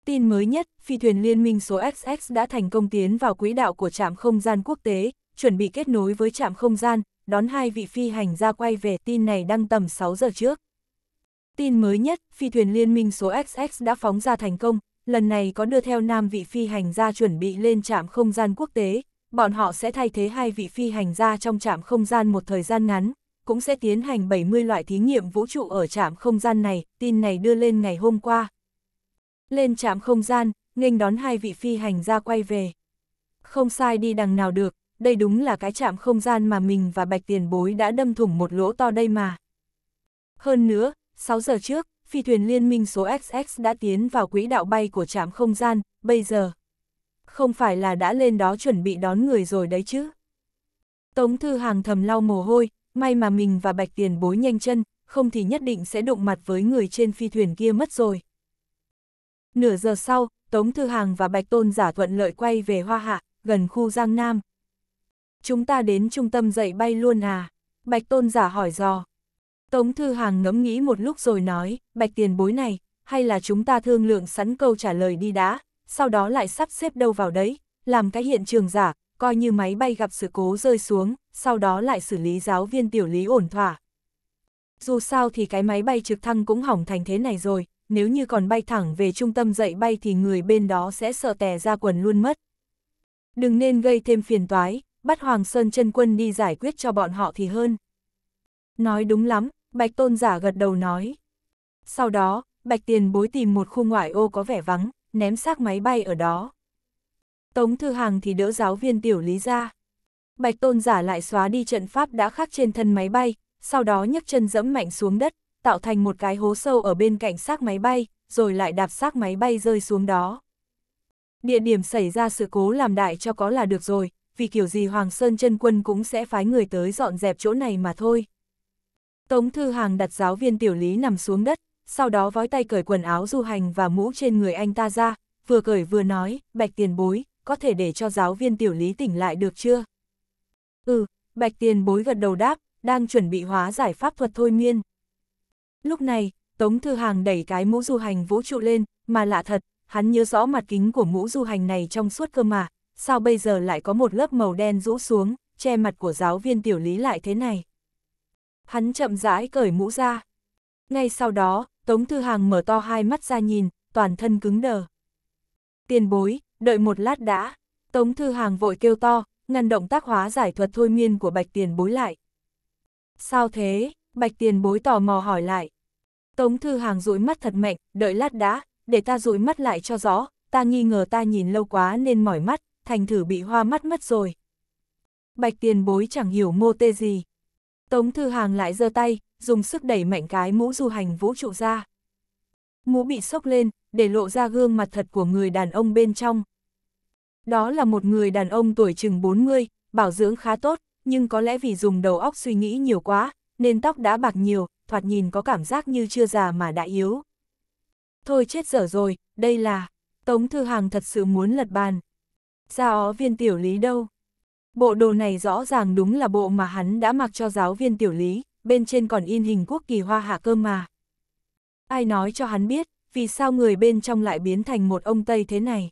Tin mới nhất, phi thuyền liên minh số XX đã thành công tiến vào quỹ đạo của trạm không gian quốc tế, chuẩn bị kết nối với trạm không gian, đón hai vị phi hành ra quay về tin này đăng tầm 6 giờ trước. Tin mới nhất, phi thuyền liên minh số XX đã phóng ra thành công, lần này có đưa theo nam vị phi hành gia chuẩn bị lên trạm không gian quốc tế, bọn họ sẽ thay thế hai vị phi hành gia trong trạm không gian một thời gian ngắn, cũng sẽ tiến hành 70 loại thí nghiệm vũ trụ ở trạm không gian này, tin này đưa lên ngày hôm qua. Lên trạm không gian, nghênh đón hai vị phi hành ra quay về. Không sai đi đằng nào được, đây đúng là cái trạm không gian mà mình và Bạch Tiền Bối đã đâm thủng một lỗ to đây mà. Hơn nữa, 6 giờ trước, phi thuyền liên minh số XX đã tiến vào quỹ đạo bay của trạm không gian, bây giờ. Không phải là đã lên đó chuẩn bị đón người rồi đấy chứ. Tống Thư Hàng thầm lau mồ hôi, may mà mình và bạch tiền bối nhanh chân, không thì nhất định sẽ đụng mặt với người trên phi thuyền kia mất rồi. Nửa giờ sau, Tống Thư Hàng và Bạch Tôn giả thuận lợi quay về Hoa Hạ, gần khu Giang Nam. Chúng ta đến trung tâm dạy bay luôn à? Bạch Tôn giả hỏi dò. Tống Thư Hàng ngẫm nghĩ một lúc rồi nói, Bạch tiền bối này, hay là chúng ta thương lượng sẵn câu trả lời đi đã, sau đó lại sắp xếp đâu vào đấy, làm cái hiện trường giả, coi như máy bay gặp sự cố rơi xuống, sau đó lại xử lý giáo viên tiểu lý ổn thỏa. Dù sao thì cái máy bay trực thăng cũng hỏng thành thế này rồi, nếu như còn bay thẳng về trung tâm dạy bay thì người bên đó sẽ sợ tè ra quần luôn mất. Đừng nên gây thêm phiền toái, bắt Hoàng Sơn chân quân đi giải quyết cho bọn họ thì hơn. Nói đúng lắm, Bạch Tôn giả gật đầu nói. Sau đó, Bạch Tiền bối tìm một khu ngoại ô có vẻ vắng, ném xác máy bay ở đó. Tống Thư Hàng thì đỡ giáo viên tiểu lý ra. Bạch Tôn giả lại xóa đi trận pháp đã khắc trên thân máy bay, sau đó nhấc chân dẫm mạnh xuống đất, tạo thành một cái hố sâu ở bên cạnh xác máy bay, rồi lại đạp xác máy bay rơi xuống đó. Địa điểm xảy ra sự cố làm đại cho có là được rồi, vì kiểu gì Hoàng Sơn chân Quân cũng sẽ phái người tới dọn dẹp chỗ này mà thôi. Tống Thư Hàng đặt giáo viên tiểu lý nằm xuống đất, sau đó vói tay cởi quần áo du hành và mũ trên người anh ta ra, vừa cởi vừa nói, bạch tiền bối, có thể để cho giáo viên tiểu lý tỉnh lại được chưa? Ừ, bạch tiền bối gật đầu đáp, đang chuẩn bị hóa giải pháp thuật thôi miên. Lúc này, Tống Thư Hàng đẩy cái mũ du hành vũ trụ lên, mà lạ thật, hắn nhớ rõ mặt kính của mũ du hành này trong suốt cơ mà, sao bây giờ lại có một lớp màu đen rũ xuống, che mặt của giáo viên tiểu lý lại thế này. Hắn chậm rãi cởi mũ ra. Ngay sau đó, Tống Thư Hàng mở to hai mắt ra nhìn, toàn thân cứng đờ. Tiền bối, Đợi một lát đã, Tống Thư Hàng vội kêu to, ngăn động tác hóa giải thuật thôi miên của Bạch Tiền bối lại. Sao thế? Bạch Tiền bối tò mò hỏi lại. Tống Thư Hàng rũi mắt thật mạnh, đợi lát đã, để ta rũi mắt lại cho rõ, ta nghi ngờ ta nhìn lâu quá nên mỏi mắt, thành thử bị hoa mắt mất rồi. Bạch Tiền bối chẳng hiểu mô tê gì. Tống Thư Hàng lại giơ tay, dùng sức đẩy mạnh cái mũ du hành vũ trụ ra. Mũ bị sốc lên, để lộ ra gương mặt thật của người đàn ông bên trong, đó là một người đàn ông tuổi chừng 40, bảo dưỡng khá tốt, nhưng có lẽ vì dùng đầu óc suy nghĩ nhiều quá, nên tóc đã bạc nhiều, thoạt nhìn có cảm giác như chưa già mà đã yếu. Thôi chết dở rồi, đây là... Tống Thư Hàng thật sự muốn lật bàn. Sao viên tiểu lý đâu? Bộ đồ này rõ ràng đúng là bộ mà hắn đã mặc cho giáo viên tiểu lý, bên trên còn in hình quốc kỳ hoa hạ cơ mà. Ai nói cho hắn biết, vì sao người bên trong lại biến thành một ông Tây thế này?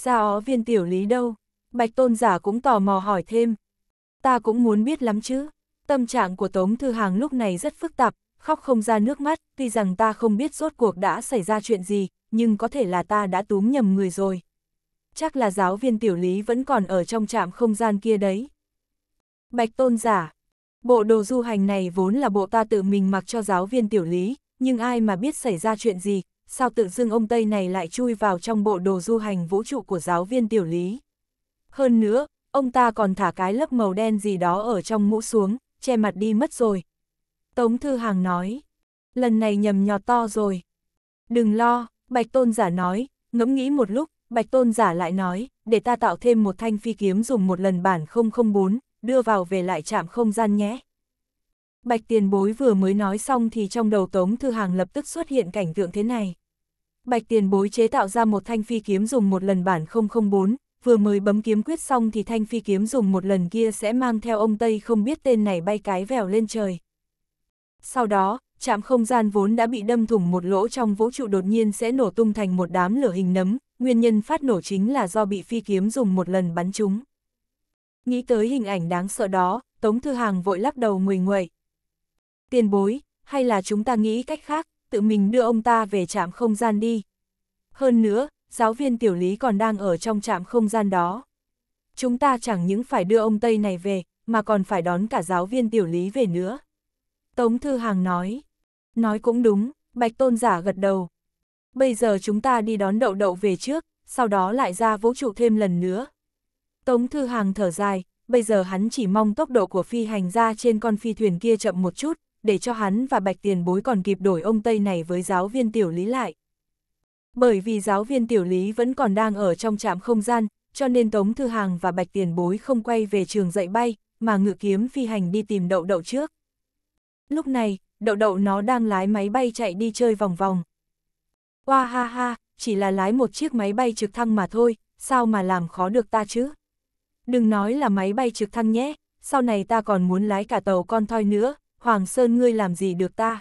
Gia ó viên tiểu lý đâu? Bạch tôn giả cũng tò mò hỏi thêm. Ta cũng muốn biết lắm chứ. Tâm trạng của Tống Thư Hàng lúc này rất phức tạp, khóc không ra nước mắt, tuy rằng ta không biết rốt cuộc đã xảy ra chuyện gì, nhưng có thể là ta đã túm nhầm người rồi. Chắc là giáo viên tiểu lý vẫn còn ở trong trạm không gian kia đấy. Bạch tôn giả, bộ đồ du hành này vốn là bộ ta tự mình mặc cho giáo viên tiểu lý, nhưng ai mà biết xảy ra chuyện gì, sao tự dưng ông Tây này lại chui vào trong bộ đồ du hành vũ trụ của giáo viên tiểu lý. Hơn nữa, ông ta còn thả cái lớp màu đen gì đó ở trong mũ xuống, che mặt đi mất rồi. Tống Thư Hàng nói, lần này nhầm nhò to rồi. Đừng lo, Bạch Tôn Giả nói, ngẫm nghĩ một lúc, Bạch Tôn Giả lại nói, để ta tạo thêm một thanh phi kiếm dùng một lần bản 004, đưa vào về lại trạm không gian nhé. Bạch tiền bối vừa mới nói xong thì trong đầu Tống Thư Hàng lập tức xuất hiện cảnh tượng thế này. Bạch tiền bối chế tạo ra một thanh phi kiếm dùng một lần bản 004, vừa mới bấm kiếm quyết xong thì thanh phi kiếm dùng một lần kia sẽ mang theo ông Tây không biết tên này bay cái vèo lên trời. Sau đó, trạm không gian vốn đã bị đâm thủng một lỗ trong vũ trụ đột nhiên sẽ nổ tung thành một đám lửa hình nấm, nguyên nhân phát nổ chính là do bị phi kiếm dùng một lần bắn chúng. Nghĩ tới hình ảnh đáng sợ đó, Tống Thư Hàng vội lắc đầu nguầy nguậy, tiền bối, hay là chúng ta nghĩ cách khác, tự mình đưa ông ta về trạm không gian đi. Hơn nữa, giáo viên tiểu lý còn đang ở trong trạm không gian đó. Chúng ta chẳng những phải đưa ông Tây này về, mà còn phải đón cả giáo viên tiểu lý về nữa. Tống Thư Hàng nói. Nói cũng đúng, Bạch Tôn Giả gật đầu. Bây giờ chúng ta đi đón đậu đậu về trước, sau đó lại ra vũ trụ thêm lần nữa. Tống Thư Hàng thở dài, bây giờ hắn chỉ mong tốc độ của phi hành ra trên con phi thuyền kia chậm một chút, để cho hắn và bạch tiền bối còn kịp đổi ông Tây này với giáo viên tiểu lý lại. Bởi vì giáo viên tiểu lý vẫn còn đang ở trong trạm không gian, cho nên Tống Thư Hàng và Bạch Tiền Bối không quay về trường dạy bay, mà ngự kiếm phi hành đi tìm đậu đậu trước. Lúc này, đậu đậu nó đang lái máy bay chạy đi chơi vòng vòng. Oa ha ha, chỉ là lái một chiếc máy bay trực thăng mà thôi, sao mà làm khó được ta chứ? Đừng nói là máy bay trực thăng nhé, sau này ta còn muốn lái cả tàu con thoi nữa, Hoàng Sơn ngươi làm gì được ta?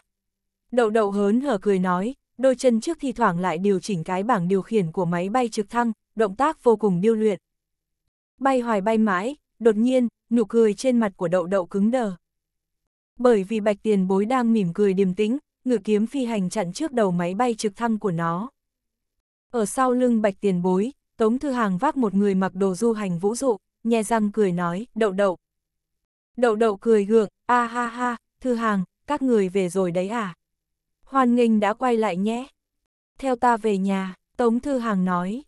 Đậu đậu hớn hở cười nói, đôi chân trước thi thoảng lại điều chỉnh cái bảng điều khiển của máy bay trực thăng, động tác vô cùng điêu luyện. Bay hoài bay mãi, đột nhiên, nụ cười trên mặt của đậu đậu cứng đờ. Bởi vì bạch tiền bối đang mỉm cười điềm tĩnh, ngự kiếm phi hành chặn trước đầu máy bay trực thăng của nó. Ở sau lưng bạch tiền bối, Tống Thư Hàng vác một người mặc đồ du hành vũ dụ, nhe răng cười nói, đậu đậu. Đậu đậu cười gượng, a ha ha, thư hàng, các người về rồi đấy à? Hoan nghênh đã quay lại nhé. Theo ta về nhà, Tống Thư Hàng nói.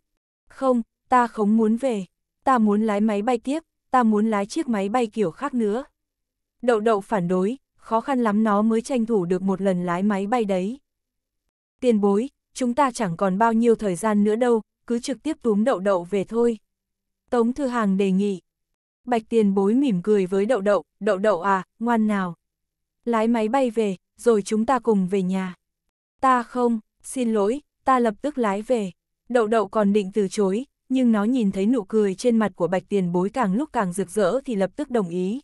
Không, ta không muốn về. Ta muốn lái máy bay tiếp, ta muốn lái chiếc máy bay kiểu khác nữa. Đậu đậu phản đối, khó khăn lắm nó mới tranh thủ được một lần lái máy bay đấy. Tiền bối, chúng ta chẳng còn bao nhiêu thời gian nữa đâu, cứ trực tiếp túm đậu đậu về thôi. Tống Thư Hàng đề nghị. Bạch tiền bối mỉm cười với đậu đậu, đậu đậu à, ngoan nào lái máy bay về, rồi chúng ta cùng về nhà. Ta không, xin lỗi, ta lập tức lái về. Đậu đậu còn định từ chối, nhưng nó nhìn thấy nụ cười trên mặt của bạch tiền bối càng lúc càng rực rỡ thì lập tức đồng ý.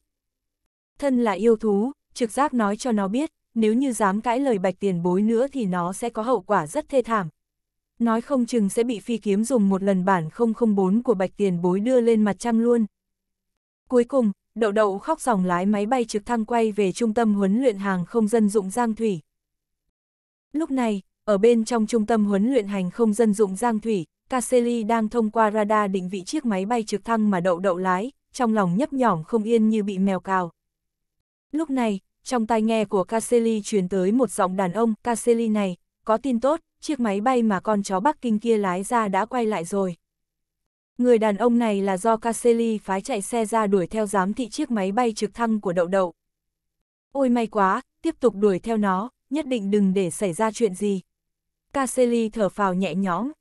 Thân là yêu thú, trực giác nói cho nó biết, nếu như dám cãi lời bạch tiền bối nữa thì nó sẽ có hậu quả rất thê thảm. Nói không chừng sẽ bị phi kiếm dùng một lần bản 004 của bạch tiền bối đưa lên mặt trăng luôn. Cuối cùng, đậu đậu khóc sòng lái máy bay trực thăng quay về trung tâm huấn luyện hàng không dân dụng Giang Thủy. Lúc này, ở bên trong trung tâm huấn luyện hành không dân dụng Giang Thủy, Caseli đang thông qua radar định vị chiếc máy bay trực thăng mà đậu đậu lái, trong lòng nhấp nhỏm không yên như bị mèo cào. Lúc này, trong tai nghe của Caseli truyền tới một giọng đàn ông, Caseli này, có tin tốt, chiếc máy bay mà con chó Bắc Kinh kia lái ra đã quay lại rồi. Người đàn ông này là do Caselli phái chạy xe ra đuổi theo giám thị chiếc máy bay trực thăng của đậu đậu. Ôi may quá, tiếp tục đuổi theo nó, nhất định đừng để xảy ra chuyện gì. Caselli thở phào nhẹ nhõm.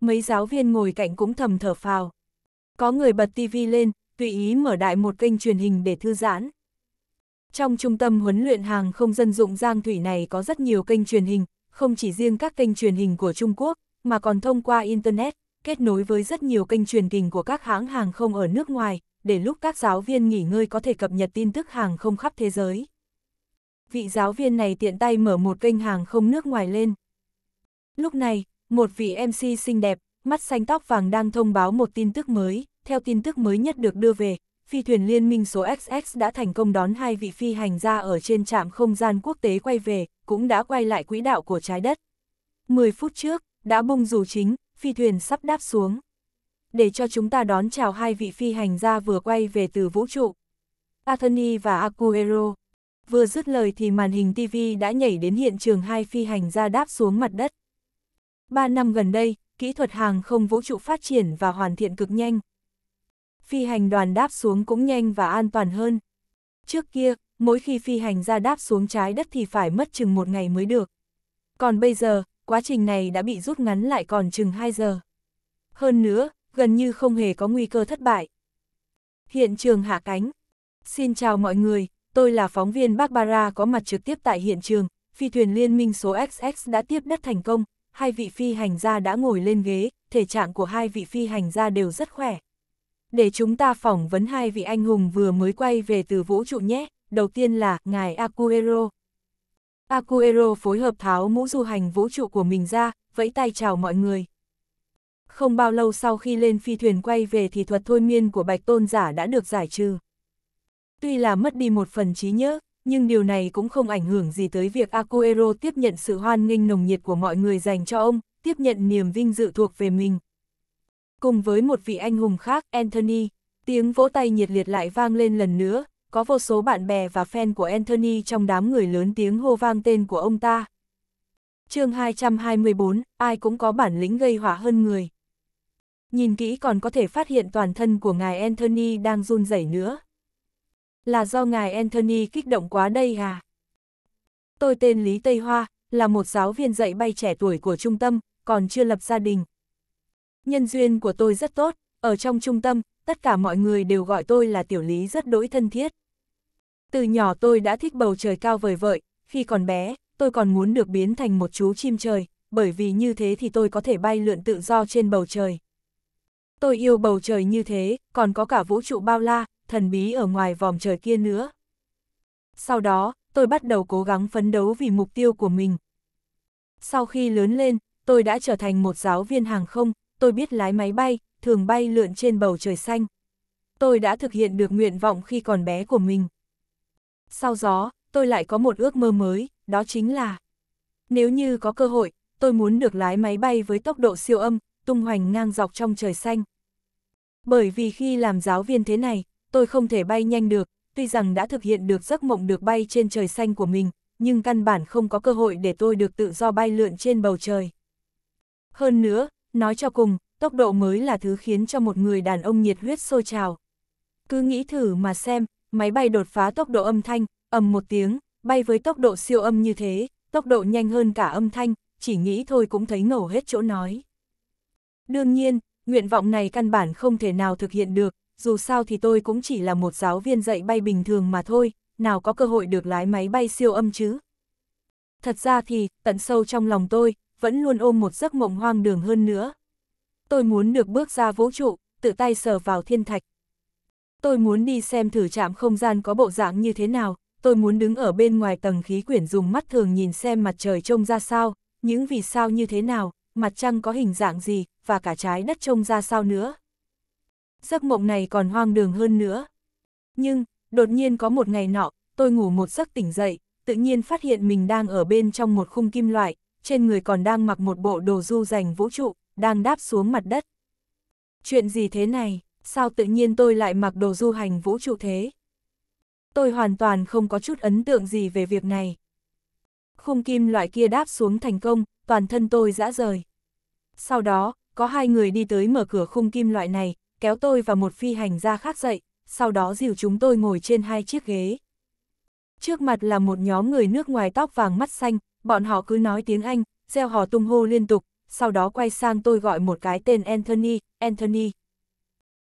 Mấy giáo viên ngồi cạnh cũng thầm thở phào. Có người bật tivi lên, tùy ý mở đại một kênh truyền hình để thư giãn. Trong trung tâm huấn luyện hàng không dân dụng Giang Thủy này có rất nhiều kênh truyền hình, không chỉ riêng các kênh truyền hình của Trung Quốc, mà còn thông qua Internet, kết nối với rất nhiều kênh truyền tình của các hãng hàng không ở nước ngoài, để lúc các giáo viên nghỉ ngơi có thể cập nhật tin tức hàng không khắp thế giới. Vị giáo viên này tiện tay mở một kênh hàng không nước ngoài lên. Lúc này, một vị MC xinh đẹp, mắt xanh tóc vàng đang thông báo một tin tức mới, theo tin tức mới nhất được đưa về, phi thuyền liên minh số XX đã thành công đón hai vị phi hành gia ở trên trạm không gian quốc tế quay về, cũng đã quay lại quỹ đạo của trái đất. 10 phút trước, đã bung dù chính, phi thuyền sắp đáp xuống. Để cho chúng ta đón chào hai vị phi hành gia vừa quay về từ vũ trụ. Athani và Acuero. Vừa dứt lời thì màn hình TV đã nhảy đến hiện trường hai phi hành gia đáp xuống mặt đất. Ba năm gần đây, kỹ thuật hàng không vũ trụ phát triển và hoàn thiện cực nhanh. Phi hành đoàn đáp xuống cũng nhanh và an toàn hơn. Trước kia, mỗi khi phi hành gia đáp xuống trái đất thì phải mất chừng một ngày mới được. Còn bây giờ, quá trình này đã bị rút ngắn lại còn chừng 2 giờ. Hơn nữa, gần như không hề có nguy cơ thất bại. Hiện trường hạ cánh. Xin chào mọi người, tôi là phóng viên Barbara có mặt trực tiếp tại hiện trường. Phi thuyền liên minh số XX đã tiếp đất thành công, hai vị phi hành gia đã ngồi lên ghế, thể trạng của hai vị phi hành gia đều rất khỏe. Để chúng ta phỏng vấn hai vị anh hùng vừa mới quay về từ vũ trụ nhé. Đầu tiên là ngài Acuero. Acuero phối hợp tháo mũ du hành vũ trụ của mình ra, vẫy tay chào mọi người. Không bao lâu sau khi lên phi thuyền quay về thì thuật thôi miên của bạch tôn giả đã được giải trừ. Tuy là mất đi một phần trí nhớ, nhưng điều này cũng không ảnh hưởng gì tới việc Acuero tiếp nhận sự hoan nghênh nồng nhiệt của mọi người dành cho ông, tiếp nhận niềm vinh dự thuộc về mình. Cùng với một vị anh hùng khác, Anthony, tiếng vỗ tay nhiệt liệt lại vang lên lần nữa, có vô số bạn bè và fan của Anthony trong đám người lớn tiếng hô vang tên của ông ta. chương 224, ai cũng có bản lĩnh gây hỏa hơn người. Nhìn kỹ còn có thể phát hiện toàn thân của ngài Anthony đang run rẩy nữa. Là do ngài Anthony kích động quá đây à? Tôi tên Lý Tây Hoa, là một giáo viên dạy bay trẻ tuổi của trung tâm, còn chưa lập gia đình. Nhân duyên của tôi rất tốt, ở trong trung tâm, tất cả mọi người đều gọi tôi là tiểu lý rất đỗi thân thiết. Từ nhỏ tôi đã thích bầu trời cao vời vợi, khi còn bé, tôi còn muốn được biến thành một chú chim trời, bởi vì như thế thì tôi có thể bay lượn tự do trên bầu trời. Tôi yêu bầu trời như thế, còn có cả vũ trụ bao la, thần bí ở ngoài vòm trời kia nữa. Sau đó, tôi bắt đầu cố gắng phấn đấu vì mục tiêu của mình. Sau khi lớn lên, tôi đã trở thành một giáo viên hàng không, tôi biết lái máy bay, thường bay lượn trên bầu trời xanh. Tôi đã thực hiện được nguyện vọng khi còn bé của mình. Sau gió, tôi lại có một ước mơ mới, đó chính là Nếu như có cơ hội, tôi muốn được lái máy bay với tốc độ siêu âm, tung hoành ngang dọc trong trời xanh. Bởi vì khi làm giáo viên thế này, tôi không thể bay nhanh được, tuy rằng đã thực hiện được giấc mộng được bay trên trời xanh của mình, nhưng căn bản không có cơ hội để tôi được tự do bay lượn trên bầu trời. Hơn nữa, nói cho cùng, tốc độ mới là thứ khiến cho một người đàn ông nhiệt huyết sôi trào. Cứ nghĩ thử mà xem, máy bay đột phá tốc độ âm thanh, ầm một tiếng, bay với tốc độ siêu âm như thế, tốc độ nhanh hơn cả âm thanh, chỉ nghĩ thôi cũng thấy ngổ hết chỗ nói. Đương nhiên, nguyện vọng này căn bản không thể nào thực hiện được, dù sao thì tôi cũng chỉ là một giáo viên dạy bay bình thường mà thôi, nào có cơ hội được lái máy bay siêu âm chứ. Thật ra thì, tận sâu trong lòng tôi, vẫn luôn ôm một giấc mộng hoang đường hơn nữa, tôi muốn được bước ra vũ trụ, tự tay sờ vào thiên thạch. Tôi muốn đi xem thử trạm không gian có bộ dạng như thế nào, tôi muốn đứng ở bên ngoài tầng khí quyển dùng mắt thường nhìn xem mặt trời trông ra sao, những vì sao như thế nào, mặt trăng có hình dạng gì, và cả trái đất trông ra sao nữa. Giấc mộng này còn hoang đường hơn nữa. Nhưng, đột nhiên có một ngày nọ, tôi ngủ một giấc tỉnh dậy, tự nhiên phát hiện mình đang ở bên trong một khung kim loại, trên người còn đang mặc một bộ đồ du dành vũ trụ, đang đáp xuống mặt đất. Chuyện gì thế này, sao tự nhiên tôi lại mặc đồ du hành vũ trụ thế? Tôi hoàn toàn không có chút ấn tượng gì về việc này. Khung kim loại kia đáp xuống thành công, toàn thân tôi dã rời. Sau đó, có hai người đi tới mở cửa khung kim loại này, kéo tôi và một phi hành gia khác dậy, sau đó dìu chúng tôi ngồi trên hai chiếc ghế. Trước mặt là một nhóm người nước ngoài tóc vàng mắt xanh, bọn họ cứ nói tiếng Anh, gieo hò tung hô liên tục, sau đó quay sang tôi gọi một cái tên Anthony, Anthony.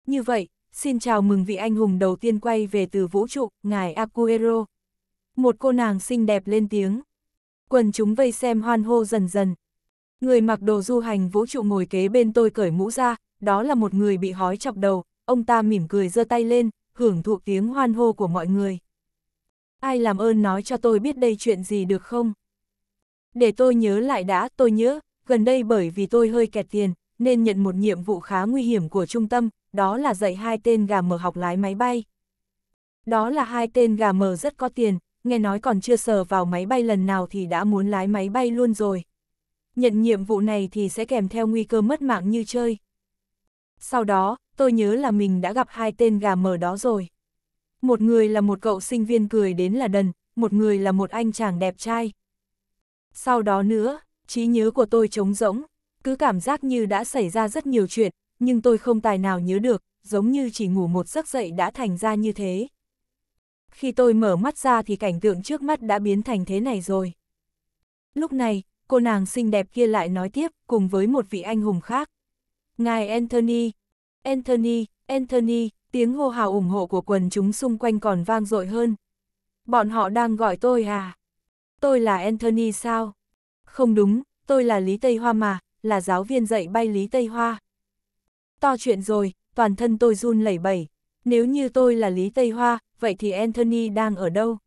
Như vậy, xin chào mừng vị anh hùng đầu tiên quay về từ vũ trụ, ngài Acuero. Một cô nàng xinh đẹp lên tiếng. Quần chúng vây xem hoan hô dần dần. Người mặc đồ du hành vũ trụ ngồi kế bên tôi cởi mũ ra, đó là một người bị hói chọc đầu, ông ta mỉm cười giơ tay lên, hưởng thụ tiếng hoan hô của mọi người. Ai làm ơn nói cho tôi biết đây chuyện gì được không? Để tôi nhớ lại đã, tôi nhớ, gần đây bởi vì tôi hơi kẹt tiền, nên nhận một nhiệm vụ khá nguy hiểm của trung tâm, đó là dạy hai tên gà mờ học lái máy bay. Đó là hai tên gà mờ rất có tiền, nghe nói còn chưa sờ vào máy bay lần nào thì đã muốn lái máy bay luôn rồi. Nhận nhiệm vụ này thì sẽ kèm theo nguy cơ mất mạng như chơi. Sau đó, tôi nhớ là mình đã gặp hai tên gà mờ đó rồi. Một người là một cậu sinh viên cười đến là đần, một người là một anh chàng đẹp trai. Sau đó nữa, trí nhớ của tôi trống rỗng, cứ cảm giác như đã xảy ra rất nhiều chuyện, nhưng tôi không tài nào nhớ được, giống như chỉ ngủ một giấc dậy đã thành ra như thế. Khi tôi mở mắt ra thì cảnh tượng trước mắt đã biến thành thế này rồi. Lúc này, cô nàng xinh đẹp kia lại nói tiếp cùng với một vị anh hùng khác. Ngài Anthony, Anthony, Anthony, tiếng hô hào ủng hộ của quần chúng xung quanh còn vang dội hơn. Bọn họ đang gọi tôi à? Tôi là Anthony sao? Không đúng, tôi là Lý Tây Hoa mà, là giáo viên dạy bay Lý Tây Hoa. To chuyện rồi, toàn thân tôi run lẩy bẩy. Nếu như tôi là Lý Tây Hoa, vậy thì Anthony đang ở đâu?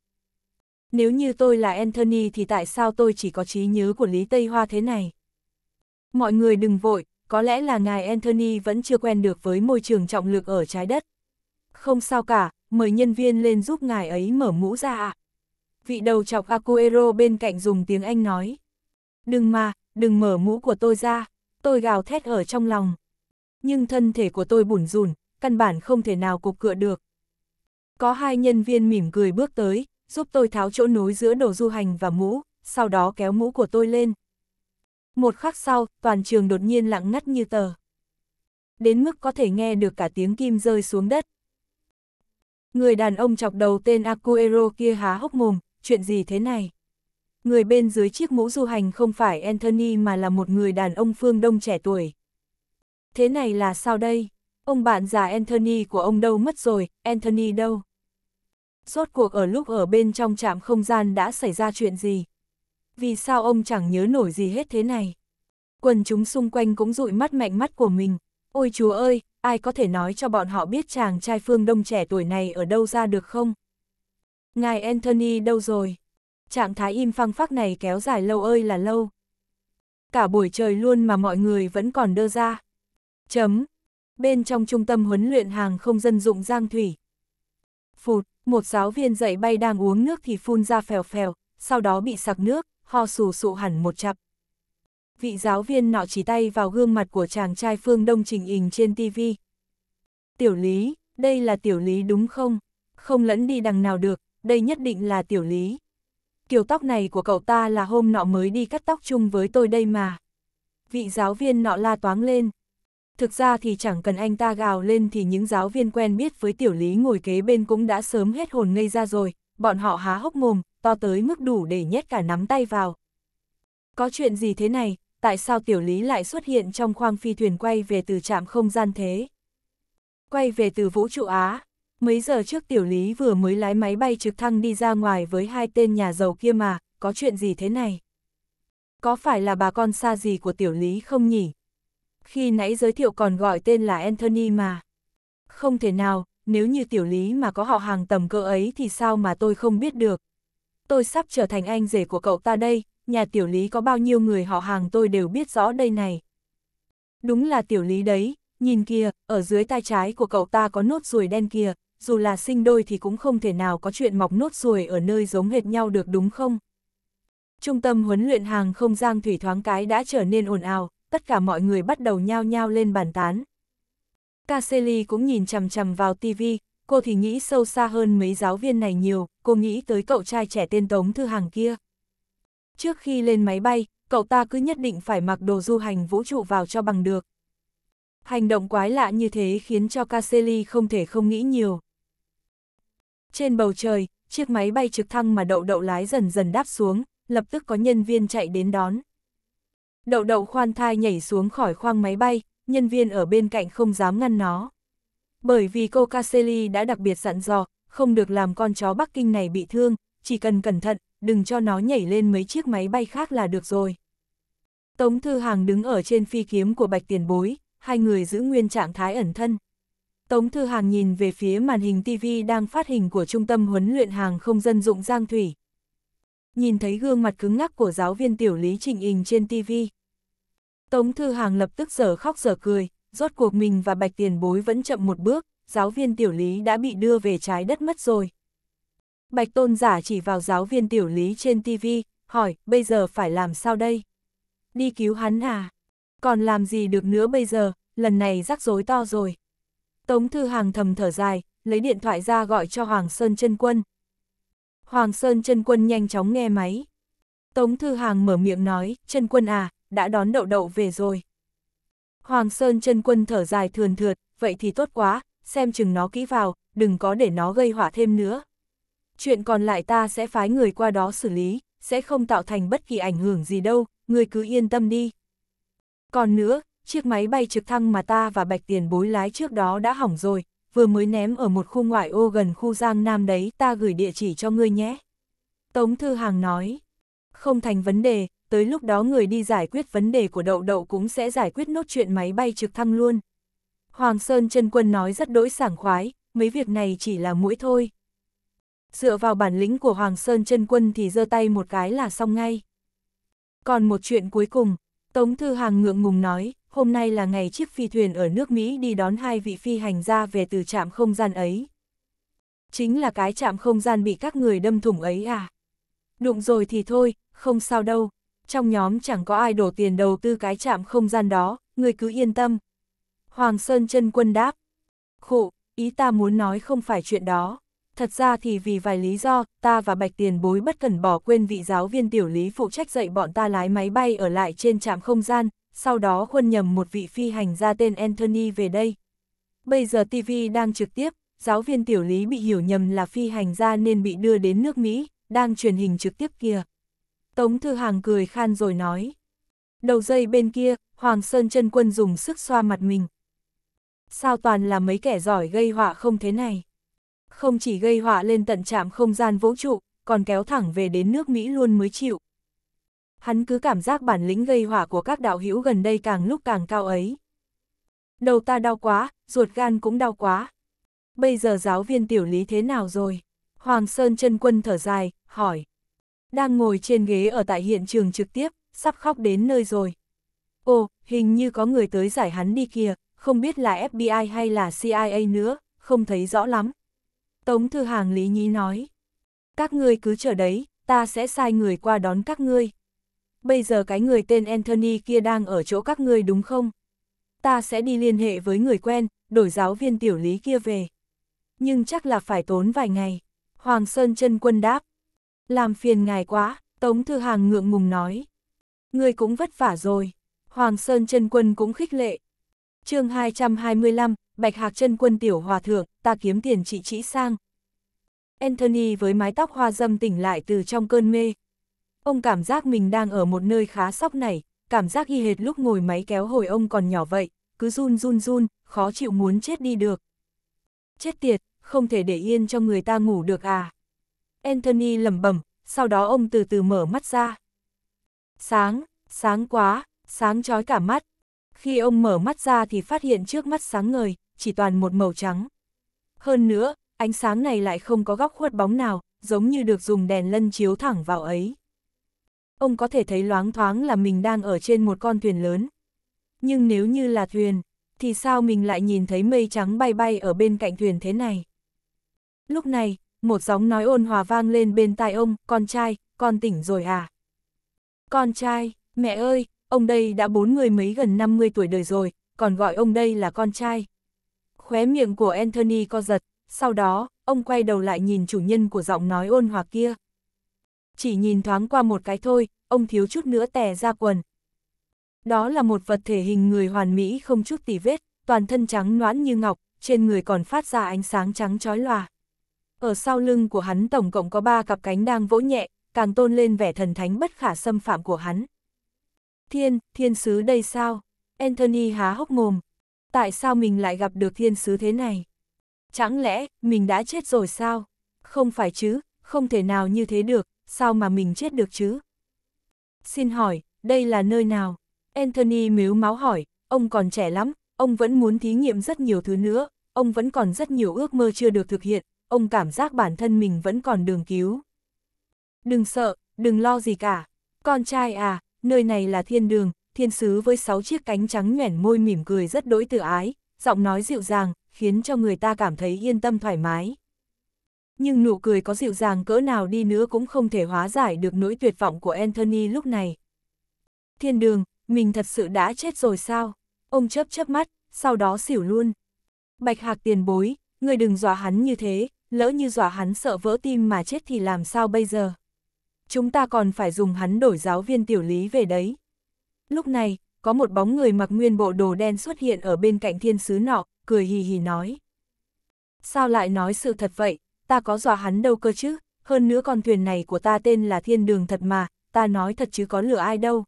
Nếu như tôi là Anthony thì tại sao tôi chỉ có trí nhớ của Lý Tây Hoa thế này? Mọi người đừng vội, có lẽ là ngài Anthony vẫn chưa quen được với môi trường trọng lực ở trái đất. Không sao cả, mời nhân viên lên giúp ngài ấy mở mũ ra ạ. Vị đầu chọc Acuero bên cạnh dùng tiếng Anh nói đừng mà, đừng mở mũ của tôi ra, tôi gào thét ở trong lòng. Nhưng thân thể của tôi bủn rùn, căn bản không thể nào cục cựa được. Có hai nhân viên mỉm cười bước tới, giúp tôi tháo chỗ nối giữa đồ du hành và mũ, sau đó kéo mũ của tôi lên. Một khắc sau, toàn trường đột nhiên lặng ngắt như tờ. Đến mức có thể nghe được cả tiếng kim rơi xuống đất. Người đàn ông chọc đầu tên Acuero kia há hốc mồm, chuyện gì thế này? người bên dưới chiếc mũ du hành không phải Anthony mà là một người đàn ông phương Đông trẻ tuổi. Thế này là sao đây? Ông bạn già Anthony của ông đâu mất rồi, Anthony đâu? Rốt cuộc ở lúc ở bên trong trạm không gian đã xảy ra chuyện gì? Vì sao ông chẳng nhớ nổi gì hết thế này? Quần chúng xung quanh cũng dụi mắt mạnh mắt của mình. Ôi chúa ơi, ai có thể nói cho bọn họ biết chàng trai phương đông trẻ tuổi này ở đâu ra được không? Ngài Anthony đâu rồi? trạng thái im phăng phắc này kéo dài lâu ơi là lâu. Cả buổi trời luôn mà mọi người vẫn còn đơ ra. Chấm. Bên trong trung tâm huấn luyện hàng không dân dụng Giang Thủy. Phụt, một giáo viên dạy bay đang uống nước thì phun ra phèo phèo, sau đó bị sặc nước, ho sù sụ hẳn một chặp. Vị giáo viên nọ chỉ tay vào gương mặt của chàng trai Phương Đông trình hình trên TV. Tiểu lý, đây là tiểu lý đúng không? Không lẫn đi đằng nào được, đây nhất định là tiểu lý kiểu tóc này của cậu ta là hôm nọ mới đi cắt tóc chung với tôi đây mà. Vị giáo viên nọ la toáng lên. Thực ra thì chẳng cần anh ta gào lên thì những giáo viên quen biết với tiểu lý ngồi kế bên cũng đã sớm hết hồn ngây ra rồi, bọn họ há hốc mồm, to tới mức đủ để nhét cả nắm tay vào. Có chuyện gì thế này, tại sao tiểu lý lại xuất hiện trong khoang phi thuyền quay về từ trạm không gian thế? Quay về từ vũ trụ Á, Mấy giờ trước tiểu lý vừa mới lái máy bay trực thăng đi ra ngoài với hai tên nhà giàu kia mà, có chuyện gì thế này? Có phải là bà con xa gì của tiểu lý không nhỉ? Khi nãy giới thiệu còn gọi tên là Anthony mà. Không thể nào, nếu như tiểu lý mà có họ hàng tầm cỡ ấy thì sao mà tôi không biết được. Tôi sắp trở thành anh rể của cậu ta đây, nhà tiểu lý có bao nhiêu người họ hàng tôi đều biết rõ đây này. Đúng là tiểu lý đấy, nhìn kia, ở dưới tay trái của cậu ta có nốt ruồi đen kia dù là sinh đôi thì cũng không thể nào có chuyện mọc nốt ruồi ở nơi giống hệt nhau được đúng không? Trung tâm huấn luyện hàng không giang thủy thoáng cái đã trở nên ồn ào, tất cả mọi người bắt đầu nhao nhao lên bàn tán. Casely cũng nhìn chằm chằm vào TV, cô thì nghĩ sâu xa hơn mấy giáo viên này nhiều, cô nghĩ tới cậu trai trẻ tên Tống Thư Hàng kia. Trước khi lên máy bay, cậu ta cứ nhất định phải mặc đồ du hành vũ trụ vào cho bằng được. Hành động quái lạ như thế khiến cho Casely không thể không nghĩ nhiều. Trên bầu trời, chiếc máy bay trực thăng mà đậu đậu lái dần dần đáp xuống, lập tức có nhân viên chạy đến đón. Đậu đậu khoan thai nhảy xuống khỏi khoang máy bay, nhân viên ở bên cạnh không dám ngăn nó. Bởi vì cô Casely đã đặc biệt dặn dò, không được làm con chó Bắc Kinh này bị thương, chỉ cần cẩn thận, đừng cho nó nhảy lên mấy chiếc máy bay khác là được rồi. Tống Thư Hàng đứng ở trên phi kiếm của Bạch Tiền Bối, hai người giữ nguyên trạng thái ẩn thân. Tống Thư Hàng nhìn về phía màn hình TV đang phát hình của Trung tâm Huấn luyện Hàng không dân dụng Giang Thủy. Nhìn thấy gương mặt cứng ngắc của giáo viên tiểu lý trình hình trên TV. Tống Thư Hàng lập tức giở khóc giở cười, rốt cuộc mình và Bạch Tiền Bối vẫn chậm một bước, giáo viên tiểu lý đã bị đưa về trái đất mất rồi. Bạch Tôn giả chỉ vào giáo viên tiểu lý trên TV, hỏi, bây giờ phải làm sao đây? Đi cứu hắn à? Còn làm gì được nữa bây giờ, lần này rắc rối to rồi. Tống Thư Hàng thầm thở dài, lấy điện thoại ra gọi cho Hoàng Sơn Trân Quân. Hoàng Sơn Trân Quân nhanh chóng nghe máy. Tống Thư Hàng mở miệng nói, Trân Quân à, đã đón đậu đậu về rồi. Hoàng Sơn Trân Quân thở dài thườn thượt, vậy thì tốt quá, xem chừng nó kỹ vào, đừng có để nó gây hỏa thêm nữa. Chuyện còn lại ta sẽ phái người qua đó xử lý, sẽ không tạo thành bất kỳ ảnh hưởng gì đâu, người cứ yên tâm đi. Còn nữa, chiếc máy bay trực thăng mà ta và Bạch Tiền bối lái trước đó đã hỏng rồi, vừa mới ném ở một khu ngoại ô gần khu Giang Nam đấy, ta gửi địa chỉ cho ngươi nhé. Tống Thư Hàng nói, không thành vấn đề, tới lúc đó người đi giải quyết vấn đề của đậu đậu cũng sẽ giải quyết nốt chuyện máy bay trực thăng luôn. Hoàng Sơn chân Quân nói rất đỗi sảng khoái, mấy việc này chỉ là mũi thôi. Dựa vào bản lĩnh của Hoàng Sơn chân Quân thì giơ tay một cái là xong ngay. Còn một chuyện cuối cùng, Tống Thư Hàng ngượng ngùng nói, hôm nay là ngày chiếc phi thuyền ở nước Mỹ đi đón hai vị phi hành gia về từ trạm không gian ấy. Chính là cái trạm không gian bị các người đâm thủng ấy à? Đụng rồi thì thôi, không sao đâu. Trong nhóm chẳng có ai đổ tiền đầu tư cái trạm không gian đó, người cứ yên tâm. Hoàng Sơn chân quân đáp. Khụ, ý ta muốn nói không phải chuyện đó. Thật ra thì vì vài lý do, ta và Bạch Tiền Bối bất cần bỏ quên vị giáo viên tiểu lý phụ trách dạy bọn ta lái máy bay ở lại trên trạm không gian, sau đó huân nhầm một vị phi hành gia tên Anthony về đây. Bây giờ TV đang trực tiếp, giáo viên tiểu lý bị hiểu nhầm là phi hành gia nên bị đưa đến nước Mỹ, đang truyền hình trực tiếp kia. Tống Thư Hàng cười khan rồi nói. Đầu dây bên kia, Hoàng Sơn chân Quân dùng sức xoa mặt mình. Sao toàn là mấy kẻ giỏi gây họa không thế này? Không chỉ gây họa lên tận trạm không gian vũ trụ, còn kéo thẳng về đến nước Mỹ luôn mới chịu hắn cứ cảm giác bản lĩnh gây hỏa của các đạo hữu gần đây càng lúc càng cao ấy. Đầu ta đau quá, ruột gan cũng đau quá. Bây giờ giáo viên tiểu lý thế nào rồi? Hoàng Sơn chân quân thở dài, hỏi. Đang ngồi trên ghế ở tại hiện trường trực tiếp, sắp khóc đến nơi rồi. Ồ, hình như có người tới giải hắn đi kìa, không biết là FBI hay là CIA nữa, không thấy rõ lắm. Tống Thư Hàng Lý Nhí nói. Các ngươi cứ chờ đấy, ta sẽ sai người qua đón các ngươi bây giờ cái người tên Anthony kia đang ở chỗ các ngươi đúng không? Ta sẽ đi liên hệ với người quen, đổi giáo viên tiểu lý kia về. Nhưng chắc là phải tốn vài ngày. Hoàng Sơn chân quân đáp. Làm phiền ngài quá, Tống Thư Hàng ngượng ngùng nói. Ngươi cũng vất vả rồi. Hoàng Sơn chân quân cũng khích lệ. chương 225, Bạch Hạc chân quân tiểu hòa thượng, ta kiếm tiền trị trĩ sang. Anthony với mái tóc hoa dâm tỉnh lại từ trong cơn mê, Ông cảm giác mình đang ở một nơi khá sóc này, cảm giác y hệt lúc ngồi máy kéo hồi ông còn nhỏ vậy, cứ run run run, khó chịu muốn chết đi được. Chết tiệt, không thể để yên cho người ta ngủ được à. Anthony lẩm bẩm, sau đó ông từ từ mở mắt ra. Sáng, sáng quá, sáng chói cả mắt. Khi ông mở mắt ra thì phát hiện trước mắt sáng ngời, chỉ toàn một màu trắng. Hơn nữa, ánh sáng này lại không có góc khuất bóng nào, giống như được dùng đèn lân chiếu thẳng vào ấy ông có thể thấy loáng thoáng là mình đang ở trên một con thuyền lớn. Nhưng nếu như là thuyền, thì sao mình lại nhìn thấy mây trắng bay bay ở bên cạnh thuyền thế này? Lúc này, một giọng nói ôn hòa vang lên bên tai ông, con trai, con tỉnh rồi à? Con trai, mẹ ơi, ông đây đã bốn người mấy gần 50 tuổi đời rồi, còn gọi ông đây là con trai. Khóe miệng của Anthony co giật, sau đó, ông quay đầu lại nhìn chủ nhân của giọng nói ôn hòa kia chỉ nhìn thoáng qua một cái thôi, ông thiếu chút nữa tè ra quần. Đó là một vật thể hình người hoàn mỹ không chút tỉ vết, toàn thân trắng noãn như ngọc, trên người còn phát ra ánh sáng trắng chói lòa. Ở sau lưng của hắn tổng cộng có ba cặp cánh đang vỗ nhẹ, càng tôn lên vẻ thần thánh bất khả xâm phạm của hắn. Thiên, thiên sứ đây sao? Anthony há hốc mồm. Tại sao mình lại gặp được thiên sứ thế này? Chẳng lẽ, mình đã chết rồi sao? Không phải chứ, không thể nào như thế được, sao mà mình chết được chứ? Xin hỏi, đây là nơi nào? Anthony mếu máu hỏi, ông còn trẻ lắm, ông vẫn muốn thí nghiệm rất nhiều thứ nữa, ông vẫn còn rất nhiều ước mơ chưa được thực hiện, ông cảm giác bản thân mình vẫn còn đường cứu. Đừng sợ, đừng lo gì cả. Con trai à, nơi này là thiên đường, thiên sứ với sáu chiếc cánh trắng nhoẻn môi mỉm cười rất đỗi tự ái, giọng nói dịu dàng, khiến cho người ta cảm thấy yên tâm thoải mái. Nhưng nụ cười có dịu dàng cỡ nào đi nữa cũng không thể hóa giải được nỗi tuyệt vọng của Anthony lúc này. Thiên đường, mình thật sự đã chết rồi sao? Ông chấp chấp mắt, sau đó xỉu luôn. Bạch Hạc tiền bối, người đừng dọa hắn như thế, lỡ như dọa hắn sợ vỡ tim mà chết thì làm sao bây giờ? Chúng ta còn phải dùng hắn đổi giáo viên tiểu lý về đấy. Lúc này, có một bóng người mặc nguyên bộ đồ đen xuất hiện ở bên cạnh thiên sứ nọ, cười hì hì nói. Sao lại nói sự thật vậy, ta có dọa hắn đâu cơ chứ, hơn nữa con thuyền này của ta tên là thiên đường thật mà, ta nói thật chứ có lừa ai đâu.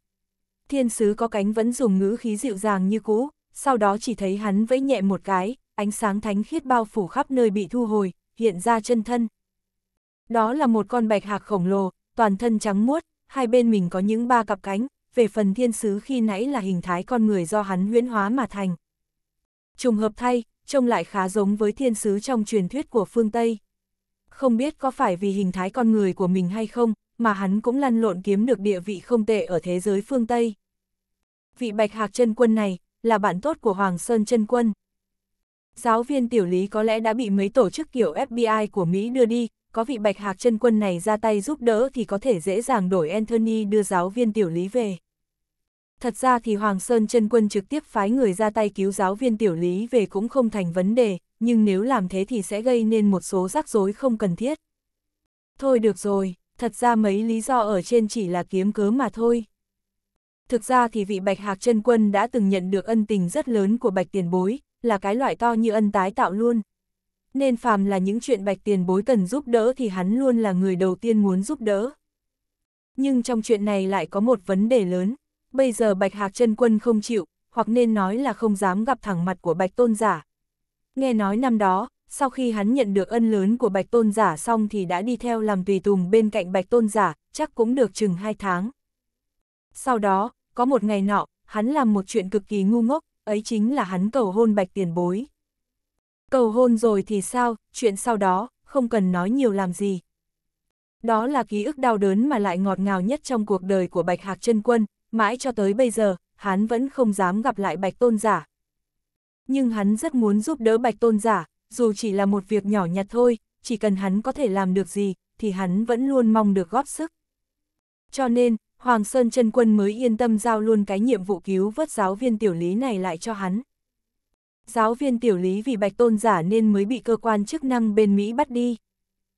Thiên sứ có cánh vẫn dùng ngữ khí dịu dàng như cũ, sau đó chỉ thấy hắn vẫy nhẹ một cái, ánh sáng thánh khiết bao phủ khắp nơi bị thu hồi, hiện ra chân thân. Đó là một con bạch hạc khổng lồ, toàn thân trắng muốt, hai bên mình có những ba cặp cánh, về phần thiên sứ khi nãy là hình thái con người do hắn huyễn hóa mà thành. Trùng hợp thay, trông lại khá giống với thiên sứ trong truyền thuyết của phương Tây không biết có phải vì hình thái con người của mình hay không, mà hắn cũng lăn lộn kiếm được địa vị không tệ ở thế giới phương Tây. Vị bạch hạc chân quân này, là bạn tốt của Hoàng Sơn chân quân. Giáo viên tiểu lý có lẽ đã bị mấy tổ chức kiểu FBI của Mỹ đưa đi, có vị bạch hạc chân quân này ra tay giúp đỡ thì có thể dễ dàng đổi Anthony đưa giáo viên tiểu lý về. Thật ra thì Hoàng Sơn chân quân trực tiếp phái người ra tay cứu giáo viên tiểu lý về cũng không thành vấn đề, nhưng nếu làm thế thì sẽ gây nên một số rắc rối không cần thiết. Thôi được rồi, thật ra mấy lý do ở trên chỉ là kiếm cớ mà thôi. Thực ra thì vị Bạch Hạc chân quân đã từng nhận được ân tình rất lớn của Bạch Tiền Bối, là cái loại to như ân tái tạo luôn. Nên phàm là những chuyện Bạch Tiền Bối cần giúp đỡ thì hắn luôn là người đầu tiên muốn giúp đỡ. Nhưng trong chuyện này lại có một vấn đề lớn bây giờ Bạch Hạc chân quân không chịu, hoặc nên nói là không dám gặp thẳng mặt của Bạch Tôn giả. Nghe nói năm đó, sau khi hắn nhận được ân lớn của Bạch Tôn giả xong thì đã đi theo làm tùy tùng bên cạnh Bạch Tôn giả, chắc cũng được chừng hai tháng. Sau đó, có một ngày nọ, hắn làm một chuyện cực kỳ ngu ngốc, ấy chính là hắn cầu hôn Bạch Tiền Bối. Cầu hôn rồi thì sao, chuyện sau đó, không cần nói nhiều làm gì. Đó là ký ức đau đớn mà lại ngọt ngào nhất trong cuộc đời của Bạch Hạc chân Quân, mãi cho tới bây giờ, hắn vẫn không dám gặp lại bạch tôn giả. Nhưng hắn rất muốn giúp đỡ bạch tôn giả, dù chỉ là một việc nhỏ nhặt thôi, chỉ cần hắn có thể làm được gì, thì hắn vẫn luôn mong được góp sức. Cho nên, Hoàng Sơn Trân Quân mới yên tâm giao luôn cái nhiệm vụ cứu vớt giáo viên tiểu lý này lại cho hắn. Giáo viên tiểu lý vì bạch tôn giả nên mới bị cơ quan chức năng bên Mỹ bắt đi.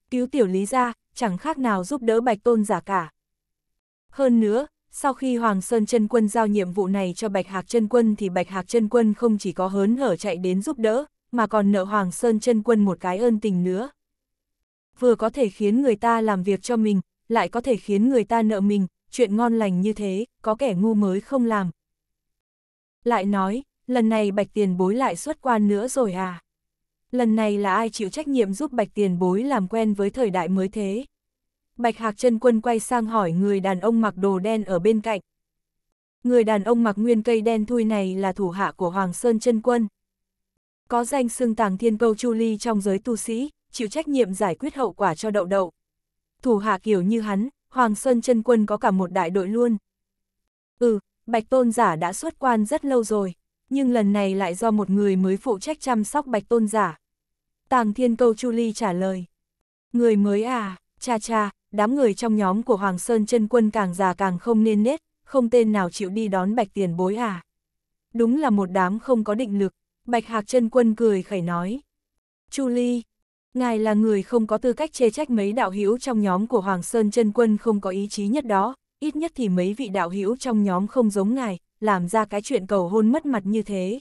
Cứu tiểu lý ra, chẳng khác nào giúp đỡ bạch tôn giả cả. Hơn nữa, sau khi Hoàng Sơn Trân Quân giao nhiệm vụ này cho Bạch Hạc Trân Quân thì Bạch Hạc Trân Quân không chỉ có hớn hở chạy đến giúp đỡ, mà còn nợ Hoàng Sơn Trân Quân một cái ơn tình nữa. Vừa có thể khiến người ta làm việc cho mình, lại có thể khiến người ta nợ mình, chuyện ngon lành như thế, có kẻ ngu mới không làm. Lại nói, lần này Bạch Tiền Bối lại xuất quan nữa rồi à? Lần này là ai chịu trách nhiệm giúp Bạch Tiền Bối làm quen với thời đại mới thế? Bạch Hạc chân Quân quay sang hỏi người đàn ông mặc đồ đen ở bên cạnh. Người đàn ông mặc nguyên cây đen thui này là thủ hạ của Hoàng Sơn chân Quân. Có danh xưng tàng thiên câu chu ly trong giới tu sĩ, chịu trách nhiệm giải quyết hậu quả cho đậu đậu. Thủ hạ kiểu như hắn, Hoàng Sơn chân Quân có cả một đại đội luôn. Ừ, Bạch Tôn Giả đã xuất quan rất lâu rồi, nhưng lần này lại do một người mới phụ trách chăm sóc Bạch Tôn Giả. Tàng Thiên Câu Chu Ly trả lời. Người mới à, cha cha, đám người trong nhóm của Hoàng Sơn chân quân càng già càng không nên nết, không tên nào chịu đi đón bạch tiền bối à. Đúng là một đám không có định lực, bạch hạc chân quân cười khẩy nói. Chu Ly, ngài là người không có tư cách chê trách mấy đạo hữu trong nhóm của Hoàng Sơn chân quân không có ý chí nhất đó, ít nhất thì mấy vị đạo hữu trong nhóm không giống ngài, làm ra cái chuyện cầu hôn mất mặt như thế.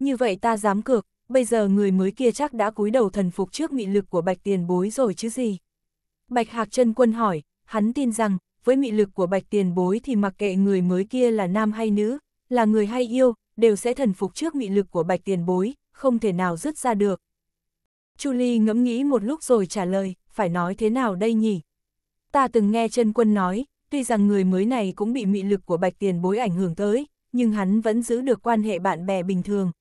Như vậy ta dám cược, bây giờ người mới kia chắc đã cúi đầu thần phục trước nghị lực của bạch tiền bối rồi chứ gì. Bạch Hạc Trân Quân hỏi, hắn tin rằng, với mị lực của Bạch Tiền Bối thì mặc kệ người mới kia là nam hay nữ, là người hay yêu, đều sẽ thần phục trước mị lực của Bạch Tiền Bối, không thể nào dứt ra được. Chu Ly ngẫm nghĩ một lúc rồi trả lời, phải nói thế nào đây nhỉ? Ta từng nghe Trân Quân nói, tuy rằng người mới này cũng bị mị lực của Bạch Tiền Bối ảnh hưởng tới, nhưng hắn vẫn giữ được quan hệ bạn bè bình thường.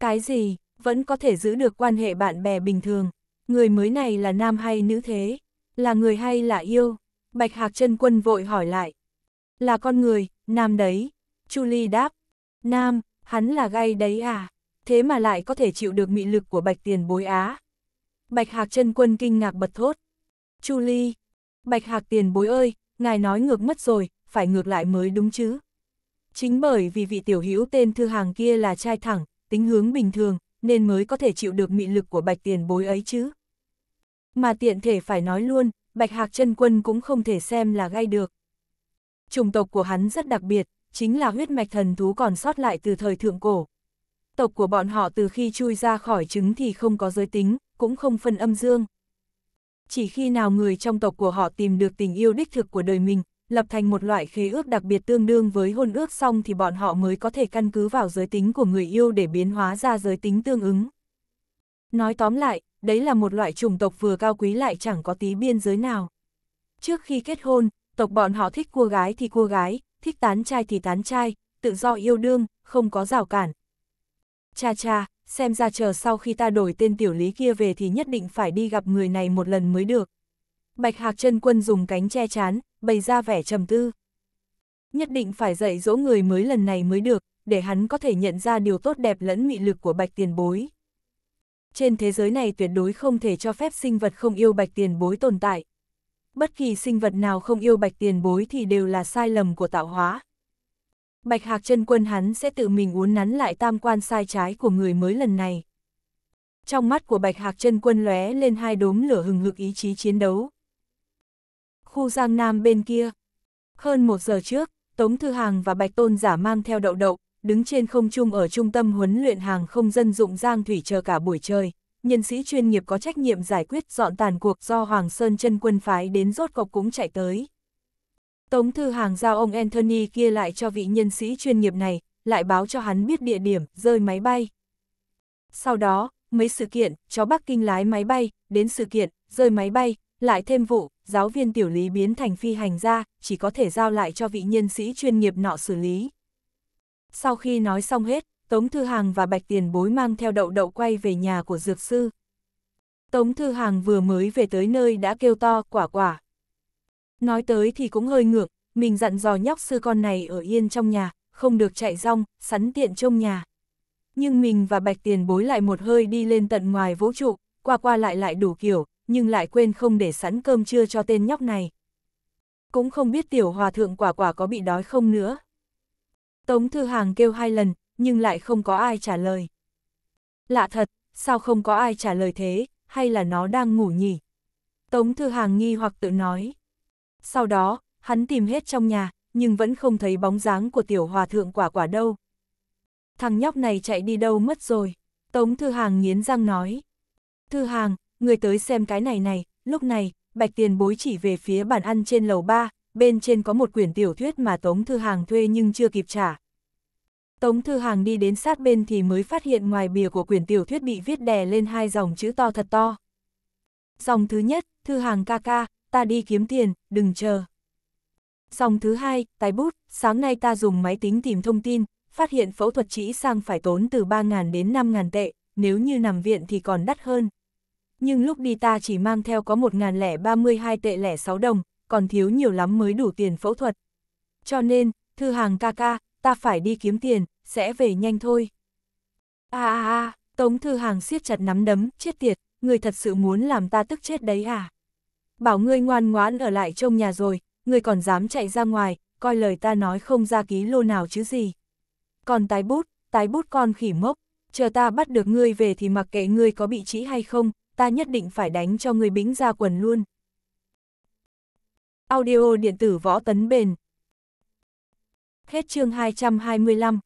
Cái gì, vẫn có thể giữ được quan hệ bạn bè bình thường? người mới này là nam hay nữ thế, là người hay là yêu? Bạch Hạc chân quân vội hỏi lại. Là con người, nam đấy. Chu Ly đáp. Nam, hắn là gay đấy à? Thế mà lại có thể chịu được mị lực của Bạch Tiền Bối Á. Bạch Hạc chân quân kinh ngạc bật thốt. Chu Ly. Bạch Hạc Tiền Bối ơi, ngài nói ngược mất rồi, phải ngược lại mới đúng chứ. Chính bởi vì vị tiểu hữu tên thư hàng kia là trai thẳng, tính hướng bình thường, nên mới có thể chịu được mị lực của Bạch Tiền Bối ấy chứ. Mà tiện thể phải nói luôn, Bạch Hạc chân Quân cũng không thể xem là gai được. Chủng tộc của hắn rất đặc biệt, chính là huyết mạch thần thú còn sót lại từ thời thượng cổ. Tộc của bọn họ từ khi chui ra khỏi trứng thì không có giới tính, cũng không phân âm dương. Chỉ khi nào người trong tộc của họ tìm được tình yêu đích thực của đời mình, lập thành một loại khế ước đặc biệt tương đương với hôn ước xong thì bọn họ mới có thể căn cứ vào giới tính của người yêu để biến hóa ra giới tính tương ứng. Nói tóm lại, đấy là một loại chủng tộc vừa cao quý lại chẳng có tí biên giới nào. Trước khi kết hôn, tộc bọn họ thích cua gái thì cua gái, thích tán trai thì tán trai, tự do yêu đương, không có rào cản. Cha cha, xem ra chờ sau khi ta đổi tên tiểu lý kia về thì nhất định phải đi gặp người này một lần mới được. Bạch Hạc chân Quân dùng cánh che chán, bày ra vẻ trầm tư. Nhất định phải dạy dỗ người mới lần này mới được, để hắn có thể nhận ra điều tốt đẹp lẫn mị lực của Bạch Tiền Bối trên thế giới này tuyệt đối không thể cho phép sinh vật không yêu bạch tiền bối tồn tại. Bất kỳ sinh vật nào không yêu bạch tiền bối thì đều là sai lầm của tạo hóa. Bạch Hạc chân quân hắn sẽ tự mình uốn nắn lại tam quan sai trái của người mới lần này. Trong mắt của Bạch Hạc chân quân lóe lên hai đốm lửa hừng hực ý chí chiến đấu. Khu Giang Nam bên kia. Hơn một giờ trước, Tống Thư Hàng và Bạch Tôn giả mang theo đậu đậu, đứng trên không trung ở trung tâm huấn luyện hàng không dân dụng Giang Thủy chờ cả buổi trời. Nhân sĩ chuyên nghiệp có trách nhiệm giải quyết dọn tàn cuộc do Hoàng Sơn chân quân phái đến rốt cọc cũng chạy tới. Tống thư hàng giao ông Anthony kia lại cho vị nhân sĩ chuyên nghiệp này, lại báo cho hắn biết địa điểm, rơi máy bay. Sau đó, mấy sự kiện, chó Bắc Kinh lái máy bay, đến sự kiện, rơi máy bay, lại thêm vụ, giáo viên tiểu lý biến thành phi hành ra, chỉ có thể giao lại cho vị nhân sĩ chuyên nghiệp nọ xử lý. Sau khi nói xong hết, Tống Thư Hàng và Bạch Tiền Bối mang theo đậu đậu quay về nhà của Dược Sư. Tống Thư Hàng vừa mới về tới nơi đã kêu to quả quả. Nói tới thì cũng hơi ngượng, mình dặn dò nhóc sư con này ở yên trong nhà, không được chạy rong, sắn tiện trong nhà. Nhưng mình và Bạch Tiền Bối lại một hơi đi lên tận ngoài vũ trụ, qua qua lại lại đủ kiểu, nhưng lại quên không để sẵn cơm trưa cho tên nhóc này. Cũng không biết tiểu hòa thượng quả quả có bị đói không nữa. Tống Thư Hàng kêu hai lần, nhưng lại không có ai trả lời. Lạ thật, sao không có ai trả lời thế, hay là nó đang ngủ nhỉ? Tống Thư Hàng nghi hoặc tự nói. Sau đó, hắn tìm hết trong nhà, nhưng vẫn không thấy bóng dáng của tiểu hòa thượng quả quả đâu. Thằng nhóc này chạy đi đâu mất rồi, Tống Thư Hàng nghiến răng nói. Thư Hàng, người tới xem cái này này, lúc này, Bạch Tiền bối chỉ về phía bàn ăn trên lầu 3, bên trên có một quyển tiểu thuyết mà Tống Thư Hàng thuê nhưng chưa kịp trả. Tống Thư Hàng đi đến sát bên thì mới phát hiện ngoài bìa của quyển tiểu thuyết bị viết đè lên hai dòng chữ to thật to. Dòng thứ nhất, Thư Hàng ca ca, ta đi kiếm tiền, đừng chờ. Dòng thứ hai, tái bút, sáng nay ta dùng máy tính tìm thông tin, phát hiện phẫu thuật trĩ sang phải tốn từ 3.000 đến 5.000 tệ, nếu như nằm viện thì còn đắt hơn. Nhưng lúc đi ta chỉ mang theo có 1.032 tệ lẻ 6 đồng, còn thiếu nhiều lắm mới đủ tiền phẫu thuật. Cho nên, thư hàng ca ca, ta phải đi kiếm tiền, sẽ về nhanh thôi. À à à, Tống Thư Hàng siết chặt nắm đấm, chết tiệt, người thật sự muốn làm ta tức chết đấy à? Bảo ngươi ngoan ngoãn ở lại trong nhà rồi, ngươi còn dám chạy ra ngoài, coi lời ta nói không ra ký lô nào chứ gì. Còn tái bút, tái bút con khỉ mốc, chờ ta bắt được ngươi về thì mặc kệ ngươi có bị trĩ hay không, ta nhất định phải đánh cho ngươi bĩnh ra quần luôn. Audio điện tử võ tấn bền. Hết chương 225.